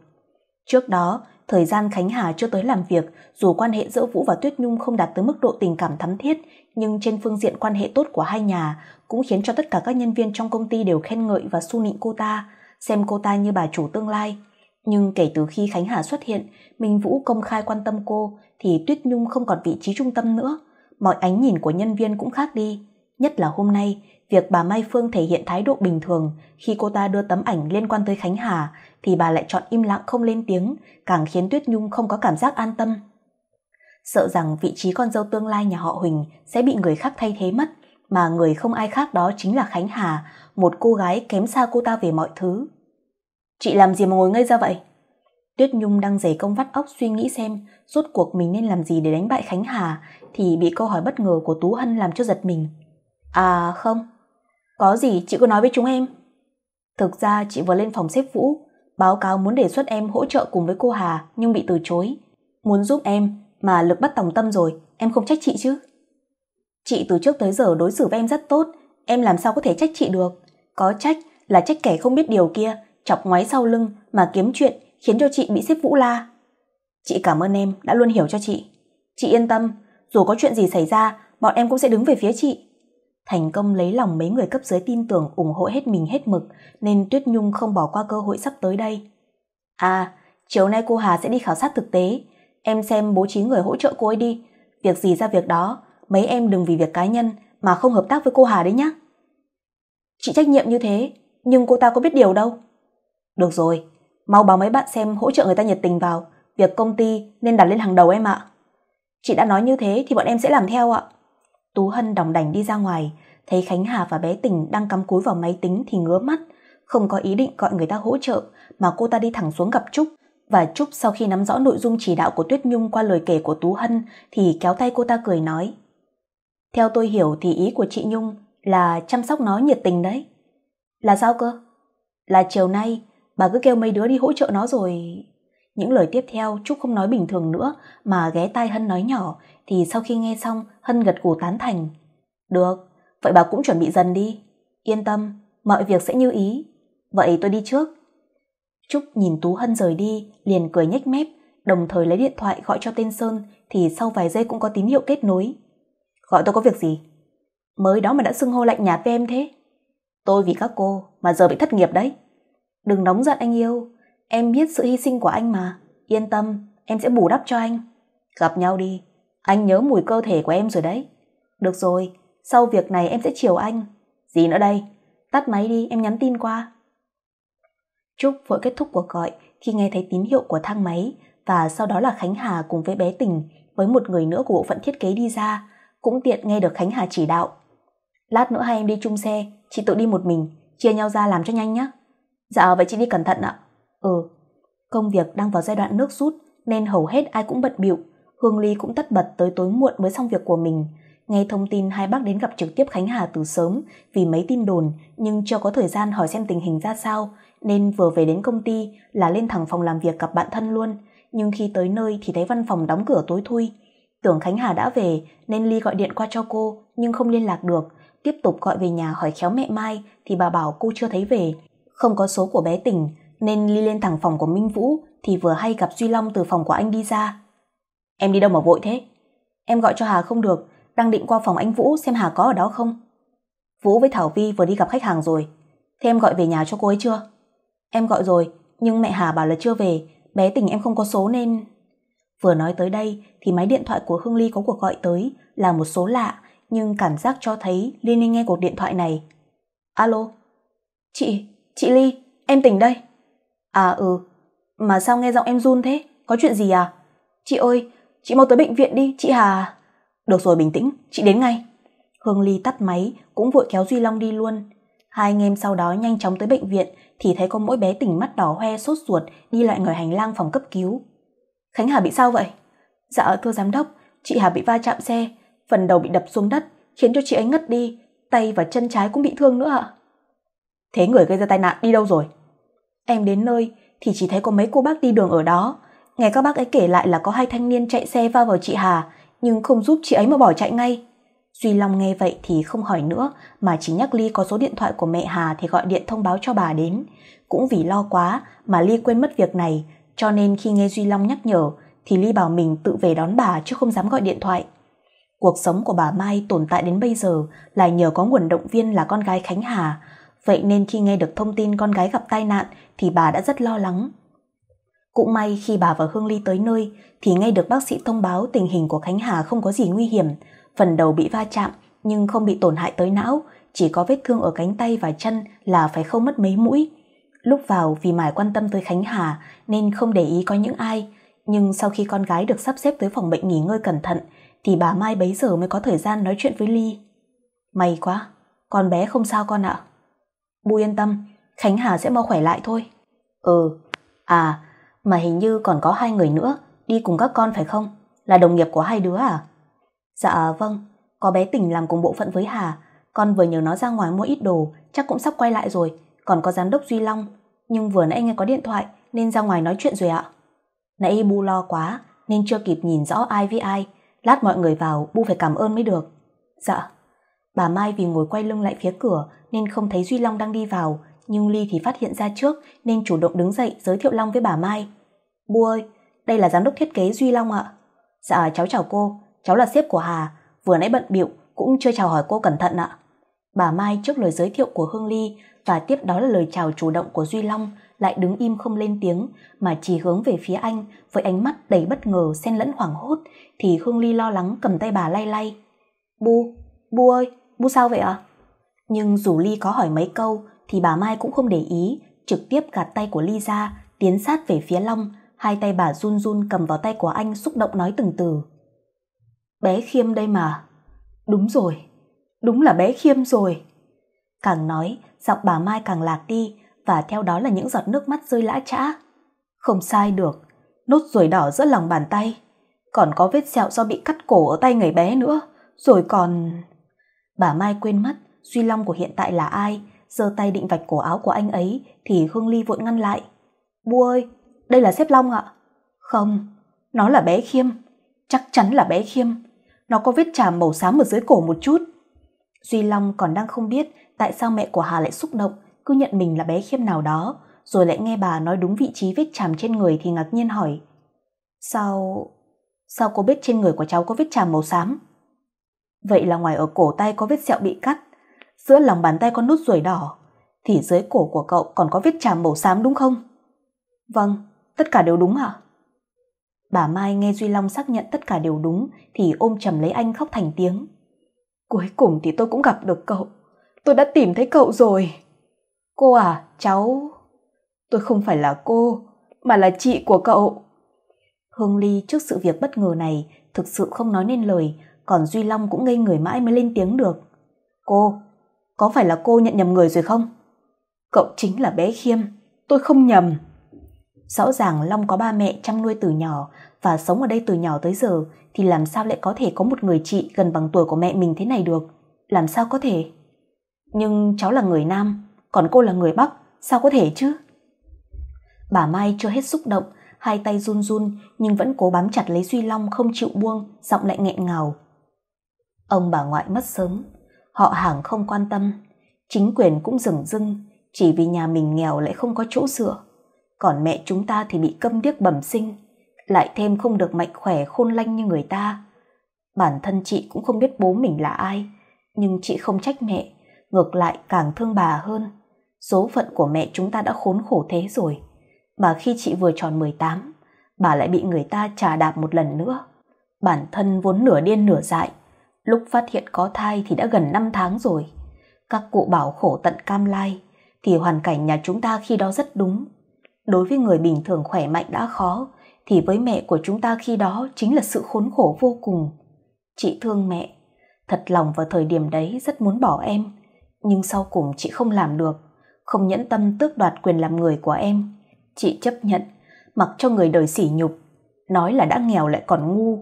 Trước đó, thời gian Khánh Hà chưa tới làm việc, dù quan hệ giữa Vũ và Tuyết Nhung không đạt tới mức độ tình cảm thắm thiết, nhưng trên phương diện quan hệ tốt của hai nhà cũng khiến cho tất cả các nhân viên trong công ty đều khen ngợi và su nịnh cô ta, xem cô ta như bà chủ tương lai. Nhưng kể từ khi Khánh Hà xuất hiện, Minh Vũ công khai quan tâm cô thì Tuyết Nhung không còn vị trí trung tâm nữa. Mọi ánh nhìn của nhân viên cũng khác đi. Nhất là hôm nay, việc bà Mai Phương thể hiện thái độ bình thường khi cô ta đưa tấm ảnh liên quan tới Khánh Hà thì bà lại chọn im lặng không lên tiếng, càng khiến Tuyết Nhung không có cảm giác an tâm. Sợ rằng vị trí con dâu tương lai nhà họ Huỳnh sẽ bị người khác thay thế mất, mà người không ai khác đó chính là Khánh Hà, một cô gái kém xa cô ta về mọi thứ. Chị làm gì mà ngồi ngây ra vậy? Tuyết Nhung đang giày công vắt óc suy nghĩ xem rốt cuộc mình nên làm gì để đánh bại Khánh Hà thì bị câu hỏi bất ngờ của Tú Hân làm cho giật mình. À không, có gì chị cứ nói với chúng em. Thực ra chị vừa lên phòng xếp Vũ, báo cáo muốn đề xuất em hỗ trợ cùng với cô Hà nhưng bị từ chối. Muốn giúp em mà lực bắt tòng tâm rồi, em không trách chị chứ. Chị từ trước tới giờ đối xử với em rất tốt, em làm sao có thể trách chị được. Có trách là trách kẻ không biết điều kia, chọc ngoáy sau lưng mà kiếm chuyện khiến cho chị bị xếp Vũ la. Chị cảm ơn em đã luôn hiểu cho chị. Chị yên tâm, dù có chuyện gì xảy ra, bọn em cũng sẽ đứng về phía chị thành công lấy lòng mấy người cấp dưới tin tưởng ủng hộ hết mình hết mực, nên Tuyết Nhung không bỏ qua cơ hội sắp tới đây. À, chiều nay cô Hà sẽ đi khảo sát thực tế, em xem bố trí người hỗ trợ cô ấy đi, việc gì ra việc đó, mấy em đừng vì việc cá nhân mà không hợp tác với cô Hà đấy nhé. Chị trách nhiệm như thế, nhưng cô ta có biết điều đâu. Được rồi, mau báo mấy bạn xem hỗ trợ người ta nhiệt tình vào, việc công ty nên đặt lên hàng đầu em ạ. Chị đã nói như thế thì bọn em sẽ làm theo ạ. Tú Hân đỏng đành đi ra ngoài, thấy Khánh Hà và bé Tình đang cắm cúi vào máy tính thì ngứa mắt, không có ý định gọi người ta hỗ trợ mà cô ta đi thẳng xuống gặp Trúc. Và Trúc sau khi nắm rõ nội dung chỉ đạo của Tuyết Nhung qua lời kể của Tú Hân thì kéo tay cô ta cười nói. Theo tôi hiểu thì ý của chị Nhung là chăm sóc nó nhiệt tình đấy. Là sao cơ? Là chiều nay bà cứ kêu mấy đứa đi hỗ trợ nó rồi. Những lời tiếp theo Trúc không nói bình thường nữa mà ghé tai Hân nói nhỏ thì sau khi nghe xong Hân gật gù tán thành. Được, vậy bà cũng chuẩn bị dần đi. Yên tâm, mọi việc sẽ như ý. Vậy tôi đi trước. Trúc nhìn Tú Hân rời đi, liền cười nhếch mép, đồng thời lấy điện thoại gọi cho tên Sơn thì sau vài giây cũng có tín hiệu kết nối. Gọi tôi có việc gì? Mới đó mà đã xưng hô lạnh nhạt với em thế. Tôi vì các cô mà giờ bị thất nghiệp đấy. Đừng nóng giận anh yêu, em biết sự hy sinh của anh mà. Yên tâm, em sẽ bù đắp cho anh. Gặp nhau đi, anh nhớ mùi cơ thể của em rồi đấy. Được rồi, sau việc này em sẽ chiều anh. Gì nữa đây? Tắt máy đi, em nhắn tin qua. Trúc vội kết thúc cuộc gọi khi nghe thấy tín hiệu của thang máy và sau đó là Khánh Hà cùng với bé Tình với một người nữa của bộ phận thiết kế đi ra, cũng tiện nghe được Khánh Hà chỉ đạo. Lát nữa hai em đi chung xe, chị tự đi một mình, chia nhau ra làm cho nhanh nhé. Dạ vậy chị đi cẩn thận ạ. Ừ, công việc đang vào giai đoạn nước rút nên hầu hết ai cũng bận bịu Hương Ly cũng tất bật tới tối muộn mới xong việc của mình. Nghe thông tin hai bác đến gặp trực tiếp Khánh Hà từ sớm vì mấy tin đồn nhưng chưa có thời gian hỏi xem tình hình ra sao nên vừa về đến công ty là lên thẳng phòng làm việc gặp bạn thân luôn. Nhưng khi tới nơi thì thấy văn phòng đóng cửa tối thui. Tưởng Khánh Hà đã về nên Ly gọi điện qua cho cô nhưng không liên lạc được. Tiếp tục gọi về nhà hỏi khéo mẹ Mai thì bà bảo cô chưa thấy về. Không có số của bé tỉnh nên Ly lên thẳng phòng của Minh Vũ thì vừa hay gặp Duy Long từ phòng của anh đi ra. Em đi đâu mà vội thế? Em gọi cho Hà không được, đang định qua phòng anh Vũ xem Hà có ở đó không. Vũ với Thảo Vi vừa đi gặp khách hàng rồi. Thế em gọi về nhà cho cô ấy chưa? Em gọi rồi, nhưng mẹ Hà bảo là chưa về, bé tình em không có số nên... Vừa nói tới đây thì máy điện thoại của Hương Ly có cuộc gọi tới là một số lạ, nhưng cảm giác cho thấy Liên Ninh nghe cuộc điện thoại này. Alo? Chị, chị Ly, em tỉnh đây. À ừ, mà sao nghe giọng em run thế? Có chuyện gì à? Chị ơi, chị mau tới bệnh viện đi chị hà được rồi bình tĩnh chị đến ngay hương ly tắt máy cũng vội kéo duy long đi luôn hai anh em sau đó nhanh chóng tới bệnh viện thì thấy có mỗi bé tỉnh mắt đỏ hoe sốt ruột đi lại ngoài hành lang phòng cấp cứu khánh hà bị sao vậy dạ thưa giám đốc chị hà bị va chạm xe phần đầu bị đập xuống đất khiến cho chị ấy ngất đi tay và chân trái cũng bị thương nữa ạ thế người gây ra tai nạn đi đâu rồi em đến nơi thì chỉ thấy có mấy cô bác đi đường ở đó Nghe các bác ấy kể lại là có hai thanh niên chạy xe va vào chị Hà, nhưng không giúp chị ấy mà bỏ chạy ngay. Duy Long nghe vậy thì không hỏi nữa, mà chỉ nhắc Ly có số điện thoại của mẹ Hà thì gọi điện thông báo cho bà đến. Cũng vì lo quá mà Ly quên mất việc này, cho nên khi nghe Duy Long nhắc nhở thì Ly bảo mình tự về đón bà chứ không dám gọi điện thoại. Cuộc sống của bà Mai tồn tại đến bây giờ là nhờ có nguồn động viên là con gái Khánh Hà, vậy nên khi nghe được thông tin con gái gặp tai nạn thì bà đã rất lo lắng. Cũng may khi bà và Hương Ly tới nơi thì ngay được bác sĩ thông báo tình hình của Khánh Hà không có gì nguy hiểm, phần đầu bị va chạm nhưng không bị tổn hại tới não, chỉ có vết thương ở cánh tay và chân là phải không mất mấy mũi. Lúc vào vì Mải quan tâm tới Khánh Hà nên không để ý có những ai, nhưng sau khi con gái được sắp xếp tới phòng bệnh nghỉ ngơi cẩn thận thì bà Mai bấy giờ mới có thời gian nói chuyện với Ly. May quá, con bé không sao con ạ. bu yên tâm, Khánh Hà sẽ mau khỏe lại thôi. Ừ, à mà hình như còn có hai người nữa đi cùng các con phải không? Là đồng nghiệp của hai đứa à? Dạ vâng, có bé Tình làm cùng bộ phận với Hà, con vừa nhờ nó ra ngoài mua ít đồ, chắc cũng sắp quay lại rồi, còn có giám đốc Duy Long, nhưng vừa nãy nghe có điện thoại nên ra ngoài nói chuyện rồi ạ. Nãy Bu lo quá nên chưa kịp nhìn rõ ai với ai, lát mọi người vào Bu phải cảm ơn mới được. Dạ. Bà Mai vì ngồi quay lưng lại phía cửa nên không thấy Duy Long đang đi vào, nhưng Ly thì phát hiện ra trước nên chủ động đứng dậy giới thiệu Long với bà Mai. Bu ơi, đây là giám đốc thiết kế Duy Long ạ. Dạ, cháu chào cô, cháu là sếp của Hà, vừa nãy bận bịu cũng chưa chào hỏi cô cẩn thận ạ. Bà Mai trước lời giới thiệu của Hương Ly và tiếp đó là lời chào chủ động của Duy Long lại đứng im không lên tiếng mà chỉ hướng về phía anh với ánh mắt đầy bất ngờ xen lẫn hoảng hốt thì Hương Ly lo lắng cầm tay bà lay lay. Bu, Bu ơi, Bu sao vậy ạ? Nhưng dù Ly có hỏi mấy câu thì bà Mai cũng không để ý, trực tiếp gạt tay của Ly ra, tiến sát về phía Long hai tay bà run run cầm vào tay của anh xúc động nói từng từ. Bé Khiêm đây mà. Đúng rồi, đúng là bé Khiêm rồi. Càng nói, giọng bà Mai càng lạc đi và theo đó là những giọt nước mắt rơi lã chã. Không sai được, nốt ruồi đỏ giữa lòng bàn tay. Còn có vết sẹo do bị cắt cổ ở tay người bé nữa. Rồi còn... Bà Mai quên mất Duy Long của hiện tại là ai, giơ tay định vạch cổ áo của anh ấy thì Hương Ly vội ngăn lại. "Bu ơi, đây là xếp long ạ không nó là bé khiêm chắc chắn là bé khiêm nó có vết tràm màu xám ở dưới cổ một chút duy long còn đang không biết tại sao mẹ của hà lại xúc động cứ nhận mình là bé khiêm nào đó rồi lại nghe bà nói đúng vị trí vết tràm trên người thì ngạc nhiên hỏi sao sao cô biết trên người của cháu có vết tràm màu xám vậy là ngoài ở cổ tay có vết sẹo bị cắt giữa lòng bàn tay có nốt ruồi đỏ thì dưới cổ của cậu còn có vết tràm màu xám đúng không vâng tất cả đều đúng hả? Bà Mai nghe Duy Long xác nhận tất cả đều đúng thì ôm chầm lấy anh khóc thành tiếng. Cuối cùng thì tôi cũng gặp được cậu. Tôi đã tìm thấy cậu rồi. Cô à, cháu... Tôi không phải là cô, mà là chị của cậu. Hương Ly trước sự việc bất ngờ này thực sự không nói nên lời, còn Duy Long cũng ngây người mãi mới lên tiếng được. Cô, có phải là cô nhận nhầm người rồi không? Cậu chính là bé Khiêm, tôi không nhầm. Rõ ràng Long có ba mẹ chăm nuôi từ nhỏ và sống ở đây từ nhỏ tới giờ thì làm sao lại có thể có một người chị gần bằng tuổi của mẹ mình thế này được? Làm sao có thể? Nhưng cháu là người Nam, còn cô là người Bắc, sao có thể chứ? Bà Mai chưa hết xúc động, hai tay run run nhưng vẫn cố bám chặt lấy Duy Long không chịu buông, giọng lại nghẹn ngào. Ông bà ngoại mất sớm, họ hàng không quan tâm, chính quyền cũng rừng rưng, chỉ vì nhà mình nghèo lại không có chỗ dựa còn mẹ chúng ta thì bị câm điếc bẩm sinh, lại thêm không được mạnh khỏe khôn lanh như người ta. Bản thân chị cũng không biết bố mình là ai, nhưng chị không trách mẹ, ngược lại càng thương bà hơn. Số phận của mẹ chúng ta đã khốn khổ thế rồi. Mà khi chị vừa tròn 18, bà lại bị người ta trà đạp một lần nữa. Bản thân vốn nửa điên nửa dại, lúc phát hiện có thai thì đã gần 5 tháng rồi. Các cụ bảo khổ tận cam lai, thì hoàn cảnh nhà chúng ta khi đó rất đúng. Đối với người bình thường khỏe mạnh đã khó, thì với mẹ của chúng ta khi đó chính là sự khốn khổ vô cùng. Chị thương mẹ, thật lòng vào thời điểm đấy rất muốn bỏ em, nhưng sau cùng chị không làm được, không nhẫn tâm tước đoạt quyền làm người của em. Chị chấp nhận, mặc cho người đời sỉ nhục, nói là đã nghèo lại còn ngu.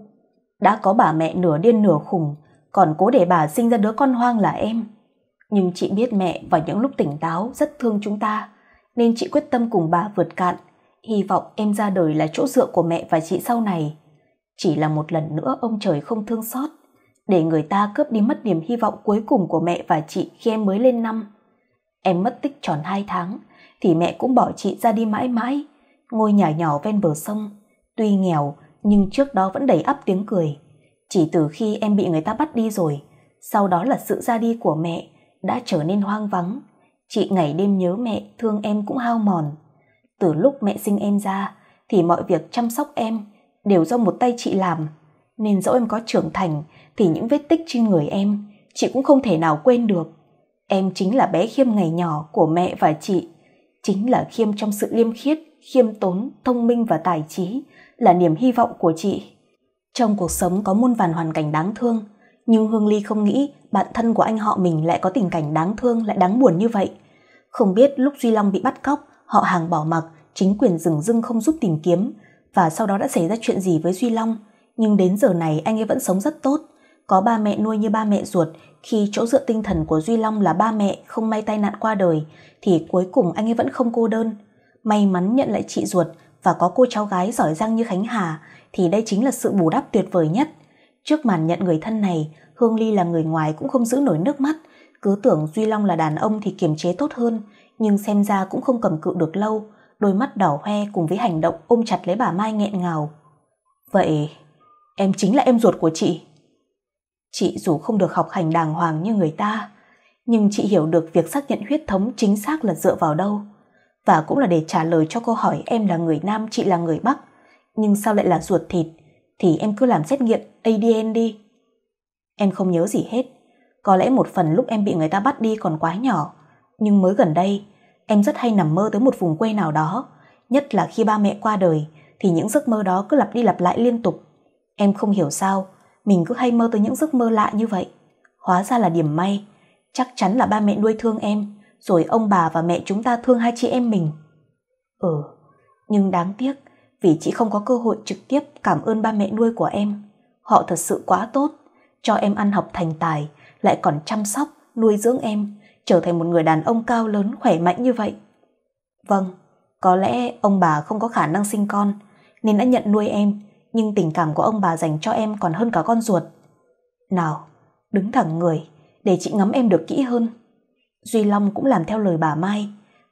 Đã có bà mẹ nửa điên nửa khùng, còn cố để bà sinh ra đứa con hoang là em. Nhưng chị biết mẹ vào những lúc tỉnh táo rất thương chúng ta nên chị quyết tâm cùng bà vượt cạn, hy vọng em ra đời là chỗ dựa của mẹ và chị sau này. Chỉ là một lần nữa ông trời không thương xót, để người ta cướp đi mất niềm hy vọng cuối cùng của mẹ và chị khi em mới lên năm. Em mất tích tròn hai tháng, thì mẹ cũng bỏ chị ra đi mãi mãi. Ngôi nhà nhỏ ven bờ sông, tuy nghèo nhưng trước đó vẫn đầy ắp tiếng cười. Chỉ từ khi em bị người ta bắt đi rồi, sau đó là sự ra đi của mẹ đã trở nên hoang vắng, Chị ngày đêm nhớ mẹ, thương em cũng hao mòn. Từ lúc mẹ sinh em ra, thì mọi việc chăm sóc em đều do một tay chị làm. Nên dẫu em có trưởng thành, thì những vết tích trên người em, chị cũng không thể nào quên được. Em chính là bé khiêm ngày nhỏ của mẹ và chị. Chính là khiêm trong sự liêm khiết, khiêm tốn, thông minh và tài trí, là niềm hy vọng của chị. Trong cuộc sống có muôn vàn hoàn cảnh đáng thương, nhưng Hương Ly không nghĩ bạn thân của anh họ mình lại có tình cảnh đáng thương lại đáng buồn như vậy. Không biết lúc Duy Long bị bắt cóc, họ hàng bỏ mặc, chính quyền rừng dưng không giúp tìm kiếm và sau đó đã xảy ra chuyện gì với Duy Long. Nhưng đến giờ này anh ấy vẫn sống rất tốt, có ba mẹ nuôi như ba mẹ ruột khi chỗ dựa tinh thần của Duy Long là ba mẹ không may tai nạn qua đời thì cuối cùng anh ấy vẫn không cô đơn. May mắn nhận lại chị ruột và có cô cháu gái giỏi giang như Khánh Hà thì đây chính là sự bù đắp tuyệt vời nhất – Trước màn nhận người thân này, Hương Ly là người ngoài cũng không giữ nổi nước mắt, cứ tưởng Duy Long là đàn ông thì kiềm chế tốt hơn, nhưng xem ra cũng không cầm cự được lâu, đôi mắt đỏ hoe cùng với hành động ôm chặt lấy bà Mai nghẹn ngào. Vậy, em chính là em ruột của chị. Chị dù không được học hành đàng hoàng như người ta, nhưng chị hiểu được việc xác nhận huyết thống chính xác là dựa vào đâu. Và cũng là để trả lời cho câu hỏi em là người Nam, chị là người Bắc, nhưng sao lại là ruột thịt, thì em cứ làm xét nghiệm ADN đi. Em không nhớ gì hết. Có lẽ một phần lúc em bị người ta bắt đi còn quá nhỏ. Nhưng mới gần đây, em rất hay nằm mơ tới một vùng quê nào đó. Nhất là khi ba mẹ qua đời, thì những giấc mơ đó cứ lặp đi lặp lại liên tục. Em không hiểu sao, mình cứ hay mơ tới những giấc mơ lạ như vậy. Hóa ra là điểm may. Chắc chắn là ba mẹ nuôi thương em, rồi ông bà và mẹ chúng ta thương hai chị em mình. Ừ, nhưng đáng tiếc, vì chị không có cơ hội trực tiếp cảm ơn ba mẹ nuôi của em. Họ thật sự quá tốt, cho em ăn học thành tài, lại còn chăm sóc, nuôi dưỡng em, trở thành một người đàn ông cao lớn, khỏe mạnh như vậy. Vâng, có lẽ ông bà không có khả năng sinh con, nên đã nhận nuôi em, nhưng tình cảm của ông bà dành cho em còn hơn cả con ruột. Nào, đứng thẳng người, để chị ngắm em được kỹ hơn. Duy Long cũng làm theo lời bà Mai,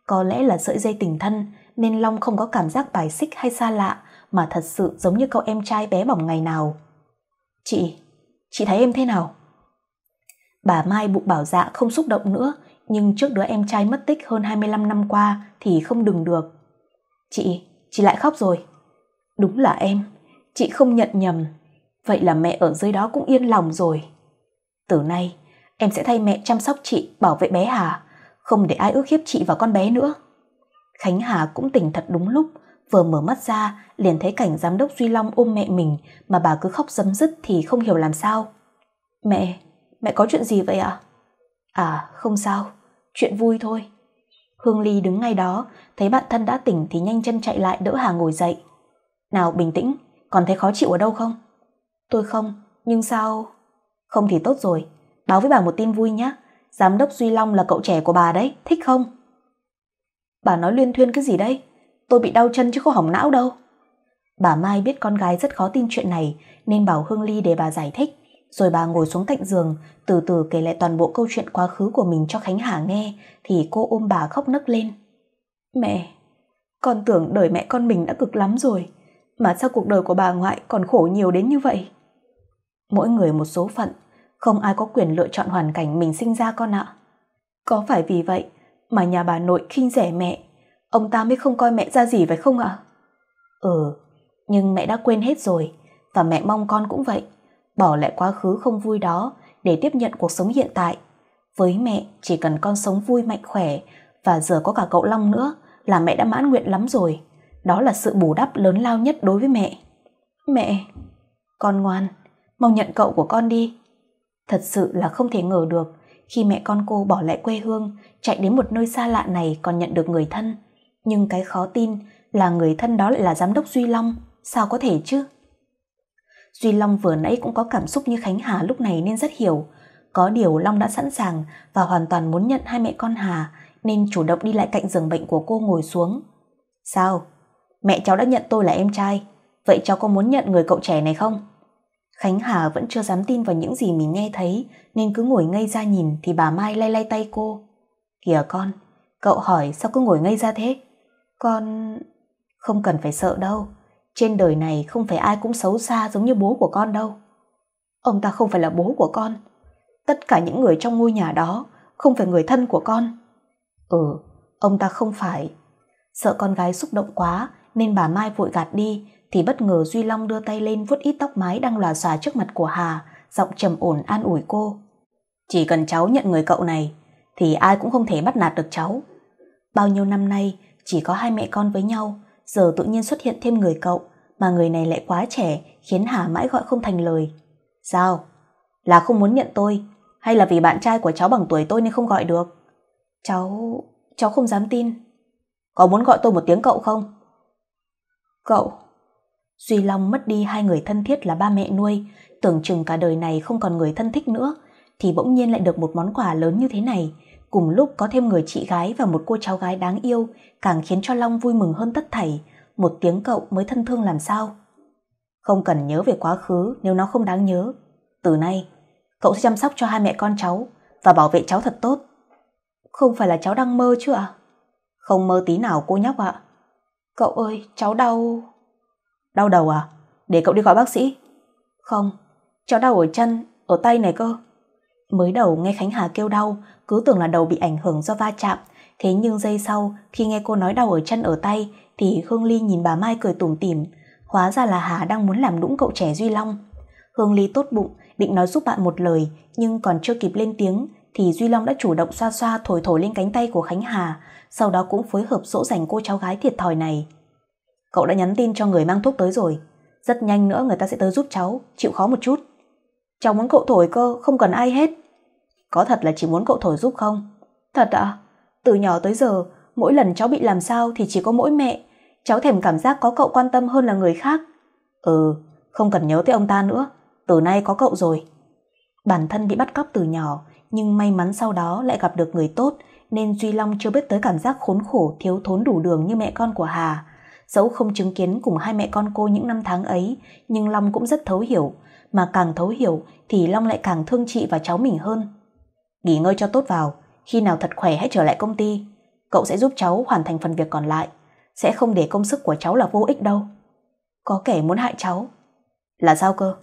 có lẽ là sợi dây tình thân nên Long không có cảm giác bài xích hay xa lạ mà thật sự giống như cậu em trai bé bỏng ngày nào. Chị, chị thấy em thế nào? Bà Mai bụng bảo dạ không xúc động nữa nhưng trước đứa em trai mất tích hơn 25 năm qua thì không đừng được. Chị, chị lại khóc rồi. Đúng là em, chị không nhận nhầm. Vậy là mẹ ở dưới đó cũng yên lòng rồi. Từ nay, em sẽ thay mẹ chăm sóc chị, bảo vệ bé Hà, không để ai ước hiếp chị và con bé nữa. Khánh Hà cũng tỉnh thật đúng lúc, vừa mở mắt ra liền thấy cảnh giám đốc Duy Long ôm mẹ mình mà bà cứ khóc dấm dứt thì không hiểu làm sao. Mẹ, mẹ có chuyện gì vậy ạ? À? à, không sao, chuyện vui thôi. Hương Ly đứng ngay đó, thấy bạn thân đã tỉnh thì nhanh chân chạy lại đỡ Hà ngồi dậy. Nào bình tĩnh, còn thấy khó chịu ở đâu không? Tôi không, nhưng sao... Không thì tốt rồi, báo với bà một tin vui nhé. Giám đốc Duy Long là cậu trẻ của bà đấy, thích không? Bà nói luyên thuyên cái gì đây? Tôi bị đau chân chứ không hỏng não đâu. Bà Mai biết con gái rất khó tin chuyện này nên bảo Hương Ly để bà giải thích. Rồi bà ngồi xuống cạnh giường, từ từ kể lại toàn bộ câu chuyện quá khứ của mình cho Khánh Hà nghe thì cô ôm bà khóc nấc lên. Mẹ, con tưởng đời mẹ con mình đã cực lắm rồi, mà sao cuộc đời của bà ngoại còn khổ nhiều đến như vậy? Mỗi người một số phận, không ai có quyền lựa chọn hoàn cảnh mình sinh ra con ạ. Có phải vì vậy mà nhà bà nội khinh rẻ mẹ, ông ta mới không coi mẹ ra gì phải không ạ? Ừ, nhưng mẹ đã quên hết rồi, và mẹ mong con cũng vậy, bỏ lại quá khứ không vui đó để tiếp nhận cuộc sống hiện tại. Với mẹ, chỉ cần con sống vui mạnh khỏe và giờ có cả cậu Long nữa là mẹ đã mãn nguyện lắm rồi. Đó là sự bù đắp lớn lao nhất đối với mẹ. Mẹ, con ngoan, mau nhận cậu của con đi. Thật sự là không thể ngờ được khi mẹ con cô bỏ lại quê hương, chạy đến một nơi xa lạ này còn nhận được người thân. Nhưng cái khó tin là người thân đó lại là giám đốc Duy Long, sao có thể chứ? Duy Long vừa nãy cũng có cảm xúc như Khánh Hà lúc này nên rất hiểu. Có điều Long đã sẵn sàng và hoàn toàn muốn nhận hai mẹ con Hà nên chủ động đi lại cạnh giường bệnh của cô ngồi xuống. Sao? Mẹ cháu đã nhận tôi là em trai, vậy cháu có muốn nhận người cậu trẻ này không? Khánh Hà vẫn chưa dám tin vào những gì mình nghe thấy nên cứ ngồi ngây ra nhìn thì bà Mai lay lay tay cô. Kìa con, cậu hỏi sao cứ ngồi ngây ra thế? Con... Không cần phải sợ đâu. Trên đời này không phải ai cũng xấu xa giống như bố của con đâu. Ông ta không phải là bố của con. Tất cả những người trong ngôi nhà đó không phải người thân của con. Ừ, ông ta không phải. Sợ con gái xúc động quá nên bà Mai vội gạt đi thì bất ngờ Duy Long đưa tay lên vuốt ít tóc mái đang lòa xòa trước mặt của Hà, giọng trầm ổn an ủi cô. Chỉ cần cháu nhận người cậu này, thì ai cũng không thể bắt nạt được cháu. Bao nhiêu năm nay, chỉ có hai mẹ con với nhau, giờ tự nhiên xuất hiện thêm người cậu, mà người này lại quá trẻ, khiến Hà mãi gọi không thành lời. Sao? Là không muốn nhận tôi, hay là vì bạn trai của cháu bằng tuổi tôi nên không gọi được? Cháu... cháu không dám tin. Có muốn gọi tôi một tiếng cậu không? Cậu... Duy Long mất đi hai người thân thiết là ba mẹ nuôi, tưởng chừng cả đời này không còn người thân thích nữa, thì bỗng nhiên lại được một món quà lớn như thế này, cùng lúc có thêm người chị gái và một cô cháu gái đáng yêu, càng khiến cho Long vui mừng hơn tất thảy, một tiếng cậu mới thân thương làm sao. Không cần nhớ về quá khứ nếu nó không đáng nhớ. Từ nay, cậu sẽ chăm sóc cho hai mẹ con cháu và bảo vệ cháu thật tốt. Không phải là cháu đang mơ chứ ạ? À? Không mơ tí nào cô nhóc ạ. À. Cậu ơi, cháu đau... Đau đầu à? Để cậu đi gọi bác sĩ. Không, cháu đau ở chân, ở tay này cơ. Mới đầu nghe Khánh Hà kêu đau, cứ tưởng là đầu bị ảnh hưởng do va chạm. Thế nhưng giây sau, khi nghe cô nói đau ở chân ở tay, thì Hương Ly nhìn bà Mai cười tủm tỉm. Hóa ra là Hà đang muốn làm đũng cậu trẻ Duy Long. Hương Ly tốt bụng, định nói giúp bạn một lời, nhưng còn chưa kịp lên tiếng, thì Duy Long đã chủ động xoa xoa thổi thổi lên cánh tay của Khánh Hà, sau đó cũng phối hợp dỗ dành cô cháu gái thiệt thòi này. Cậu đã nhắn tin cho người mang thuốc tới rồi Rất nhanh nữa người ta sẽ tới giúp cháu Chịu khó một chút Cháu muốn cậu thổi cơ, không cần ai hết Có thật là chỉ muốn cậu thổi giúp không Thật ạ à? Từ nhỏ tới giờ, mỗi lần cháu bị làm sao Thì chỉ có mỗi mẹ Cháu thèm cảm giác có cậu quan tâm hơn là người khác Ừ, không cần nhớ tới ông ta nữa Từ nay có cậu rồi Bản thân bị bắt cóc từ nhỏ Nhưng may mắn sau đó lại gặp được người tốt Nên Duy Long chưa biết tới cảm giác khốn khổ Thiếu thốn đủ đường như mẹ con của Hà Dẫu không chứng kiến cùng hai mẹ con cô những năm tháng ấy, nhưng Long cũng rất thấu hiểu, mà càng thấu hiểu thì Long lại càng thương chị và cháu mình hơn. Nghỉ ngơi cho tốt vào, khi nào thật khỏe hãy trở lại công ty. Cậu sẽ giúp cháu hoàn thành phần việc còn lại, sẽ không để công sức của cháu là vô ích đâu. Có kẻ muốn hại cháu. Là sao cơ?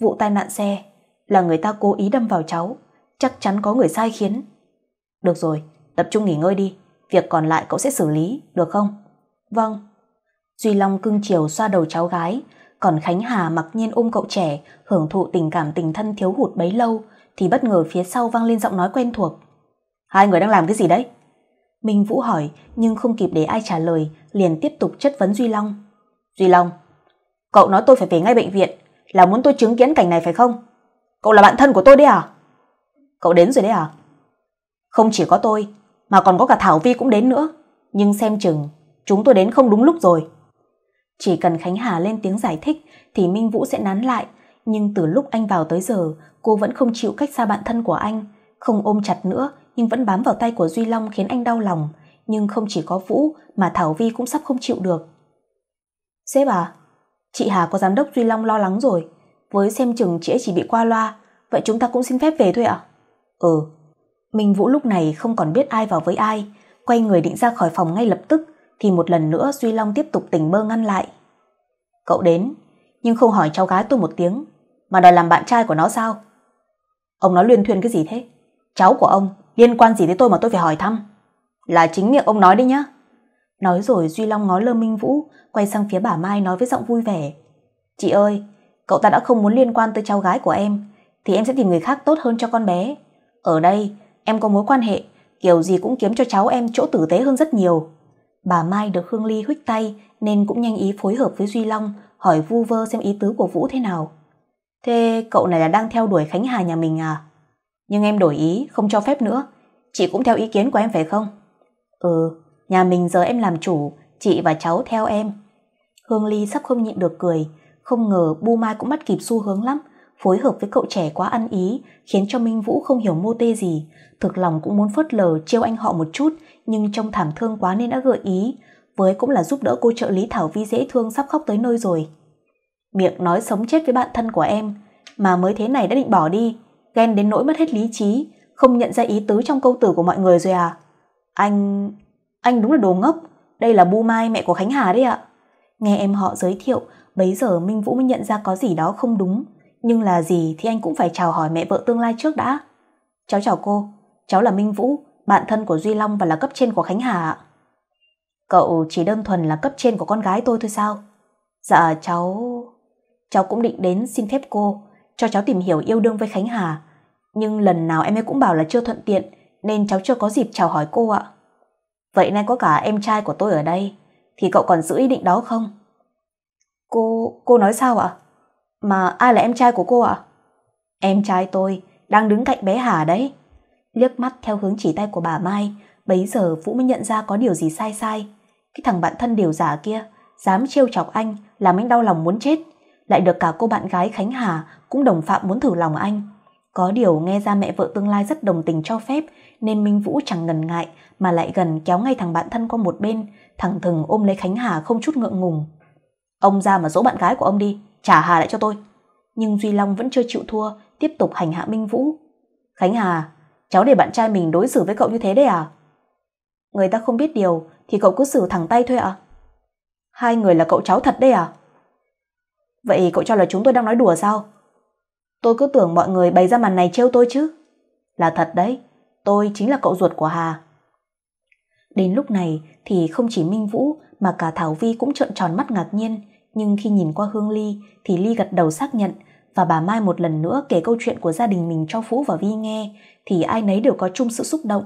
Vụ tai nạn xe là người ta cố ý đâm vào cháu, chắc chắn có người sai khiến. Được rồi, tập trung nghỉ ngơi đi, việc còn lại cậu sẽ xử lý, được không? Vâng. Duy Long cưng chiều xoa đầu cháu gái, còn Khánh Hà mặc nhiên ôm cậu trẻ, hưởng thụ tình cảm tình thân thiếu hụt bấy lâu, thì bất ngờ phía sau vang lên giọng nói quen thuộc. Hai người đang làm cái gì đấy? Minh Vũ hỏi, nhưng không kịp để ai trả lời, liền tiếp tục chất vấn Duy Long. Duy Long, cậu nói tôi phải về ngay bệnh viện, là muốn tôi chứng kiến cảnh này phải không? Cậu là bạn thân của tôi đấy à? Cậu đến rồi đấy à? Không chỉ có tôi, mà còn có cả Thảo Vi cũng đến nữa. Nhưng xem chừng, chúng tôi đến không đúng lúc rồi. Chỉ cần Khánh Hà lên tiếng giải thích thì Minh Vũ sẽ nán lại, nhưng từ lúc anh vào tới giờ, cô vẫn không chịu cách xa bạn thân của anh, không ôm chặt nữa nhưng vẫn bám vào tay của Duy Long khiến anh đau lòng, nhưng không chỉ có Vũ mà Thảo Vi cũng sắp không chịu được. Sếp à, chị Hà có giám đốc Duy Long lo lắng rồi, với xem chừng chị ấy chỉ bị qua loa, vậy chúng ta cũng xin phép về thôi ạ. Ừ, Minh Vũ lúc này không còn biết ai vào với ai, quay người định ra khỏi phòng ngay lập tức thì một lần nữa Duy Long tiếp tục tỉnh mơ ngăn lại. Cậu đến, nhưng không hỏi cháu gái tôi một tiếng, mà đòi làm bạn trai của nó sao? Ông nói luyên thuyên cái gì thế? Cháu của ông liên quan gì tới tôi mà tôi phải hỏi thăm? Là chính miệng ông nói đấy nhá. Nói rồi Duy Long ngó Lơ Minh Vũ, quay sang phía bà Mai nói với giọng vui vẻ. Chị ơi, cậu ta đã không muốn liên quan tới cháu gái của em, thì em sẽ tìm người khác tốt hơn cho con bé. Ở đây, em có mối quan hệ, kiểu gì cũng kiếm cho cháu em chỗ tử tế hơn rất nhiều. Bà Mai được Hương Ly huých tay nên cũng nhanh ý phối hợp với Duy Long hỏi vu vơ xem ý tứ của Vũ thế nào. Thế cậu này là đang theo đuổi Khánh Hà nhà mình à? Nhưng em đổi ý, không cho phép nữa. Chị cũng theo ý kiến của em phải không? Ừ, nhà mình giờ em làm chủ, chị và cháu theo em. Hương Ly sắp không nhịn được cười, không ngờ Bu Mai cũng bắt kịp xu hướng lắm, phối hợp với cậu trẻ quá ăn ý khiến cho minh vũ không hiểu mô tê gì thực lòng cũng muốn phớt lờ trêu anh họ một chút nhưng trong thảm thương quá nên đã gợi ý với cũng là giúp đỡ cô trợ lý thảo vi dễ thương sắp khóc tới nơi rồi miệng nói sống chết với bạn thân của em mà mới thế này đã định bỏ đi ghen đến nỗi mất hết lý trí không nhận ra ý tứ trong câu tử của mọi người rồi à anh anh đúng là đồ ngốc đây là bu mai mẹ của khánh hà đấy ạ nghe em họ giới thiệu bấy giờ minh vũ mới nhận ra có gì đó không đúng nhưng là gì thì anh cũng phải chào hỏi mẹ vợ tương lai trước đã Cháu chào cô Cháu là Minh Vũ Bạn thân của Duy Long và là cấp trên của Khánh Hà Cậu chỉ đơn thuần là cấp trên của con gái tôi thôi sao Dạ cháu Cháu cũng định đến xin phép cô Cho cháu tìm hiểu yêu đương với Khánh Hà Nhưng lần nào em ấy cũng bảo là chưa thuận tiện Nên cháu chưa có dịp chào hỏi cô ạ Vậy nay có cả em trai của tôi ở đây Thì cậu còn giữ ý định đó không Cô... cô nói sao ạ mà ai là em trai của cô ạ? Em trai tôi đang đứng cạnh bé Hà đấy. Liếc mắt theo hướng chỉ tay của bà Mai, bấy giờ Vũ mới nhận ra có điều gì sai sai. Cái thằng bạn thân điều giả kia, dám trêu chọc anh, làm anh đau lòng muốn chết. Lại được cả cô bạn gái Khánh Hà cũng đồng phạm muốn thử lòng anh. Có điều nghe ra mẹ vợ tương lai rất đồng tình cho phép, nên Minh Vũ chẳng ngần ngại mà lại gần kéo ngay thằng bạn thân qua một bên, thẳng thừng ôm lấy Khánh Hà không chút ngượng ngùng. Ông ra mà dỗ bạn gái của ông đi, trả hà lại cho tôi nhưng duy long vẫn chưa chịu thua tiếp tục hành hạ minh vũ khánh hà cháu để bạn trai mình đối xử với cậu như thế đấy à người ta không biết điều thì cậu cứ xử thẳng tay thôi ạ à? hai người là cậu cháu thật đấy à vậy cậu cho là chúng tôi đang nói đùa sao tôi cứ tưởng mọi người bày ra màn này trêu tôi chứ là thật đấy tôi chính là cậu ruột của hà đến lúc này thì không chỉ minh vũ mà cả thảo vi cũng trợn tròn mắt ngạc nhiên nhưng khi nhìn qua Hương Ly thì Ly gật đầu xác nhận và bà Mai một lần nữa kể câu chuyện của gia đình mình cho Phú và Vi nghe thì ai nấy đều có chung sự xúc động.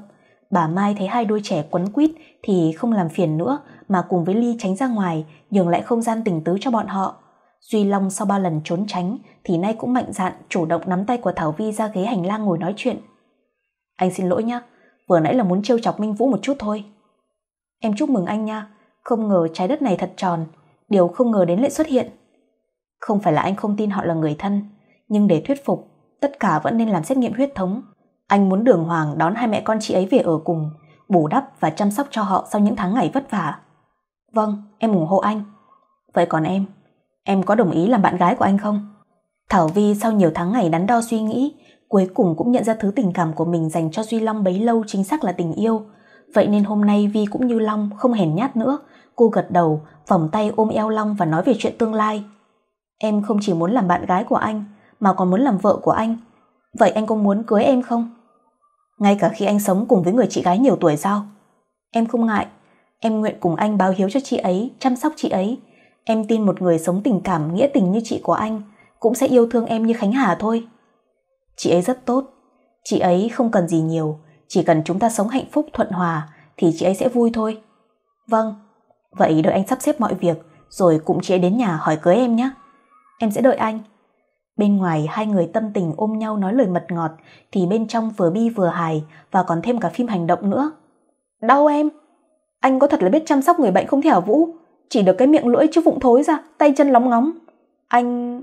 Bà Mai thấy hai đôi trẻ quấn quýt thì không làm phiền nữa mà cùng với Ly tránh ra ngoài, nhường lại không gian tình tứ cho bọn họ. Duy Long sau ba lần trốn tránh thì nay cũng mạnh dạn chủ động nắm tay của Thảo Vi ra ghế hành lang ngồi nói chuyện. Anh xin lỗi nhá, vừa nãy là muốn trêu chọc Minh Vũ một chút thôi. Em chúc mừng anh nha, không ngờ trái đất này thật tròn, điều không ngờ đến lại xuất hiện. Không phải là anh không tin họ là người thân, nhưng để thuyết phục, tất cả vẫn nên làm xét nghiệm huyết thống. Anh muốn Đường Hoàng đón hai mẹ con chị ấy về ở cùng, bù đắp và chăm sóc cho họ sau những tháng ngày vất vả. Vâng, em ủng hộ anh. Vậy còn em, em có đồng ý làm bạn gái của anh không? Thảo Vi sau nhiều tháng ngày đắn đo suy nghĩ, cuối cùng cũng nhận ra thứ tình cảm của mình dành cho Duy Long bấy lâu chính xác là tình yêu. Vậy nên hôm nay Vi cũng như Long không hèn nhát nữa, Cô gật đầu, vòng tay ôm eo Long và nói về chuyện tương lai. Em không chỉ muốn làm bạn gái của anh, mà còn muốn làm vợ của anh. Vậy anh có muốn cưới em không? Ngay cả khi anh sống cùng với người chị gái nhiều tuổi sao? Em không ngại, em nguyện cùng anh báo hiếu cho chị ấy, chăm sóc chị ấy. Em tin một người sống tình cảm nghĩa tình như chị của anh cũng sẽ yêu thương em như Khánh Hà thôi. Chị ấy rất tốt, chị ấy không cần gì nhiều, chỉ cần chúng ta sống hạnh phúc thuận hòa thì chị ấy sẽ vui thôi. Vâng, Vậy đợi anh sắp xếp mọi việc Rồi cũng trễ đến nhà hỏi cưới em nhé Em sẽ đợi anh Bên ngoài hai người tâm tình ôm nhau nói lời mật ngọt Thì bên trong vừa bi vừa hài Và còn thêm cả phim hành động nữa Đau em Anh có thật là biết chăm sóc người bệnh không thể hả Vũ Chỉ được cái miệng lưỡi chứ vụng thối ra Tay chân lóng ngóng Anh...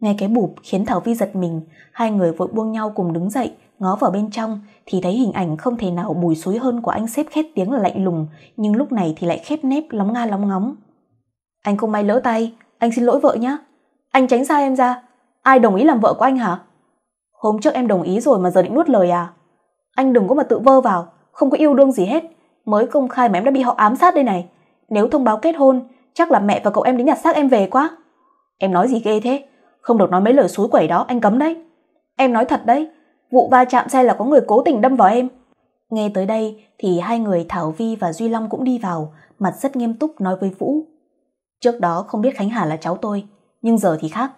Nghe cái bụp khiến Thảo Vi giật mình Hai người vội buông nhau cùng đứng dậy ngó vào bên trong thì thấy hình ảnh không thể nào bùi xúi hơn của anh xếp khét tiếng là lạnh lùng, nhưng lúc này thì lại khép nép lóng nga lóng ngóng. Anh không may lỡ tay, anh xin lỗi vợ nhé. Anh tránh xa em ra, ai đồng ý làm vợ của anh hả? Hôm trước em đồng ý rồi mà giờ định nuốt lời à? Anh đừng có mà tự vơ vào, không có yêu đương gì hết. Mới công khai mà em đã bị họ ám sát đây này. Nếu thông báo kết hôn, chắc là mẹ và cậu em đến nhặt xác em về quá. Em nói gì ghê thế? Không được nói mấy lời suối quẩy đó, anh cấm đấy. Em nói thật đấy, vụ va chạm xe là có người cố tình đâm vào em nghe tới đây thì hai người thảo vi và duy long cũng đi vào mặt rất nghiêm túc nói với vũ trước đó không biết khánh hà là cháu tôi nhưng giờ thì khác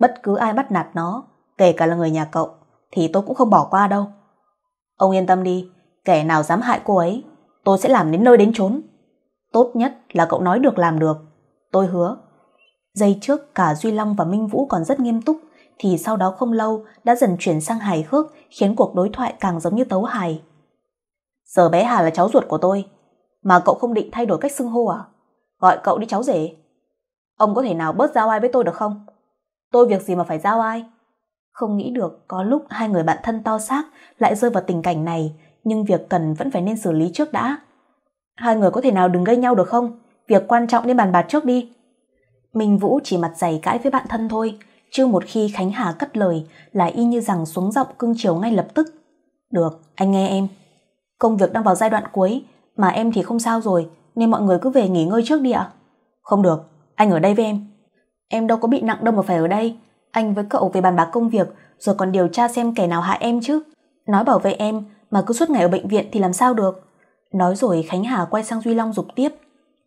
bất cứ ai bắt nạt nó kể cả là người nhà cậu thì tôi cũng không bỏ qua đâu ông yên tâm đi kẻ nào dám hại cô ấy tôi sẽ làm đến nơi đến chốn tốt nhất là cậu nói được làm được tôi hứa giây trước cả duy long và minh vũ còn rất nghiêm túc thì sau đó không lâu đã dần chuyển sang hài hước khiến cuộc đối thoại càng giống như tấu hài. Giờ bé Hà là cháu ruột của tôi, mà cậu không định thay đổi cách xưng hô à? Gọi cậu đi cháu rể. Ông có thể nào bớt giao ai với tôi được không? Tôi việc gì mà phải giao ai? Không nghĩ được có lúc hai người bạn thân to xác lại rơi vào tình cảnh này, nhưng việc cần vẫn phải nên xử lý trước đã. Hai người có thể nào đừng gây nhau được không? Việc quan trọng nên bàn bạc trước đi. Minh Vũ chỉ mặt dày cãi với bạn thân thôi, chứ một khi Khánh Hà cất lời là y như rằng xuống giọng cưng chiều ngay lập tức. Được, anh nghe em. Công việc đang vào giai đoạn cuối, mà em thì không sao rồi, nên mọi người cứ về nghỉ ngơi trước đi ạ. Không được, anh ở đây với em. Em đâu có bị nặng đâu mà phải ở đây. Anh với cậu về bàn bạc công việc, rồi còn điều tra xem kẻ nào hại em chứ. Nói bảo vệ em, mà cứ suốt ngày ở bệnh viện thì làm sao được. Nói rồi Khánh Hà quay sang Duy Long dục tiếp.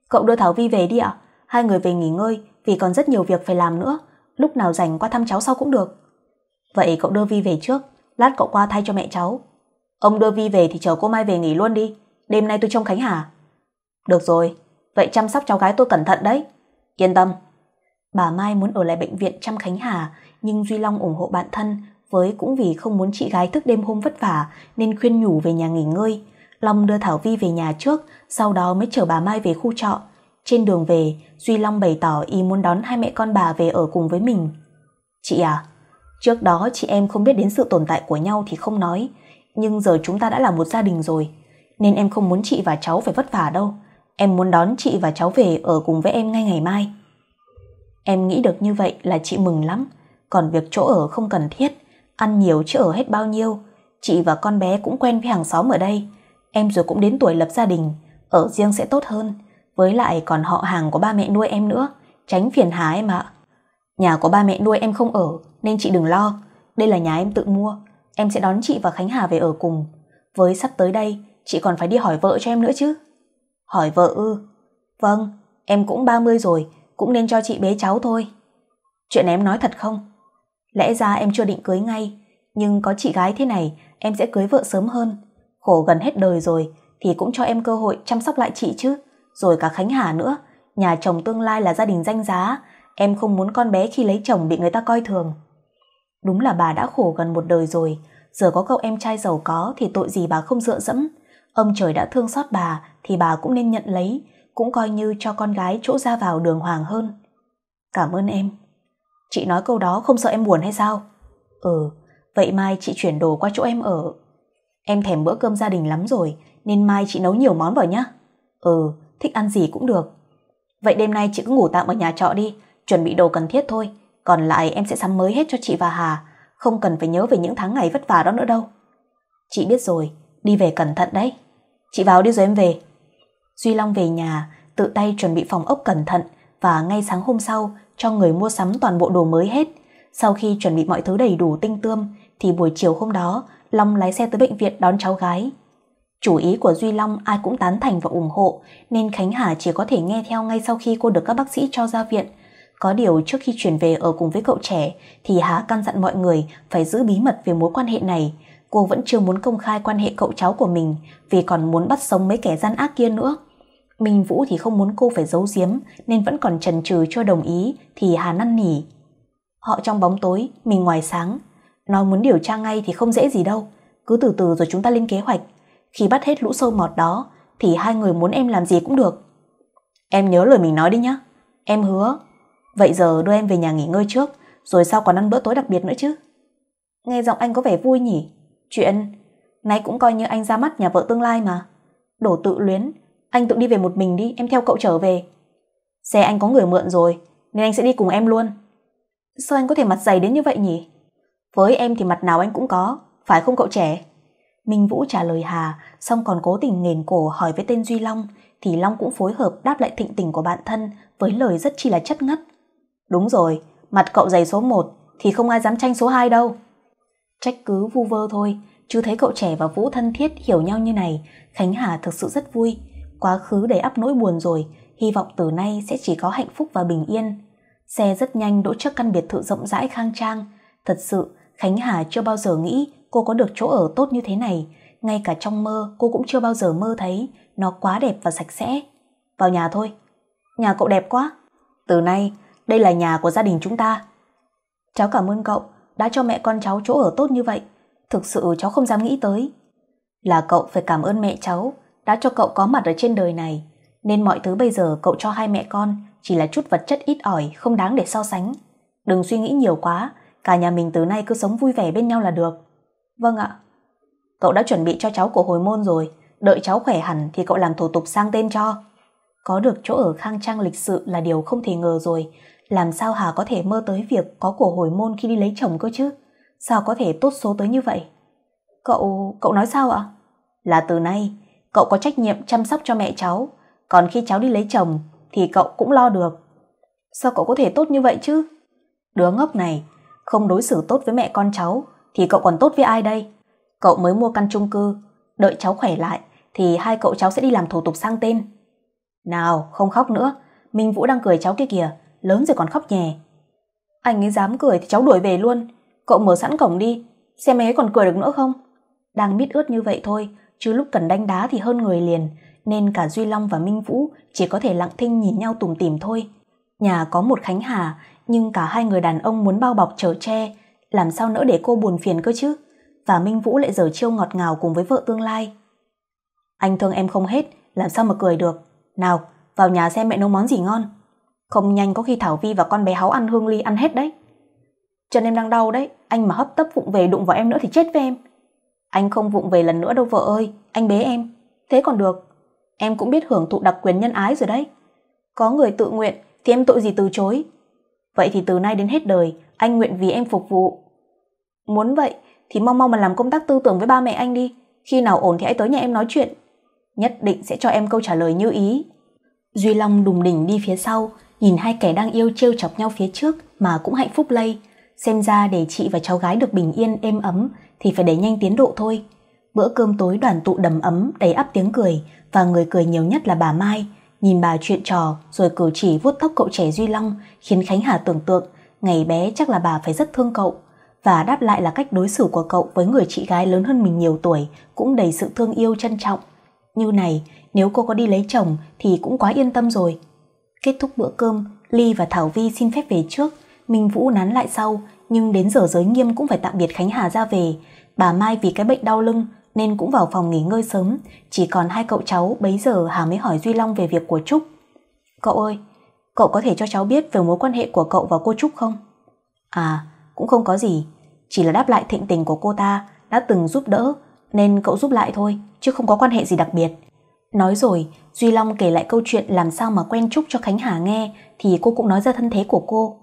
Cậu đưa Thảo Vi về đi ạ, hai người về nghỉ ngơi vì còn rất nhiều việc phải làm nữa lúc nào rảnh qua thăm cháu sau cũng được. Vậy cậu đưa Vi về trước, lát cậu qua thay cho mẹ cháu. Ông đưa Vi về thì chờ cô Mai về nghỉ luôn đi, đêm nay tôi trông Khánh Hà. Được rồi, vậy chăm sóc cháu gái tôi cẩn thận đấy. Yên tâm. Bà Mai muốn ở lại bệnh viện chăm Khánh Hà, nhưng Duy Long ủng hộ bạn thân, với cũng vì không muốn chị gái thức đêm hôm vất vả nên khuyên nhủ về nhà nghỉ ngơi. Long đưa Thảo Vi về nhà trước, sau đó mới chở bà Mai về khu trọ. Trên đường về, Duy Long bày tỏ ý muốn đón hai mẹ con bà về ở cùng với mình. Chị à, trước đó chị em không biết đến sự tồn tại của nhau thì không nói, nhưng giờ chúng ta đã là một gia đình rồi, nên em không muốn chị và cháu phải vất vả đâu. Em muốn đón chị và cháu về ở cùng với em ngay ngày mai. Em nghĩ được như vậy là chị mừng lắm, còn việc chỗ ở không cần thiết, ăn nhiều chứ ở hết bao nhiêu. Chị và con bé cũng quen với hàng xóm ở đây, em rồi cũng đến tuổi lập gia đình, ở riêng sẽ tốt hơn với lại còn họ hàng của ba mẹ nuôi em nữa, tránh phiền hà em ạ. Nhà của ba mẹ nuôi em không ở, nên chị đừng lo. Đây là nhà em tự mua, em sẽ đón chị và Khánh Hà về ở cùng. Với sắp tới đây, chị còn phải đi hỏi vợ cho em nữa chứ. Hỏi vợ ư? Vâng, em cũng 30 rồi, cũng nên cho chị bế cháu thôi. Chuyện em nói thật không? Lẽ ra em chưa định cưới ngay, nhưng có chị gái thế này, em sẽ cưới vợ sớm hơn. Khổ gần hết đời rồi, thì cũng cho em cơ hội chăm sóc lại chị chứ rồi cả Khánh Hà nữa. Nhà chồng tương lai là gia đình danh giá, em không muốn con bé khi lấy chồng bị người ta coi thường. Đúng là bà đã khổ gần một đời rồi, giờ có cậu em trai giàu có thì tội gì bà không dựa dẫm. Ông trời đã thương xót bà thì bà cũng nên nhận lấy, cũng coi như cho con gái chỗ ra vào đường hoàng hơn. Cảm ơn em. Chị nói câu đó không sợ em buồn hay sao? Ừ, vậy mai chị chuyển đồ qua chỗ em ở. Em thèm bữa cơm gia đình lắm rồi, nên mai chị nấu nhiều món vào nhá. Ừ, thích ăn gì cũng được. Vậy đêm nay chị cứ ngủ tạm ở nhà trọ đi, chuẩn bị đồ cần thiết thôi, còn lại em sẽ sắm mới hết cho chị và Hà, không cần phải nhớ về những tháng ngày vất vả đó nữa đâu. Chị biết rồi, đi về cẩn thận đấy. Chị vào đi rồi em về. Duy Long về nhà, tự tay chuẩn bị phòng ốc cẩn thận và ngay sáng hôm sau cho người mua sắm toàn bộ đồ mới hết. Sau khi chuẩn bị mọi thứ đầy đủ tinh tươm thì buổi chiều hôm đó Long lái xe tới bệnh viện đón cháu gái. Chủ ý của Duy Long ai cũng tán thành và ủng hộ, nên Khánh Hà chỉ có thể nghe theo ngay sau khi cô được các bác sĩ cho ra viện. Có điều trước khi chuyển về ở cùng với cậu trẻ thì hà căn dặn mọi người phải giữ bí mật về mối quan hệ này. Cô vẫn chưa muốn công khai quan hệ cậu cháu của mình vì còn muốn bắt sống mấy kẻ gian ác kia nữa. Minh Vũ thì không muốn cô phải giấu giếm nên vẫn còn chần chừ chưa đồng ý thì Hà năn nỉ. Họ trong bóng tối, mình ngoài sáng. Nói muốn điều tra ngay thì không dễ gì đâu. Cứ từ từ rồi chúng ta lên kế hoạch. Khi bắt hết lũ sâu mọt đó Thì hai người muốn em làm gì cũng được Em nhớ lời mình nói đi nhá Em hứa Vậy giờ đưa em về nhà nghỉ ngơi trước Rồi sau còn ăn bữa tối đặc biệt nữa chứ Nghe giọng anh có vẻ vui nhỉ Chuyện Nay cũng coi như anh ra mắt nhà vợ tương lai mà Đổ tự luyến Anh tự đi về một mình đi Em theo cậu trở về Xe anh có người mượn rồi Nên anh sẽ đi cùng em luôn Sao anh có thể mặt dày đến như vậy nhỉ Với em thì mặt nào anh cũng có Phải không cậu trẻ Minh Vũ trả lời Hà, xong còn cố tình nghền cổ hỏi với tên Duy Long, thì Long cũng phối hợp đáp lại thịnh tình của bạn thân với lời rất chi là chất ngất. Đúng rồi, mặt cậu dày số 1 thì không ai dám tranh số 2 đâu. Trách cứ vu vơ thôi, chứ thấy cậu trẻ và Vũ thân thiết hiểu nhau như này, Khánh Hà thực sự rất vui. Quá khứ đầy ắp nỗi buồn rồi, hy vọng từ nay sẽ chỉ có hạnh phúc và bình yên. Xe rất nhanh đỗ trước căn biệt thự rộng rãi khang trang. Thật sự, Khánh Hà chưa bao giờ nghĩ cô có được chỗ ở tốt như thế này, ngay cả trong mơ cô cũng chưa bao giờ mơ thấy, nó quá đẹp và sạch sẽ. Vào nhà thôi. Nhà cậu đẹp quá. Từ nay, đây là nhà của gia đình chúng ta. Cháu cảm ơn cậu đã cho mẹ con cháu chỗ ở tốt như vậy. Thực sự cháu không dám nghĩ tới. Là cậu phải cảm ơn mẹ cháu đã cho cậu có mặt ở trên đời này. Nên mọi thứ bây giờ cậu cho hai mẹ con chỉ là chút vật chất ít ỏi không đáng để so sánh. Đừng suy nghĩ nhiều quá, cả nhà mình từ nay cứ sống vui vẻ bên nhau là được vâng ạ cậu đã chuẩn bị cho cháu của hồi môn rồi đợi cháu khỏe hẳn thì cậu làm thủ tục sang tên cho có được chỗ ở khang trang lịch sự là điều không thể ngờ rồi làm sao hà có thể mơ tới việc có của hồi môn khi đi lấy chồng cơ chứ sao có thể tốt số tới như vậy cậu cậu nói sao ạ là từ nay cậu có trách nhiệm chăm sóc cho mẹ cháu còn khi cháu đi lấy chồng thì cậu cũng lo được sao cậu có thể tốt như vậy chứ đứa ngốc này không đối xử tốt với mẹ con cháu thì cậu còn tốt với ai đây? Cậu mới mua căn chung cư, đợi cháu khỏe lại thì hai cậu cháu sẽ đi làm thủ tục sang tên. Nào, không khóc nữa, Minh Vũ đang cười cháu kia kìa, lớn rồi còn khóc nhè. Anh ấy dám cười thì cháu đuổi về luôn, cậu mở sẵn cổng đi, xem ấy còn cười được nữa không? Đang biết ướt như vậy thôi, chứ lúc cần đánh đá thì hơn người liền, nên cả Duy Long và Minh Vũ chỉ có thể lặng thinh nhìn nhau tủm tỉm thôi. Nhà có một khánh hà, nhưng cả hai người đàn ông muốn bao bọc chở che, làm sao nỡ để cô buồn phiền cơ chứ và Minh Vũ lại giở chiêu ngọt ngào cùng với vợ tương lai. Anh thương em không hết, làm sao mà cười được. Nào, vào nhà xem mẹ nấu món gì ngon. Không nhanh có khi Thảo Vi và con bé Háu ăn hương ly ăn hết đấy. Chân em đang đau đấy, anh mà hấp tấp vụng về đụng vào em nữa thì chết với em. Anh không vụng về lần nữa đâu vợ ơi, anh bế em. Thế còn được, em cũng biết hưởng thụ đặc quyền nhân ái rồi đấy. Có người tự nguyện thì em tội gì từ chối. Vậy thì từ nay đến hết đời, anh nguyện vì em phục vụ. Muốn vậy thì mong mau mà làm công tác tư tưởng với ba mẹ anh đi, khi nào ổn thì hãy tới nhà em nói chuyện. Nhất định sẽ cho em câu trả lời như ý. Duy Long đùng đỉnh đi phía sau, nhìn hai kẻ đang yêu trêu chọc nhau phía trước mà cũng hạnh phúc lây. Xem ra để chị và cháu gái được bình yên êm ấm thì phải đẩy nhanh tiến độ thôi. Bữa cơm tối đoàn tụ đầm ấm đầy ắp tiếng cười và người cười nhiều nhất là bà Mai. Nhìn bà chuyện trò rồi cử chỉ vuốt tóc cậu trẻ Duy Long khiến Khánh Hà tưởng tượng Ngày bé chắc là bà phải rất thương cậu và đáp lại là cách đối xử của cậu với người chị gái lớn hơn mình nhiều tuổi cũng đầy sự thương yêu trân trọng. Như này, nếu cô có đi lấy chồng thì cũng quá yên tâm rồi. Kết thúc bữa cơm, Ly và Thảo Vi xin phép về trước, Minh Vũ nán lại sau, nhưng đến giờ giới nghiêm cũng phải tạm biệt Khánh Hà ra về. Bà Mai vì cái bệnh đau lưng nên cũng vào phòng nghỉ ngơi sớm, chỉ còn hai cậu cháu bấy giờ Hà mới hỏi Duy Long về việc của Trúc. Cậu ơi, Cậu có thể cho cháu biết về mối quan hệ của cậu và cô Trúc không? À, cũng không có gì. Chỉ là đáp lại thịnh tình của cô ta đã từng giúp đỡ, nên cậu giúp lại thôi, chứ không có quan hệ gì đặc biệt. Nói rồi, Duy Long kể lại câu chuyện làm sao mà quen Trúc cho Khánh Hà nghe thì cô cũng nói ra thân thế của cô.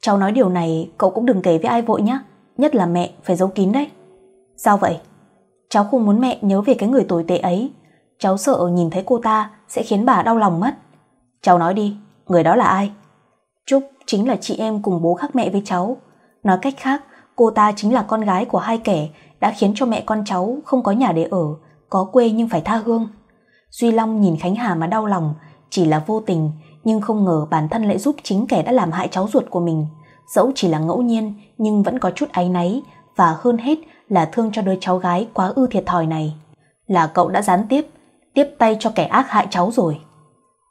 Cháu nói điều này cậu cũng đừng kể với ai vội nhé, nhất là mẹ phải giấu kín đấy. Sao vậy? Cháu không muốn mẹ nhớ về cái người tồi tệ ấy, cháu sợ nhìn thấy cô ta sẽ khiến bà đau lòng mất. Cháu nói đi người đó là ai trúc chính là chị em cùng bố khác mẹ với cháu nói cách khác cô ta chính là con gái của hai kẻ đã khiến cho mẹ con cháu không có nhà để ở có quê nhưng phải tha hương duy long nhìn khánh hà mà đau lòng chỉ là vô tình nhưng không ngờ bản thân lại giúp chính kẻ đã làm hại cháu ruột của mình dẫu chỉ là ngẫu nhiên nhưng vẫn có chút áy náy và hơn hết là thương cho đứa cháu gái quá ư thiệt thòi này là cậu đã gián tiếp tiếp tay cho kẻ ác hại cháu rồi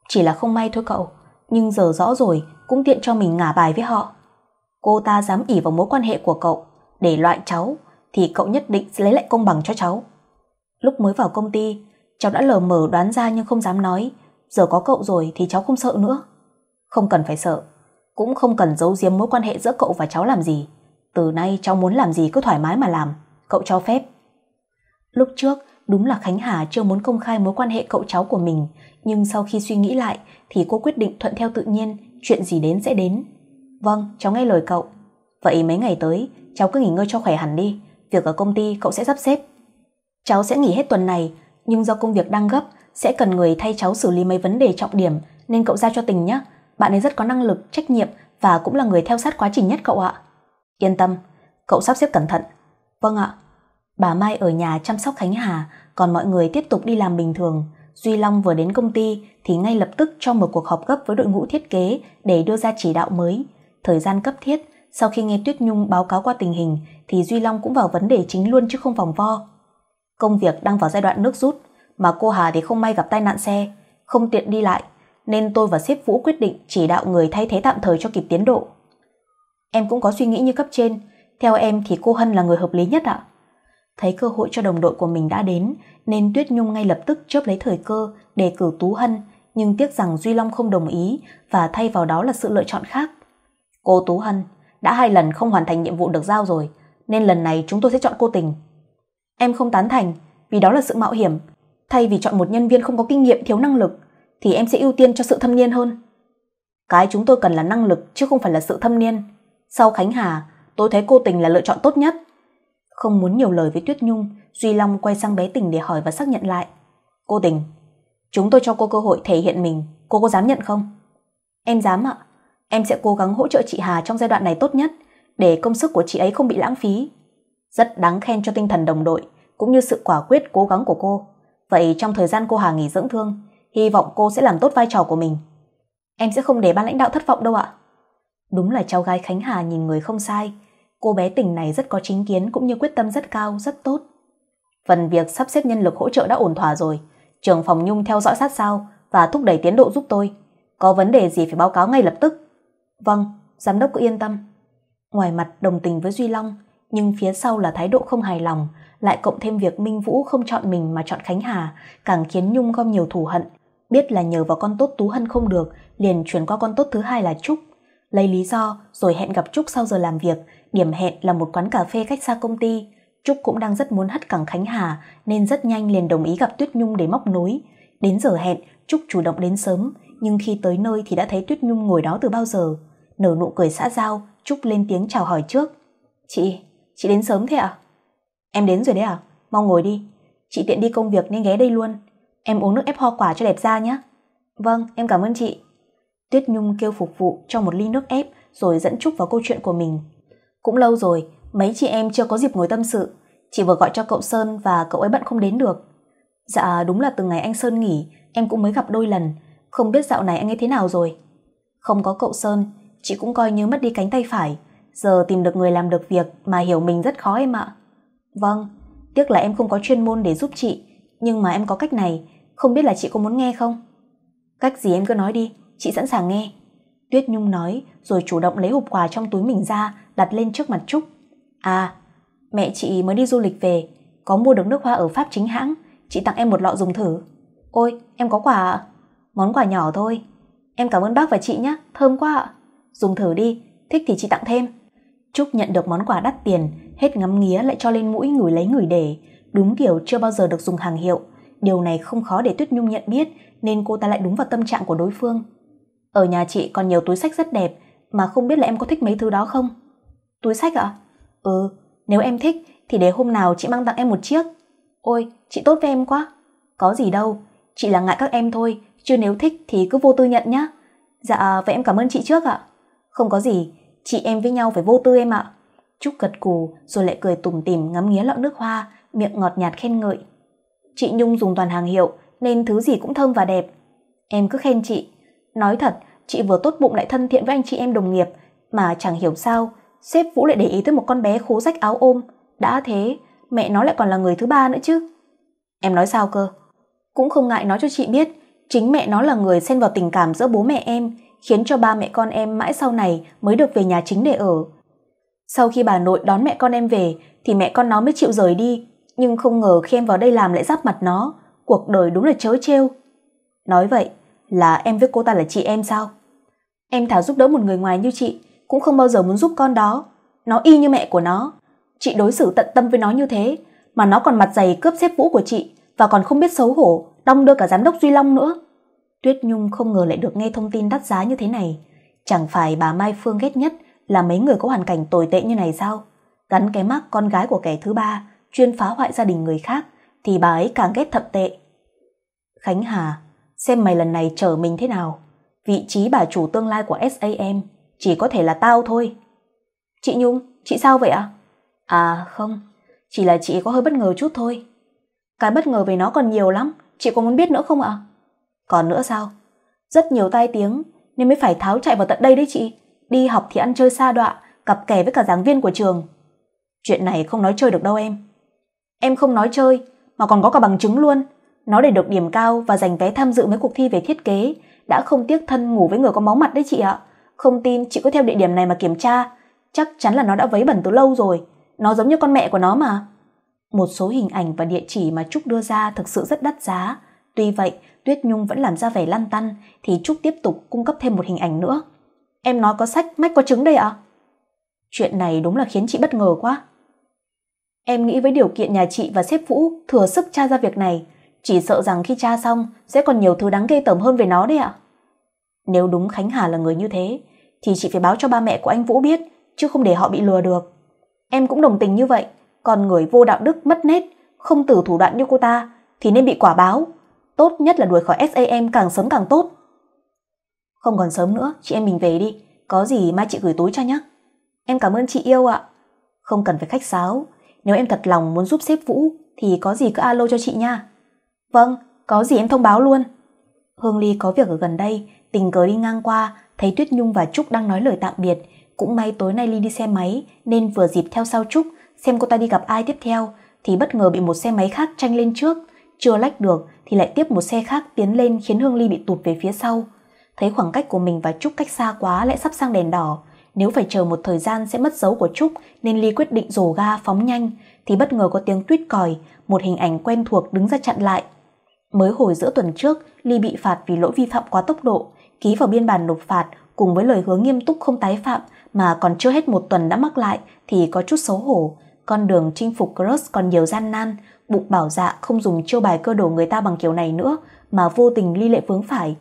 chỉ là không may thôi cậu nhưng giờ rõ rồi cũng tiện cho mình ngả bài với họ. Cô ta dám ỉ vào mối quan hệ của cậu để loại cháu thì cậu nhất định sẽ lấy lại công bằng cho cháu. Lúc mới vào công ty, cháu đã lờ mờ đoán ra nhưng không dám nói, giờ có cậu rồi thì cháu không sợ nữa. Không cần phải sợ, cũng không cần giấu giếm mối quan hệ giữa cậu và cháu làm gì. Từ nay cháu muốn làm gì cứ thoải mái mà làm, cậu cho phép. Lúc trước, đúng là Khánh Hà chưa muốn công khai mối quan hệ cậu cháu của mình nhưng sau khi suy nghĩ lại thì cô quyết định thuận theo tự nhiên, chuyện gì đến sẽ đến. Vâng, cháu nghe lời cậu. Vậy mấy ngày tới, cháu cứ nghỉ ngơi cho khỏe hẳn đi, việc ở công ty cậu sẽ sắp xếp. Cháu sẽ nghỉ hết tuần này, nhưng do công việc đang gấp, sẽ cần người thay cháu xử lý mấy vấn đề trọng điểm nên cậu giao cho tình nhé. Bạn ấy rất có năng lực, trách nhiệm và cũng là người theo sát quá trình nhất cậu ạ. Yên tâm, cậu sắp xếp cẩn thận. Vâng ạ. Bà Mai ở nhà chăm sóc Khánh Hà, còn mọi người tiếp tục đi làm bình thường. Duy Long vừa đến công ty thì ngay lập tức cho một cuộc họp gấp với đội ngũ thiết kế để đưa ra chỉ đạo mới. Thời gian cấp thiết, sau khi nghe Tuyết Nhung báo cáo qua tình hình thì Duy Long cũng vào vấn đề chính luôn chứ không vòng vo. Công việc đang vào giai đoạn nước rút mà cô Hà thì không may gặp tai nạn xe, không tiện đi lại nên tôi và sếp Vũ quyết định chỉ đạo người thay thế tạm thời cho kịp tiến độ. Em cũng có suy nghĩ như cấp trên, theo em thì cô Hân là người hợp lý nhất ạ. À? Thấy cơ hội cho đồng đội của mình đã đến, nên Tuyết Nhung ngay lập tức chớp lấy thời cơ để cử Tú Hân, nhưng tiếc rằng Duy Long không đồng ý và thay vào đó là sự lựa chọn khác. Cô Tú Hân đã hai lần không hoàn thành nhiệm vụ được giao rồi, nên lần này chúng tôi sẽ chọn cô Tình. Em không tán thành, vì đó là sự mạo hiểm. Thay vì chọn một nhân viên không có kinh nghiệm thiếu năng lực, thì em sẽ ưu tiên cho sự thâm niên hơn. Cái chúng tôi cần là năng lực chứ không phải là sự thâm niên. Sau Khánh Hà, tôi thấy cô Tình là lựa chọn tốt nhất. Không muốn nhiều lời với Tuyết Nhung, Duy Long quay sang bé Tình để hỏi và xác nhận lại. Cô Tình, chúng tôi cho cô cơ hội thể hiện mình, cô có dám nhận không? Em dám ạ, em sẽ cố gắng hỗ trợ chị Hà trong giai đoạn này tốt nhất, để công sức của chị ấy không bị lãng phí. Rất đáng khen cho tinh thần đồng đội, cũng như sự quả quyết cố gắng của cô. Vậy trong thời gian cô Hà nghỉ dưỡng thương, hy vọng cô sẽ làm tốt vai trò của mình. Em sẽ không để ban lãnh đạo thất vọng đâu ạ. Đúng là cháu gái Khánh Hà nhìn người không sai, Cô bé tỉnh này rất có chính kiến cũng như quyết tâm rất cao, rất tốt. Phần việc sắp xếp nhân lực hỗ trợ đã ổn thỏa rồi. Trường phòng Nhung theo dõi sát sao và thúc đẩy tiến độ giúp tôi. Có vấn đề gì phải báo cáo ngay lập tức. Vâng, giám đốc cứ yên tâm. Ngoài mặt đồng tình với Duy Long, nhưng phía sau là thái độ không hài lòng, lại cộng thêm việc Minh Vũ không chọn mình mà chọn Khánh Hà, càng khiến Nhung gom nhiều thù hận. Biết là nhờ vào con tốt Tú Hân không được, liền chuyển qua con tốt thứ hai là Trúc lấy lý do rồi hẹn gặp Trúc sau giờ làm việc, điểm hẹn là một quán cà phê cách xa công ty. Trúc cũng đang rất muốn hất cẳng Khánh Hà nên rất nhanh liền đồng ý gặp Tuyết Nhung để móc nối. Đến giờ hẹn, Trúc chủ động đến sớm, nhưng khi tới nơi thì đã thấy Tuyết Nhung ngồi đó từ bao giờ. Nở nụ cười xã giao, Trúc lên tiếng chào hỏi trước. Chị, chị đến sớm thế ạ? À? Em đến rồi đấy à? Mau ngồi đi. Chị tiện đi công việc nên ghé đây luôn. Em uống nước ép hoa quả cho đẹp da nhé. Vâng, em cảm ơn chị. Tuyết Nhung kêu phục vụ cho một ly nước ép rồi dẫn Trúc vào câu chuyện của mình. Cũng lâu rồi, mấy chị em chưa có dịp ngồi tâm sự, Chị vừa gọi cho cậu Sơn và cậu ấy bận không đến được. Dạ đúng là từ ngày anh Sơn nghỉ, em cũng mới gặp đôi lần, không biết dạo này anh ấy thế nào rồi. Không có cậu Sơn, chị cũng coi như mất đi cánh tay phải, giờ tìm được người làm được việc mà hiểu mình rất khó em ạ. Vâng, tiếc là em không có chuyên môn để giúp chị, nhưng mà em có cách này, không biết là chị có muốn nghe không? Cách gì em cứ nói đi, chị sẵn sàng nghe. Tuyết Nhung nói rồi chủ động lấy hộp quà trong túi mình ra đặt lên trước mặt Trúc. À, mẹ chị mới đi du lịch về, có mua được nước hoa ở Pháp chính hãng, chị tặng em một lọ dùng thử. Ôi, em có quà ạ. Món quà nhỏ thôi. Em cảm ơn bác và chị nhé, thơm quá ạ. Dùng thử đi, thích thì chị tặng thêm. Trúc nhận được món quà đắt tiền, hết ngắm nghía lại cho lên mũi ngửi lấy ngửi để, đúng kiểu chưa bao giờ được dùng hàng hiệu. Điều này không khó để Tuyết Nhung nhận biết nên cô ta lại đúng vào tâm trạng của đối phương. Ở nhà chị còn nhiều túi sách rất đẹp Mà không biết là em có thích mấy thứ đó không Túi sách ạ à? Ừ nếu em thích Thì để hôm nào chị mang tặng em một chiếc Ôi chị tốt với em quá Có gì đâu Chị là ngại các em thôi Chứ nếu thích thì cứ vô tư nhận nhá Dạ vậy em cảm ơn chị trước ạ à. Không có gì Chị em với nhau phải vô tư em ạ à. Trúc gật cù rồi lại cười tủm tỉm ngắm nghía lọ nước hoa Miệng ngọt nhạt khen ngợi Chị Nhung dùng toàn hàng hiệu Nên thứ gì cũng thơm và đẹp Em cứ khen chị Nói thật, chị vừa tốt bụng lại thân thiện với anh chị em đồng nghiệp, mà chẳng hiểu sao, sếp Vũ lại để ý tới một con bé khố rách áo ôm. Đã thế, mẹ nó lại còn là người thứ ba nữa chứ. Em nói sao cơ? Cũng không ngại nói cho chị biết, chính mẹ nó là người xen vào tình cảm giữa bố mẹ em, khiến cho ba mẹ con em mãi sau này mới được về nhà chính để ở. Sau khi bà nội đón mẹ con em về thì mẹ con nó mới chịu rời đi, nhưng không ngờ khi em vào đây làm lại giáp mặt nó, cuộc đời đúng là chớ trêu. Nói vậy, là em với cô ta là chị em sao? Em thả giúp đỡ một người ngoài như chị, cũng không bao giờ muốn giúp con đó. Nó y như mẹ của nó. Chị đối xử tận tâm với nó như thế, mà nó còn mặt dày cướp xếp vũ của chị và còn không biết xấu hổ, đong đưa cả giám đốc Duy Long nữa. Tuyết Nhung không ngờ lại được nghe thông tin đắt giá như thế này. Chẳng phải bà Mai Phương ghét nhất là mấy người có hoàn cảnh tồi tệ như này sao? Gắn cái mắt con gái của kẻ thứ ba, chuyên phá hoại gia đình người khác, thì bà ấy càng ghét thậm tệ. Khánh Hà xem mày lần này chờ mình thế nào. Vị trí bà chủ tương lai của SAM chỉ có thể là tao thôi. Chị Nhung, chị sao vậy ạ? À? à không, chỉ là chị có hơi bất ngờ chút thôi. Cái bất ngờ về nó còn nhiều lắm, chị có muốn biết nữa không ạ? Còn nữa sao? Rất nhiều tai tiếng nên mới phải tháo chạy vào tận đây đấy chị. Đi học thì ăn chơi xa đọa, cặp kè với cả giảng viên của trường. Chuyện này không nói chơi được đâu em. Em không nói chơi mà còn có cả bằng chứng luôn. Nó để được điểm cao và giành vé tham dự mấy cuộc thi về thiết kế, đã không tiếc thân ngủ với người có máu mặt đấy chị ạ. Không tin chị có theo địa điểm này mà kiểm tra, chắc chắn là nó đã vấy bẩn từ lâu rồi, nó giống như con mẹ của nó mà. Một số hình ảnh và địa chỉ mà Trúc đưa ra thực sự rất đắt giá, tuy vậy Tuyết Nhung vẫn làm ra vẻ lăn tăn thì Trúc tiếp tục cung cấp thêm một hình ảnh nữa. Em nói có sách, mách có trứng đây ạ. À? Chuyện này đúng là khiến chị bất ngờ quá. Em nghĩ với điều kiện nhà chị và sếp Vũ thừa sức tra ra việc này, chỉ sợ rằng khi tra xong sẽ còn nhiều thứ đáng ghê tởm hơn về nó đấy ạ. Nếu đúng Khánh Hà là người như thế, thì chị phải báo cho ba mẹ của anh Vũ biết, chứ không để họ bị lừa được. Em cũng đồng tình như vậy, còn người vô đạo đức mất nết, không từ thủ đoạn như cô ta thì nên bị quả báo, tốt nhất là đuổi khỏi SAM càng sớm càng tốt. Không còn sớm nữa, chị em mình về đi, có gì mai chị gửi túi cho nhé. Em cảm ơn chị yêu ạ. Không cần phải khách sáo, nếu em thật lòng muốn giúp sếp Vũ thì có gì cứ alo cho chị nha. Vâng, có gì em thông báo luôn. Hương Ly có việc ở gần đây, tình cờ đi ngang qua, thấy Tuyết Nhung và Trúc đang nói lời tạm biệt. Cũng may tối nay Ly đi xe máy nên vừa dịp theo sau Trúc, xem cô ta đi gặp ai tiếp theo, thì bất ngờ bị một xe máy khác tranh lên trước. Chưa lách được thì lại tiếp một xe khác tiến lên khiến Hương Ly bị tụt về phía sau. Thấy khoảng cách của mình và Trúc cách xa quá lại sắp sang đèn đỏ, nếu phải chờ một thời gian sẽ mất dấu của Trúc nên Ly quyết định rồ ga phóng nhanh thì bất ngờ có tiếng tuyết còi, một hình ảnh quen thuộc đứng ra chặn lại. Mới hồi giữa tuần trước, Ly bị phạt vì lỗi vi phạm quá tốc độ, ký vào biên bản nộp phạt cùng với lời hứa nghiêm túc không tái phạm mà còn chưa hết một tuần đã mắc lại thì có chút xấu hổ. Con đường chinh phục Cross còn nhiều gian nan, bụng bảo dạ không dùng chiêu bài cơ đồ người ta bằng kiểu này nữa mà vô tình Ly lệ vướng phải.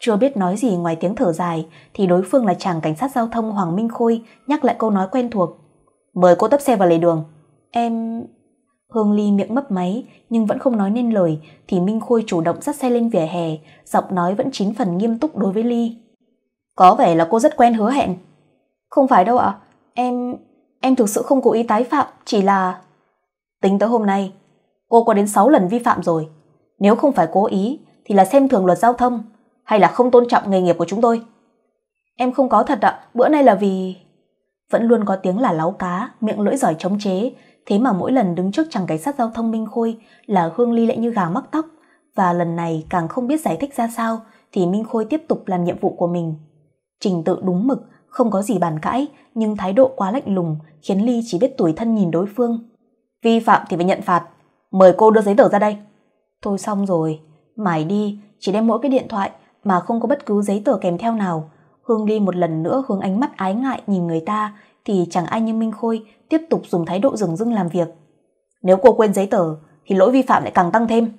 Chưa biết nói gì ngoài tiếng thở dài thì đối phương là chàng cảnh sát giao thông Hoàng Minh Khôi nhắc lại câu nói quen thuộc. Mời cô tấp xe vào lề đường. Em... Hương Ly miệng mấp máy nhưng vẫn không nói nên lời thì Minh Khôi chủ động dắt xe lên vỉa hè, giọng nói vẫn chín phần nghiêm túc đối với Ly. Có vẻ là cô rất quen hứa hẹn. Không phải đâu ạ, à? em... em thực sự không cố ý tái phạm, chỉ là... Tính tới hôm nay, cô có đến 6 lần vi phạm rồi. Nếu không phải cố ý thì là xem thường luật giao thông hay là không tôn trọng nghề nghiệp của chúng tôi. Em không có thật ạ, à? bữa nay là vì... Vẫn luôn có tiếng là láo cá, miệng lưỡi giỏi chống chế, Thế mà mỗi lần đứng trước chàng cảnh sát giao thông Minh Khôi là Hương Ly lại như gà mắc tóc, và lần này càng không biết giải thích ra sao thì Minh Khôi tiếp tục làm nhiệm vụ của mình. Trình tự đúng mực, không có gì bàn cãi, nhưng thái độ quá lạnh lùng khiến Ly chỉ biết tủi thân nhìn đối phương. Vi phạm thì phải nhận phạt, mời cô đưa giấy tờ ra đây. tôi xong rồi, mải đi, chỉ đem mỗi cái điện thoại mà không có bất cứ giấy tờ kèm theo nào. Hương Ly một lần nữa hướng ánh mắt ái ngại nhìn người ta thì chẳng ai như Minh Khôi tiếp tục dùng thái độ rừng rưng làm việc nếu cô quên giấy tờ thì lỗi vi phạm lại càng tăng thêm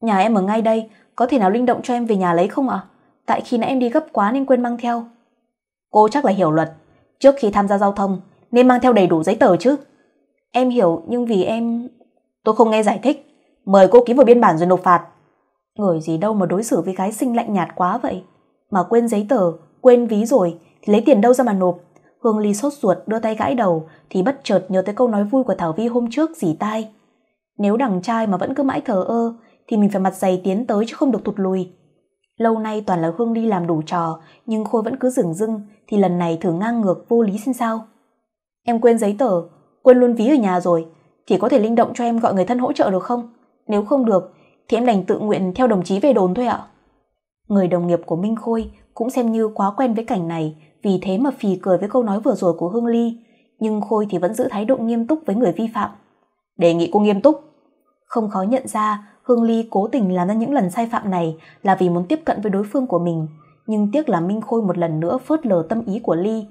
nhà em ở ngay đây có thể nào linh động cho em về nhà lấy không ạ à? tại khi nãy em đi gấp quá nên quên mang theo cô chắc là hiểu luật trước khi tham gia giao thông nên mang theo đầy đủ giấy tờ chứ em hiểu nhưng vì em tôi không nghe giải thích mời cô ký vào biên bản rồi nộp phạt người gì đâu mà đối xử với gái xinh lạnh nhạt quá vậy mà quên giấy tờ quên ví rồi thì lấy tiền đâu ra mà nộp Hương Ly sốt ruột đưa tay gãi đầu thì bất chợt nhớ tới câu nói vui của Thảo Vi hôm trước dỉ tai. Nếu đằng trai mà vẫn cứ mãi thờ ơ thì mình phải mặt dày tiến tới chứ không được tụt lùi. Lâu nay toàn là Hương Ly làm đủ trò nhưng Khôi vẫn cứ dửng dưng thì lần này thử ngang ngược vô lý xin sao. Em quên giấy tờ, quên luôn ví ở nhà rồi thì có thể linh động cho em gọi người thân hỗ trợ được không? Nếu không được thì em đành tự nguyện theo đồng chí về đồn thôi ạ. Người đồng nghiệp của Minh Khôi cũng xem như quá quen với cảnh này vì thế mà phì cười với câu nói vừa rồi của hương ly nhưng khôi thì vẫn giữ thái độ nghiêm túc với người vi phạm đề nghị cô nghiêm túc không khó nhận ra hương ly cố tình làm ra những lần sai phạm này là vì muốn tiếp cận với đối phương của mình nhưng tiếc là minh khôi một lần nữa phớt lờ tâm ý của ly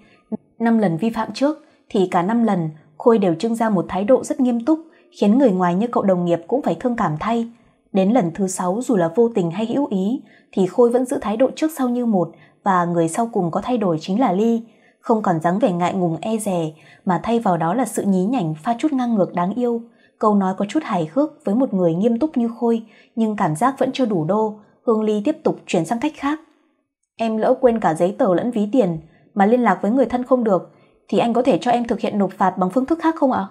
năm lần vi phạm trước thì cả năm lần khôi đều trưng ra một thái độ rất nghiêm túc khiến người ngoài như cậu đồng nghiệp cũng phải thương cảm thay đến lần thứ sáu dù là vô tình hay hữu ý thì khôi vẫn giữ thái độ trước sau như một và người sau cùng có thay đổi chính là Ly, không còn dáng vẻ ngại ngùng e dè mà thay vào đó là sự nhí nhảnh pha chút ngang ngược đáng yêu. Câu nói có chút hài hước với một người nghiêm túc như Khôi, nhưng cảm giác vẫn chưa đủ đô, Hương Ly tiếp tục chuyển sang cách khác. Em lỡ quên cả giấy tờ lẫn ví tiền mà liên lạc với người thân không được thì anh có thể cho em thực hiện nộp phạt bằng phương thức khác không ạ?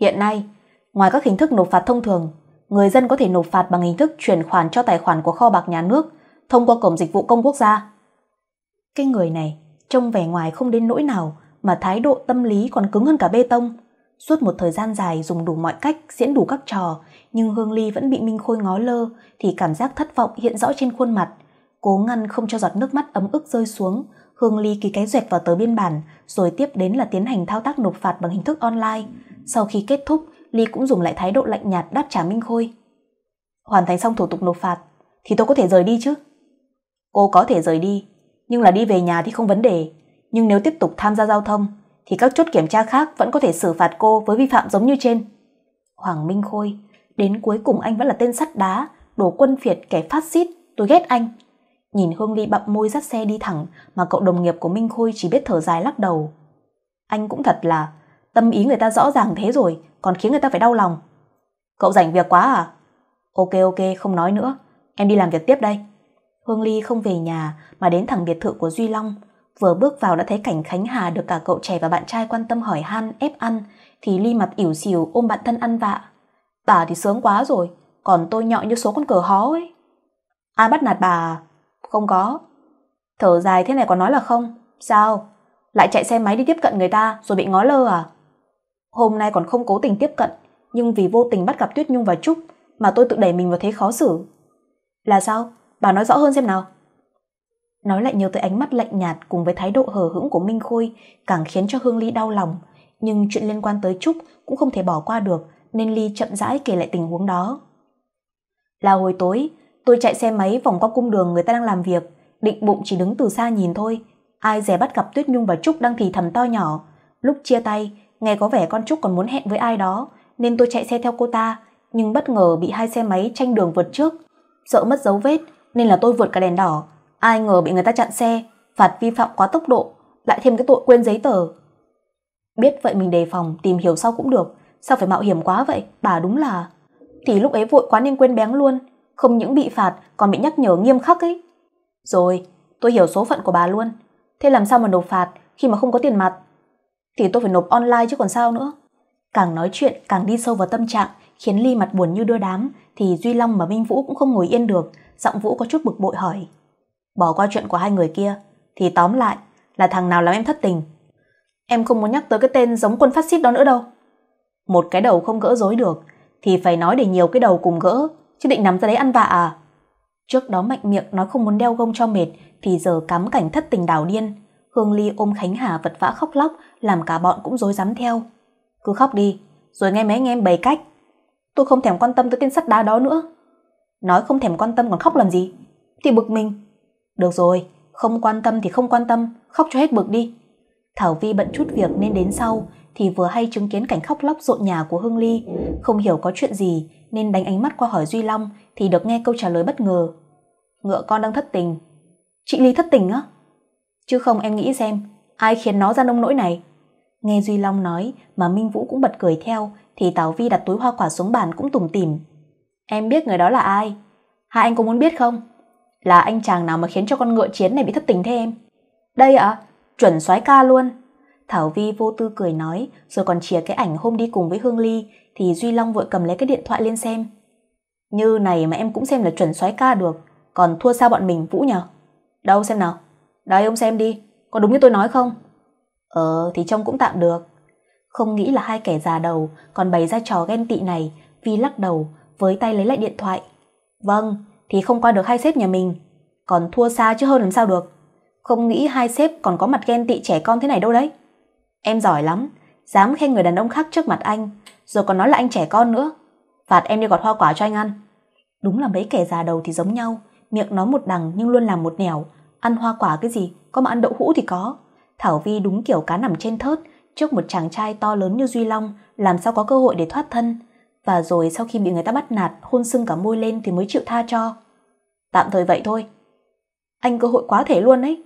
Hiện nay, ngoài các hình thức nộp phạt thông thường, người dân có thể nộp phạt bằng hình thức chuyển khoản cho tài khoản của kho bạc nhà nước thông qua cổng dịch vụ công quốc gia. Cái người này trông vẻ ngoài không đến nỗi nào mà thái độ tâm lý còn cứng hơn cả bê tông. Suốt một thời gian dài dùng đủ mọi cách diễn đủ các trò, nhưng Hương Ly vẫn bị Minh Khôi ngó lơ thì cảm giác thất vọng hiện rõ trên khuôn mặt. Cố ngăn không cho giọt nước mắt ấm ức rơi xuống, Hương Ly ký cái duyệt vào tờ biên bản rồi tiếp đến là tiến hành thao tác nộp phạt bằng hình thức online. Sau khi kết thúc, Ly cũng dùng lại thái độ lạnh nhạt đáp trả Minh Khôi. Hoàn thành xong thủ tục nộp phạt thì tôi có thể rời đi chứ? Cô có thể rời đi nhưng là đi về nhà thì không vấn đề nhưng nếu tiếp tục tham gia giao thông thì các chốt kiểm tra khác vẫn có thể xử phạt cô với vi phạm giống như trên hoàng minh khôi đến cuối cùng anh vẫn là tên sắt đá đổ quân phiệt kẻ phát xít tôi ghét anh nhìn hương ly bặm môi dắt xe đi thẳng mà cậu đồng nghiệp của minh khôi chỉ biết thở dài lắc đầu anh cũng thật là tâm ý người ta rõ ràng thế rồi còn khiến người ta phải đau lòng cậu rảnh việc quá à ok ok không nói nữa em đi làm việc tiếp đây Hương Ly không về nhà mà đến thẳng biệt thự của Duy Long. Vừa bước vào đã thấy cảnh Khánh Hà được cả cậu trẻ và bạn trai quan tâm hỏi han, ép ăn, thì Ly mặt ỉu xìu ôm bạn thân ăn vạ. Bà thì sướng quá rồi, còn tôi nhọ như số con cờ hó ấy. Ai à, bắt nạt bà à? Không có. Thở dài thế này còn nói là không. Sao? Lại chạy xe máy đi tiếp cận người ta rồi bị ngó lơ à? Hôm nay còn không cố tình tiếp cận, nhưng vì vô tình bắt gặp Tuyết Nhung và Trúc mà tôi tự đẩy mình vào thế khó xử. Là sao? bà nói rõ hơn xem nào. Nói lại nhiều tới ánh mắt lạnh nhạt cùng với thái độ hờ hững của Minh Khôi càng khiến cho Hương Ly đau lòng. Nhưng chuyện liên quan tới Trúc cũng không thể bỏ qua được nên Ly chậm rãi kể lại tình huống đó. Là hồi tối, tôi chạy xe máy vòng qua cung đường người ta đang làm việc, định bụng chỉ đứng từ xa nhìn thôi. Ai dè bắt gặp Tuyết Nhung và Trúc đang thì thầm to nhỏ. Lúc chia tay, nghe có vẻ con Trúc còn muốn hẹn với ai đó nên tôi chạy xe theo cô ta nhưng bất ngờ bị hai xe máy tranh đường vượt trước. Sợ mất dấu vết nên là tôi vượt cả đèn đỏ, ai ngờ bị người ta chặn xe, phạt vi phạm quá tốc độ, lại thêm cái tội quên giấy tờ. Biết vậy mình đề phòng, tìm hiểu sau cũng được, sao phải mạo hiểm quá vậy, bà đúng là. Thì lúc ấy vội quá nên quên bén luôn, không những bị phạt còn bị nhắc nhở nghiêm khắc ấy. Rồi, tôi hiểu số phận của bà luôn. Thế làm sao mà nộp phạt khi mà không có tiền mặt? Thì tôi phải nộp online chứ còn sao nữa. Càng nói chuyện càng đi sâu vào tâm trạng khiến Ly mặt buồn như đưa đám, thì Duy Long và Minh Vũ cũng không ngồi yên được, giọng Vũ có chút bực bội hỏi. Bỏ qua chuyện của hai người kia, thì tóm lại là thằng nào làm em thất tình. Em không muốn nhắc tới cái tên giống quân phát xít đó nữa đâu. Một cái đầu không gỡ rối được, thì phải nói để nhiều cái đầu cùng gỡ, chứ định nắm ra đấy ăn vạ à. Trước đó mạnh miệng nói không muốn đeo gông cho mệt, thì giờ cắm cảnh thất tình đảo điên. Hương Ly ôm Khánh Hà vật vã khóc lóc, làm cả bọn cũng rối rắm theo. Cứ khóc đi, rồi nghe mấy anh em bày cách, tôi không thèm quan tâm tới tên sắt đá đó nữa nói không thèm quan tâm còn khóc làm gì thì bực mình được rồi không quan tâm thì không quan tâm khóc cho hết bực đi thảo vi bận chút việc nên đến sau thì vừa hay chứng kiến cảnh khóc lóc rộn nhà của hương ly không hiểu có chuyện gì nên đánh ánh mắt qua hỏi duy long thì được nghe câu trả lời bất ngờ ngựa con đang thất tình chị ly thất tình á chứ không em nghĩ xem ai khiến nó ra nông nỗi này nghe duy long nói mà minh vũ cũng bật cười theo thì Tào Vi đặt túi hoa quả xuống bàn cũng tùng tìm Em biết người đó là ai? Hai anh có muốn biết không? Là anh chàng nào mà khiến cho con ngựa chiến này bị thất tình thế em? Đây ạ, à, chuẩn soái ca luôn. Thảo Vi vô tư cười nói, rồi còn chia cái ảnh hôm đi cùng với Hương Ly, thì Duy Long vội cầm lấy cái điện thoại lên xem. Như này mà em cũng xem là chuẩn soái ca được, còn thua sao bọn mình Vũ nhờ? Đâu xem nào? Đây ông xem đi, có đúng như tôi nói không? Ờ thì trông cũng tạm được. Không nghĩ là hai kẻ già đầu còn bày ra trò ghen tị này, Vi lắc đầu, với tay lấy lại điện thoại. Vâng, thì không qua được hai sếp nhà mình, còn thua xa chứ hơn làm sao được. Không nghĩ hai sếp còn có mặt ghen tị trẻ con thế này đâu đấy. Em giỏi lắm, dám khen người đàn ông khác trước mặt anh, rồi còn nói là anh trẻ con nữa. Phạt em đi gọt hoa quả cho anh ăn. Đúng là mấy kẻ già đầu thì giống nhau, miệng nói một đằng nhưng luôn làm một nẻo. Ăn hoa quả cái gì, có mà ăn đậu hũ thì có. Thảo Vi đúng kiểu cá nằm trên thớt, trước một chàng trai to lớn như Duy Long, làm sao có cơ hội để thoát thân. Và rồi sau khi bị người ta bắt nạt, hôn sưng cả môi lên thì mới chịu tha cho. Tạm thời vậy thôi. Anh cơ hội quá thể luôn ấy.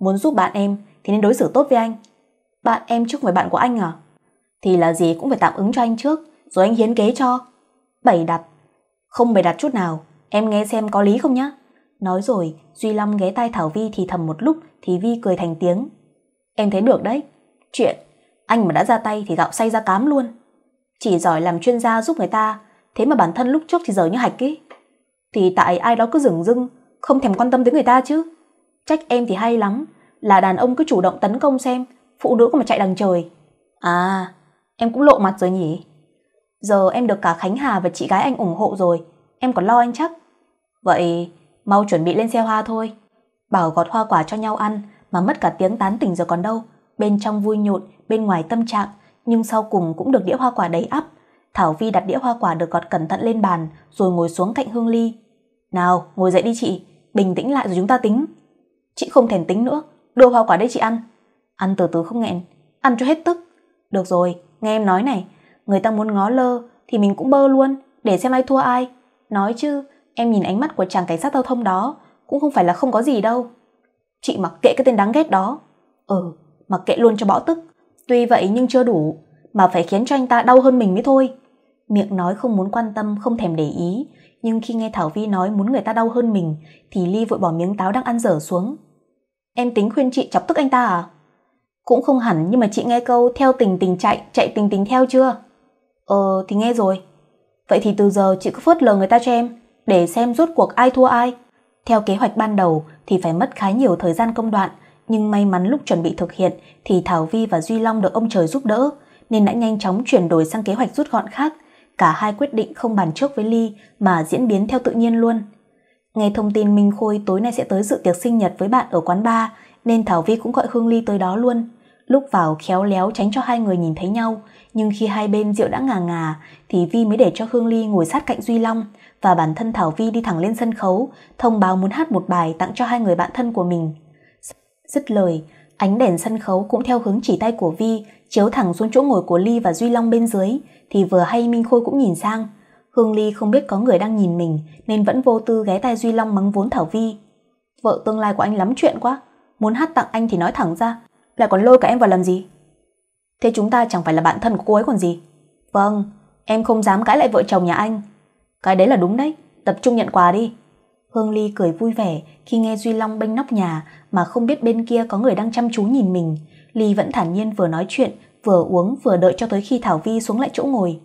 Muốn giúp bạn em thì nên đối xử tốt với anh. Bạn em trước với bạn của anh à? Thì là gì cũng phải tạm ứng cho anh trước, rồi anh hiến kế cho. bảy đặt. Không bày đặt chút nào, em nghe xem có lý không nhá. Nói rồi, Duy Long ghé tay Thảo Vi thì thầm một lúc thì Vi cười thành tiếng. Em thấy được đấy. Chuyện anh mà đã ra tay thì gạo say ra cám luôn. Chỉ giỏi làm chuyên gia giúp người ta, thế mà bản thân lúc trước thì giờ như hạch ấy. Thì tại ai đó cứ dừng dưng, không thèm quan tâm tới người ta chứ. Trách em thì hay lắm, là đàn ông cứ chủ động tấn công xem, phụ nữ có mà chạy đằng trời. À, em cũng lộ mặt rồi nhỉ? Giờ em được cả Khánh Hà và chị gái anh ủng hộ rồi, em còn lo anh chắc. Vậy, mau chuẩn bị lên xe hoa thôi. Bảo gọt hoa quả cho nhau ăn mà mất cả tiếng tán tỉnh giờ còn đâu. Bên trong vui nhộn, bên ngoài tâm trạng, nhưng sau cùng cũng được đĩa hoa quả đầy ắp. Thảo Vi đặt đĩa hoa quả được gọt cẩn thận lên bàn rồi ngồi xuống cạnh Hương Ly. Nào, ngồi dậy đi chị, bình tĩnh lại rồi chúng ta tính. Chị không thèm tính nữa, đưa hoa quả đây chị ăn. Ăn từ từ không nghẹn, ăn cho hết tức. Được rồi, nghe em nói này, người ta muốn ngó lơ thì mình cũng bơ luôn, để xem ai thua ai. Nói chứ, em nhìn ánh mắt của chàng cảnh sát giao thông đó cũng không phải là không có gì đâu. Chị mặc kệ cái tên đáng ghét đó. Ừ, mặc kệ luôn cho bỏ tức. Tuy vậy nhưng chưa đủ, mà phải khiến cho anh ta đau hơn mình mới thôi. Miệng nói không muốn quan tâm, không thèm để ý, nhưng khi nghe Thảo Vi nói muốn người ta đau hơn mình thì Ly vội bỏ miếng táo đang ăn dở xuống. Em tính khuyên chị chọc tức anh ta à? Cũng không hẳn nhưng mà chị nghe câu theo tình tình chạy, chạy tình tình theo chưa? Ờ thì nghe rồi. Vậy thì từ giờ chị cứ phớt lờ người ta cho em, để xem rốt cuộc ai thua ai. Theo kế hoạch ban đầu thì phải mất khá nhiều thời gian công đoạn, nhưng may mắn lúc chuẩn bị thực hiện thì Thảo Vi và Duy Long được ông trời giúp đỡ, nên đã nhanh chóng chuyển đổi sang kế hoạch rút gọn khác. Cả hai quyết định không bàn trước với Ly mà diễn biến theo tự nhiên luôn. Nghe thông tin Minh Khôi tối nay sẽ tới dự tiệc sinh nhật với bạn ở quán bar, nên Thảo Vi cũng gọi Hương Ly tới đó luôn. Lúc vào khéo léo tránh cho hai người nhìn thấy nhau, nhưng khi hai bên rượu đã ngà ngà thì Vi mới để cho Hương Ly ngồi sát cạnh Duy Long và bản thân Thảo Vi đi thẳng lên sân khấu, thông báo muốn hát một bài tặng cho hai người bạn thân của mình. Dứt lời, ánh đèn sân khấu cũng theo hướng chỉ tay của Vi chiếu thẳng xuống chỗ ngồi của Ly và Duy Long bên dưới, thì vừa hay Minh Khôi cũng nhìn sang. Hương Ly không biết có người đang nhìn mình nên vẫn vô tư ghé tay Duy Long mắng vốn Thảo Vi. Vợ tương lai của anh lắm chuyện quá, muốn hát tặng anh thì nói thẳng ra, lại còn lôi cả em vào làm gì? Thế chúng ta chẳng phải là bạn thân của cô ấy còn gì. Vâng, em không dám cãi lại vợ chồng nhà anh. Cái đấy là đúng đấy, tập trung nhận quà đi. Hương Ly cười vui vẻ khi nghe Duy Long bênh nóc nhà mà không biết bên kia có người đang chăm chú nhìn mình. Ly vẫn thản nhiên vừa nói chuyện, vừa uống vừa đợi cho tới khi Thảo Vi xuống lại chỗ ngồi.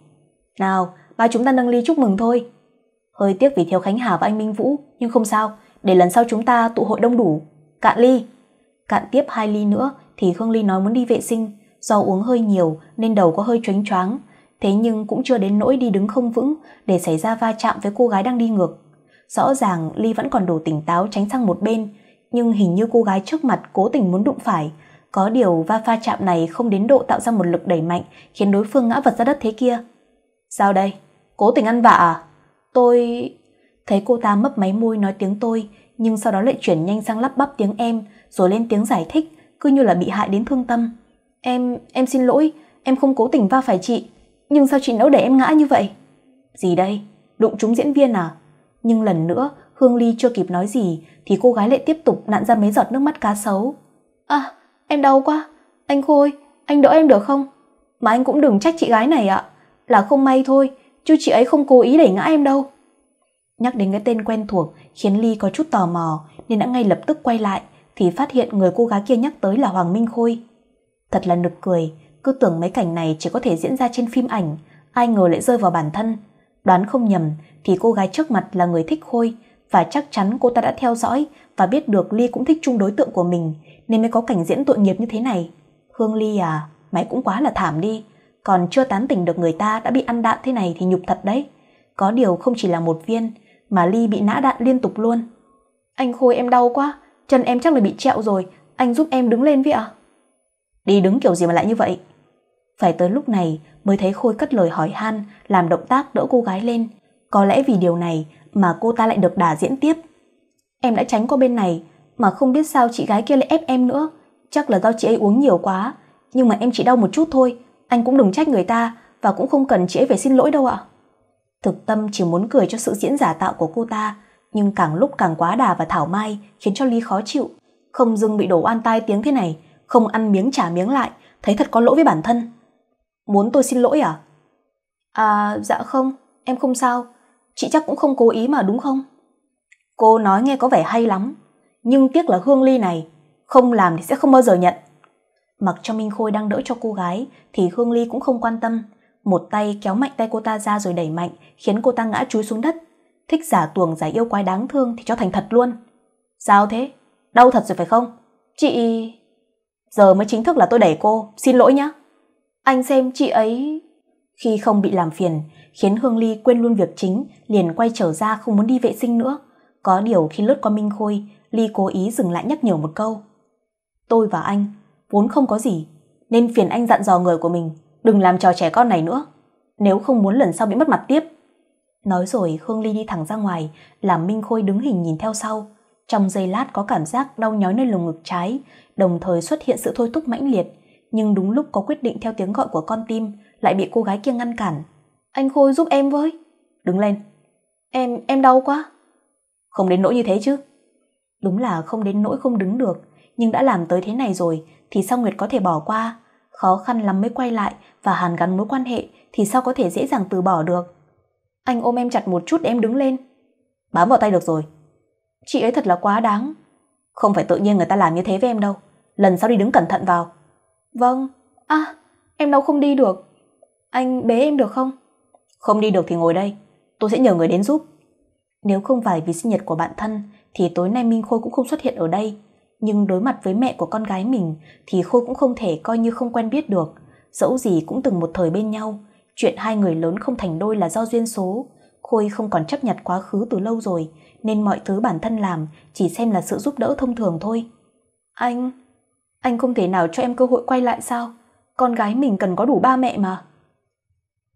Nào, ba chúng ta nâng ly chúc mừng thôi. Hơi tiếc vì thiếu Khánh Hà và anh Minh Vũ, nhưng không sao, để lần sau chúng ta tụ hội đông đủ. Cạn ly. Cạn tiếp hai ly nữa thì Hương Ly nói muốn đi vệ sinh, do uống hơi nhiều nên đầu có hơi choáng choáng, thế nhưng cũng chưa đến nỗi đi đứng không vững để xảy ra va chạm với cô gái đang đi ngược. Rõ ràng Ly vẫn còn đủ tỉnh táo tránh sang một bên, nhưng hình như cô gái trước mặt cố tình muốn đụng phải. Có điều va pha chạm này không đến độ tạo ra một lực đẩy mạnh khiến đối phương ngã vật ra đất thế kia. Sao đây? Cố tình ăn vạ à? Tôi... Thấy cô ta mấp máy môi nói tiếng tôi, nhưng sau đó lại chuyển nhanh sang lắp bắp tiếng em, rồi lên tiếng giải thích, cứ như là bị hại đến thương tâm. Em... em xin lỗi, em không cố tình va phải chị, nhưng sao chị nấu để em ngã như vậy? Gì đây? Đụng trúng diễn viên à? nhưng lần nữa hương ly chưa kịp nói gì thì cô gái lại tiếp tục nặn ra mấy giọt nước mắt cá sấu à em đau quá anh khôi anh đỡ em được không mà anh cũng đừng trách chị gái này ạ là không may thôi chứ chị ấy không cố ý đẩy ngã em đâu nhắc đến cái tên quen thuộc khiến ly có chút tò mò nên đã ngay lập tức quay lại thì phát hiện người cô gái kia nhắc tới là hoàng minh khôi thật là nực cười cứ tưởng mấy cảnh này chỉ có thể diễn ra trên phim ảnh ai ngờ lại rơi vào bản thân Đoán không nhầm thì cô gái trước mặt là người thích Khôi và chắc chắn cô ta đã theo dõi và biết được Ly cũng thích chung đối tượng của mình nên mới có cảnh diễn tội nghiệp như thế này. Hương Ly à, mày cũng quá là thảm đi. Còn chưa tán tỉnh được người ta đã bị ăn đạn thế này thì nhục thật đấy. Có điều không chỉ là một viên mà Ly bị nã đạn liên tục luôn. Anh Khôi em đau quá, chân em chắc là bị trẹo rồi, anh giúp em đứng lên với ạ. Đi đứng kiểu gì mà lại như vậy? Phải tới lúc này mới thấy Khôi cất lời hỏi han, làm động tác đỡ cô gái lên. Có lẽ vì điều này mà cô ta lại được đà diễn tiếp. Em đã tránh qua bên này, mà không biết sao chị gái kia lại ép em nữa. Chắc là do chị ấy uống nhiều quá, nhưng mà em chỉ đau một chút thôi, anh cũng đừng trách người ta và cũng không cần chị ấy phải xin lỗi đâu ạ. Thực tâm chỉ muốn cười cho sự diễn giả tạo của cô ta, nhưng càng lúc càng quá đà và thảo mai khiến cho Ly khó chịu. Không dưng bị đổ oan tai tiếng thế này, không ăn miếng trả miếng lại, thấy thật có lỗi với bản thân. Muốn tôi xin lỗi à? À, dạ không, em không sao. Chị chắc cũng không cố ý mà đúng không? Cô nói nghe có vẻ hay lắm, nhưng tiếc là Hương Ly này, không làm thì sẽ không bao giờ nhận. Mặc cho Minh Khôi đang đỡ cho cô gái thì Hương Ly cũng không quan tâm, một tay kéo mạnh tay cô ta ra rồi đẩy mạnh, khiến cô ta ngã chúi xuống đất. Thích giả tuồng giải yêu quái đáng thương thì cho thành thật luôn. Sao thế? Đau thật rồi phải không? Chị... Giờ mới chính thức là tôi đẩy cô, xin lỗi nhé. Anh xem chị ấy... Khi không bị làm phiền, khiến Hương Ly quên luôn việc chính, liền quay trở ra không muốn đi vệ sinh nữa. Có điều khi lướt qua Minh Khôi, Ly cố ý dừng lại nhắc nhở một câu. Tôi và anh, vốn không có gì, nên phiền anh dặn dò người của mình, đừng làm trò trẻ con này nữa, nếu không muốn lần sau bị mất mặt tiếp. Nói rồi Hương Ly đi thẳng ra ngoài, làm Minh Khôi đứng hình nhìn theo sau. Trong giây lát có cảm giác đau nhói nơi lồng ngực trái, đồng thời xuất hiện sự thôi thúc mãnh liệt, nhưng đúng lúc có quyết định theo tiếng gọi của con tim lại bị cô gái kia ngăn cản anh khôi giúp em với đứng lên em em đau quá không đến nỗi như thế chứ đúng là không đến nỗi không đứng được nhưng đã làm tới thế này rồi thì sao nguyệt có thể bỏ qua khó khăn lắm mới quay lại và hàn gắn mối quan hệ thì sao có thể dễ dàng từ bỏ được anh ôm em chặt một chút để em đứng lên bám vào tay được rồi chị ấy thật là quá đáng không phải tự nhiên người ta làm như thế với em đâu lần sau đi đứng cẩn thận vào vâng à, em đâu không đi được anh bế em được không không đi được thì ngồi đây tôi sẽ nhờ người đến giúp nếu không phải vì sinh nhật của bạn thân thì tối nay minh khôi cũng không xuất hiện ở đây nhưng đối mặt với mẹ của con gái mình thì khôi cũng không thể coi như không quen biết được dẫu gì cũng từng một thời bên nhau chuyện hai người lớn không thành đôi là do duyên số khôi không còn chấp nhận quá khứ từ lâu rồi nên mọi thứ bản thân làm chỉ xem là sự giúp đỡ thông thường thôi anh anh không thể nào cho em cơ hội quay lại sao con gái mình cần có đủ ba mẹ mà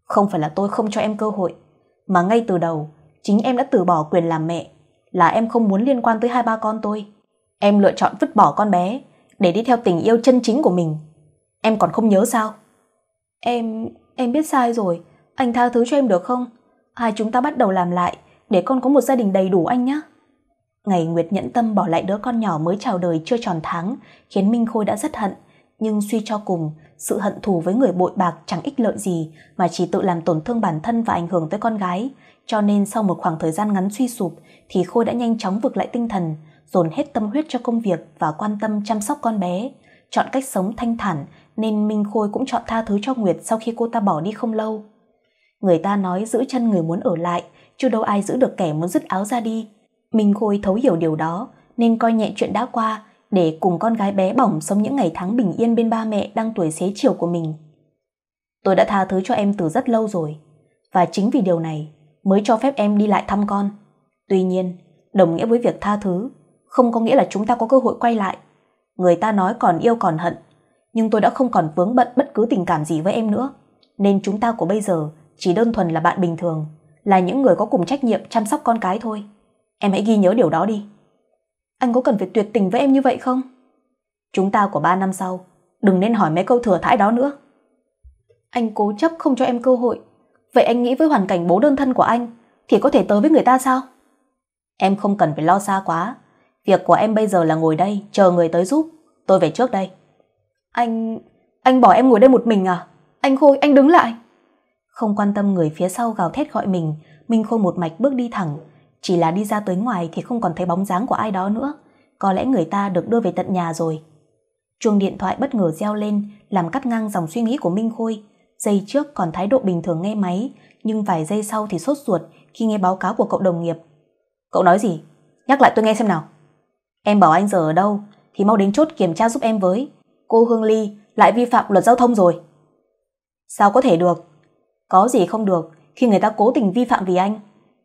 không phải là tôi không cho em cơ hội mà ngay từ đầu chính em đã từ bỏ quyền làm mẹ là em không muốn liên quan tới hai ba con tôi em lựa chọn vứt bỏ con bé để đi theo tình yêu chân chính của mình em còn không nhớ sao em em biết sai rồi anh tha thứ cho em được không hai chúng ta bắt đầu làm lại để con có một gia đình đầy đủ anh nhé Ngày Nguyệt nhẫn tâm bỏ lại đứa con nhỏ mới chào đời chưa tròn tháng khiến Minh Khôi đã rất hận. Nhưng suy cho cùng, sự hận thù với người bội bạc chẳng ích lợi gì mà chỉ tự làm tổn thương bản thân và ảnh hưởng tới con gái. Cho nên sau một khoảng thời gian ngắn suy sụp thì Khôi đã nhanh chóng vực lại tinh thần, dồn hết tâm huyết cho công việc và quan tâm chăm sóc con bé. Chọn cách sống thanh thản nên Minh Khôi cũng chọn tha thứ cho Nguyệt sau khi cô ta bỏ đi không lâu. Người ta nói giữ chân người muốn ở lại, chứ đâu ai giữ được kẻ muốn dứt áo ra đi. Minh Khôi thấu hiểu điều đó nên coi nhẹ chuyện đã qua để cùng con gái bé bỏng sống những ngày tháng bình yên bên ba mẹ đang tuổi xế chiều của mình. Tôi đã tha thứ cho em từ rất lâu rồi và chính vì điều này mới cho phép em đi lại thăm con. Tuy nhiên, đồng nghĩa với việc tha thứ không có nghĩa là chúng ta có cơ hội quay lại. Người ta nói còn yêu còn hận, nhưng tôi đã không còn vướng bận bất cứ tình cảm gì với em nữa, nên chúng ta của bây giờ chỉ đơn thuần là bạn bình thường, là những người có cùng trách nhiệm chăm sóc con cái thôi. Em hãy ghi nhớ điều đó đi. Anh có cần phải tuyệt tình với em như vậy không? Chúng ta của ba năm sau, đừng nên hỏi mấy câu thừa thãi đó nữa. Anh cố chấp không cho em cơ hội. Vậy anh nghĩ với hoàn cảnh bố đơn thân của anh thì có thể tới với người ta sao? Em không cần phải lo xa quá. Việc của em bây giờ là ngồi đây chờ người tới giúp. Tôi về trước đây. Anh... anh bỏ em ngồi đây một mình à? Anh Khôi, anh đứng lại. Không quan tâm người phía sau gào thét gọi mình, Minh Khôi một mạch bước đi thẳng, chỉ là đi ra tới ngoài thì không còn thấy bóng dáng của ai đó nữa. Có lẽ người ta được đưa về tận nhà rồi. Chuông điện thoại bất ngờ reo lên, làm cắt ngang dòng suy nghĩ của Minh Khôi. Giây trước còn thái độ bình thường nghe máy, nhưng vài giây sau thì sốt ruột khi nghe báo cáo của cậu đồng nghiệp. Cậu nói gì? Nhắc lại tôi nghe xem nào. Em bảo anh giờ ở đâu, thì mau đến chốt kiểm tra giúp em với. Cô Hương Ly lại vi phạm luật giao thông rồi. Sao có thể được? Có gì không được khi người ta cố tình vi phạm vì anh.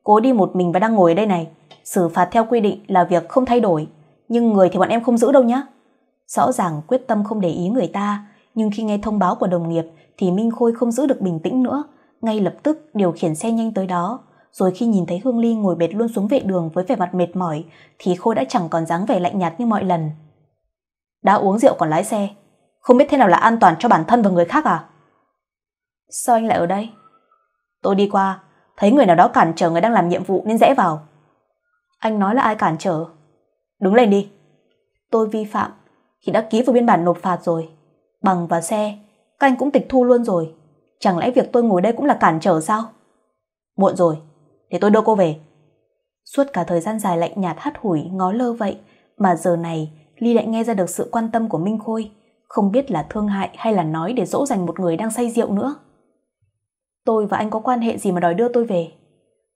Cố đi một mình và đang ngồi ở đây này. Xử phạt theo quy định là việc không thay đổi. Nhưng người thì bọn em không giữ đâu nhá. Rõ ràng quyết tâm không để ý người ta. Nhưng khi nghe thông báo của đồng nghiệp thì Minh Khôi không giữ được bình tĩnh nữa. Ngay lập tức điều khiển xe nhanh tới đó. Rồi khi nhìn thấy Hương Ly ngồi bệt luôn xuống vệ đường với vẻ mặt mệt mỏi thì Khôi đã chẳng còn dáng vẻ lạnh nhạt như mọi lần. Đã uống rượu còn lái xe. Không biết thế nào là an toàn cho bản thân và người khác à? Sao anh lại ở đây? Tôi đi qua thấy người nào đó cản trở người đang làm nhiệm vụ nên rẽ vào. Anh nói là ai cản trở? Đứng lên đi. Tôi vi phạm thì đã ký vào biên bản nộp phạt rồi. Bằng và xe, các anh cũng tịch thu luôn rồi. Chẳng lẽ việc tôi ngồi đây cũng là cản trở sao? Muộn rồi, để tôi đưa cô về. Suốt cả thời gian dài lạnh nhạt hắt hủi ngó lơ vậy mà giờ này Ly lại nghe ra được sự quan tâm của Minh Khôi, không biết là thương hại hay là nói để dỗ dành một người đang say rượu nữa. Tôi và anh có quan hệ gì mà đòi đưa tôi về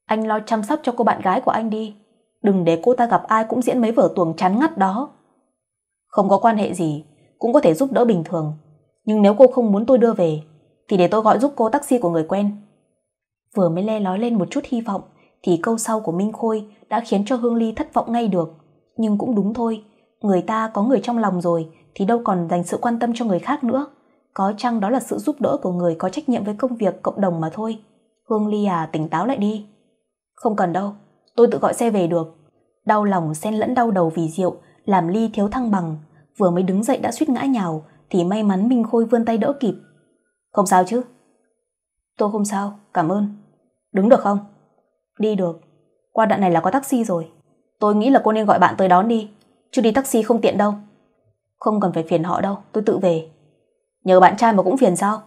Anh lo chăm sóc cho cô bạn gái của anh đi Đừng để cô ta gặp ai cũng diễn mấy vở tuồng chán ngắt đó Không có quan hệ gì Cũng có thể giúp đỡ bình thường Nhưng nếu cô không muốn tôi đưa về Thì để tôi gọi giúp cô taxi của người quen Vừa mới le lói lên một chút hy vọng Thì câu sau của Minh Khôi Đã khiến cho Hương Ly thất vọng ngay được Nhưng cũng đúng thôi Người ta có người trong lòng rồi Thì đâu còn dành sự quan tâm cho người khác nữa có chăng đó là sự giúp đỡ của người có trách nhiệm với công việc cộng đồng mà thôi hương ly à tỉnh táo lại đi không cần đâu tôi tự gọi xe về được đau lòng xen lẫn đau đầu vì rượu làm ly thiếu thăng bằng vừa mới đứng dậy đã suýt ngã nhào thì may mắn minh khôi vươn tay đỡ kịp không sao chứ tôi không sao cảm ơn đứng được không đi được qua đoạn này là có taxi rồi tôi nghĩ là cô nên gọi bạn tới đón đi chứ đi taxi không tiện đâu không cần phải phiền họ đâu tôi tự về Nhờ bạn trai mà cũng phiền sao?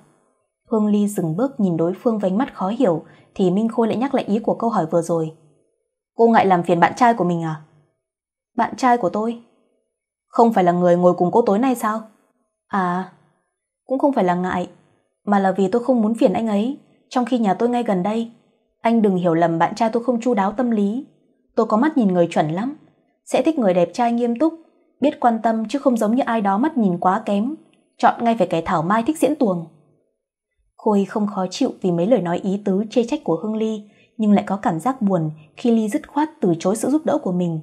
Phương Ly dừng bước nhìn đối phương với ánh mắt khó hiểu thì Minh Khôi lại nhắc lại ý của câu hỏi vừa rồi. Cô ngại làm phiền bạn trai của mình à? Bạn trai của tôi? Không phải là người ngồi cùng cô tối nay sao? À, cũng không phải là ngại, mà là vì tôi không muốn phiền anh ấy, trong khi nhà tôi ngay gần đây. Anh đừng hiểu lầm bạn trai tôi không chu đáo tâm lý. Tôi có mắt nhìn người chuẩn lắm, sẽ thích người đẹp trai nghiêm túc, biết quan tâm chứ không giống như ai đó mắt nhìn quá kém, chọn ngay phải cái thảo mai thích diễn tuồng. Khôi không khó chịu vì mấy lời nói ý tứ chê trách của Hương Ly, nhưng lại có cảm giác buồn khi Ly dứt khoát từ chối sự giúp đỡ của mình.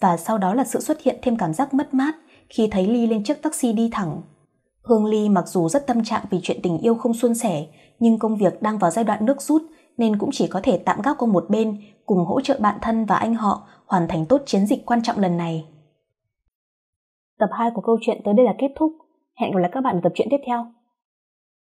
Và sau đó là sự xuất hiện thêm cảm giác mất mát khi thấy Ly lên chiếc taxi đi thẳng. Hương Ly mặc dù rất tâm trạng vì chuyện tình yêu không suôn sẻ, nhưng công việc đang vào giai đoạn nước rút nên cũng chỉ có thể tạm gác qua một bên cùng hỗ trợ bạn thân và anh họ hoàn thành tốt chiến dịch quan trọng lần này. Tập 2 của câu chuyện tới đây là kết thúc. Hẹn gặp lại các bạn ở tập truyện tiếp theo.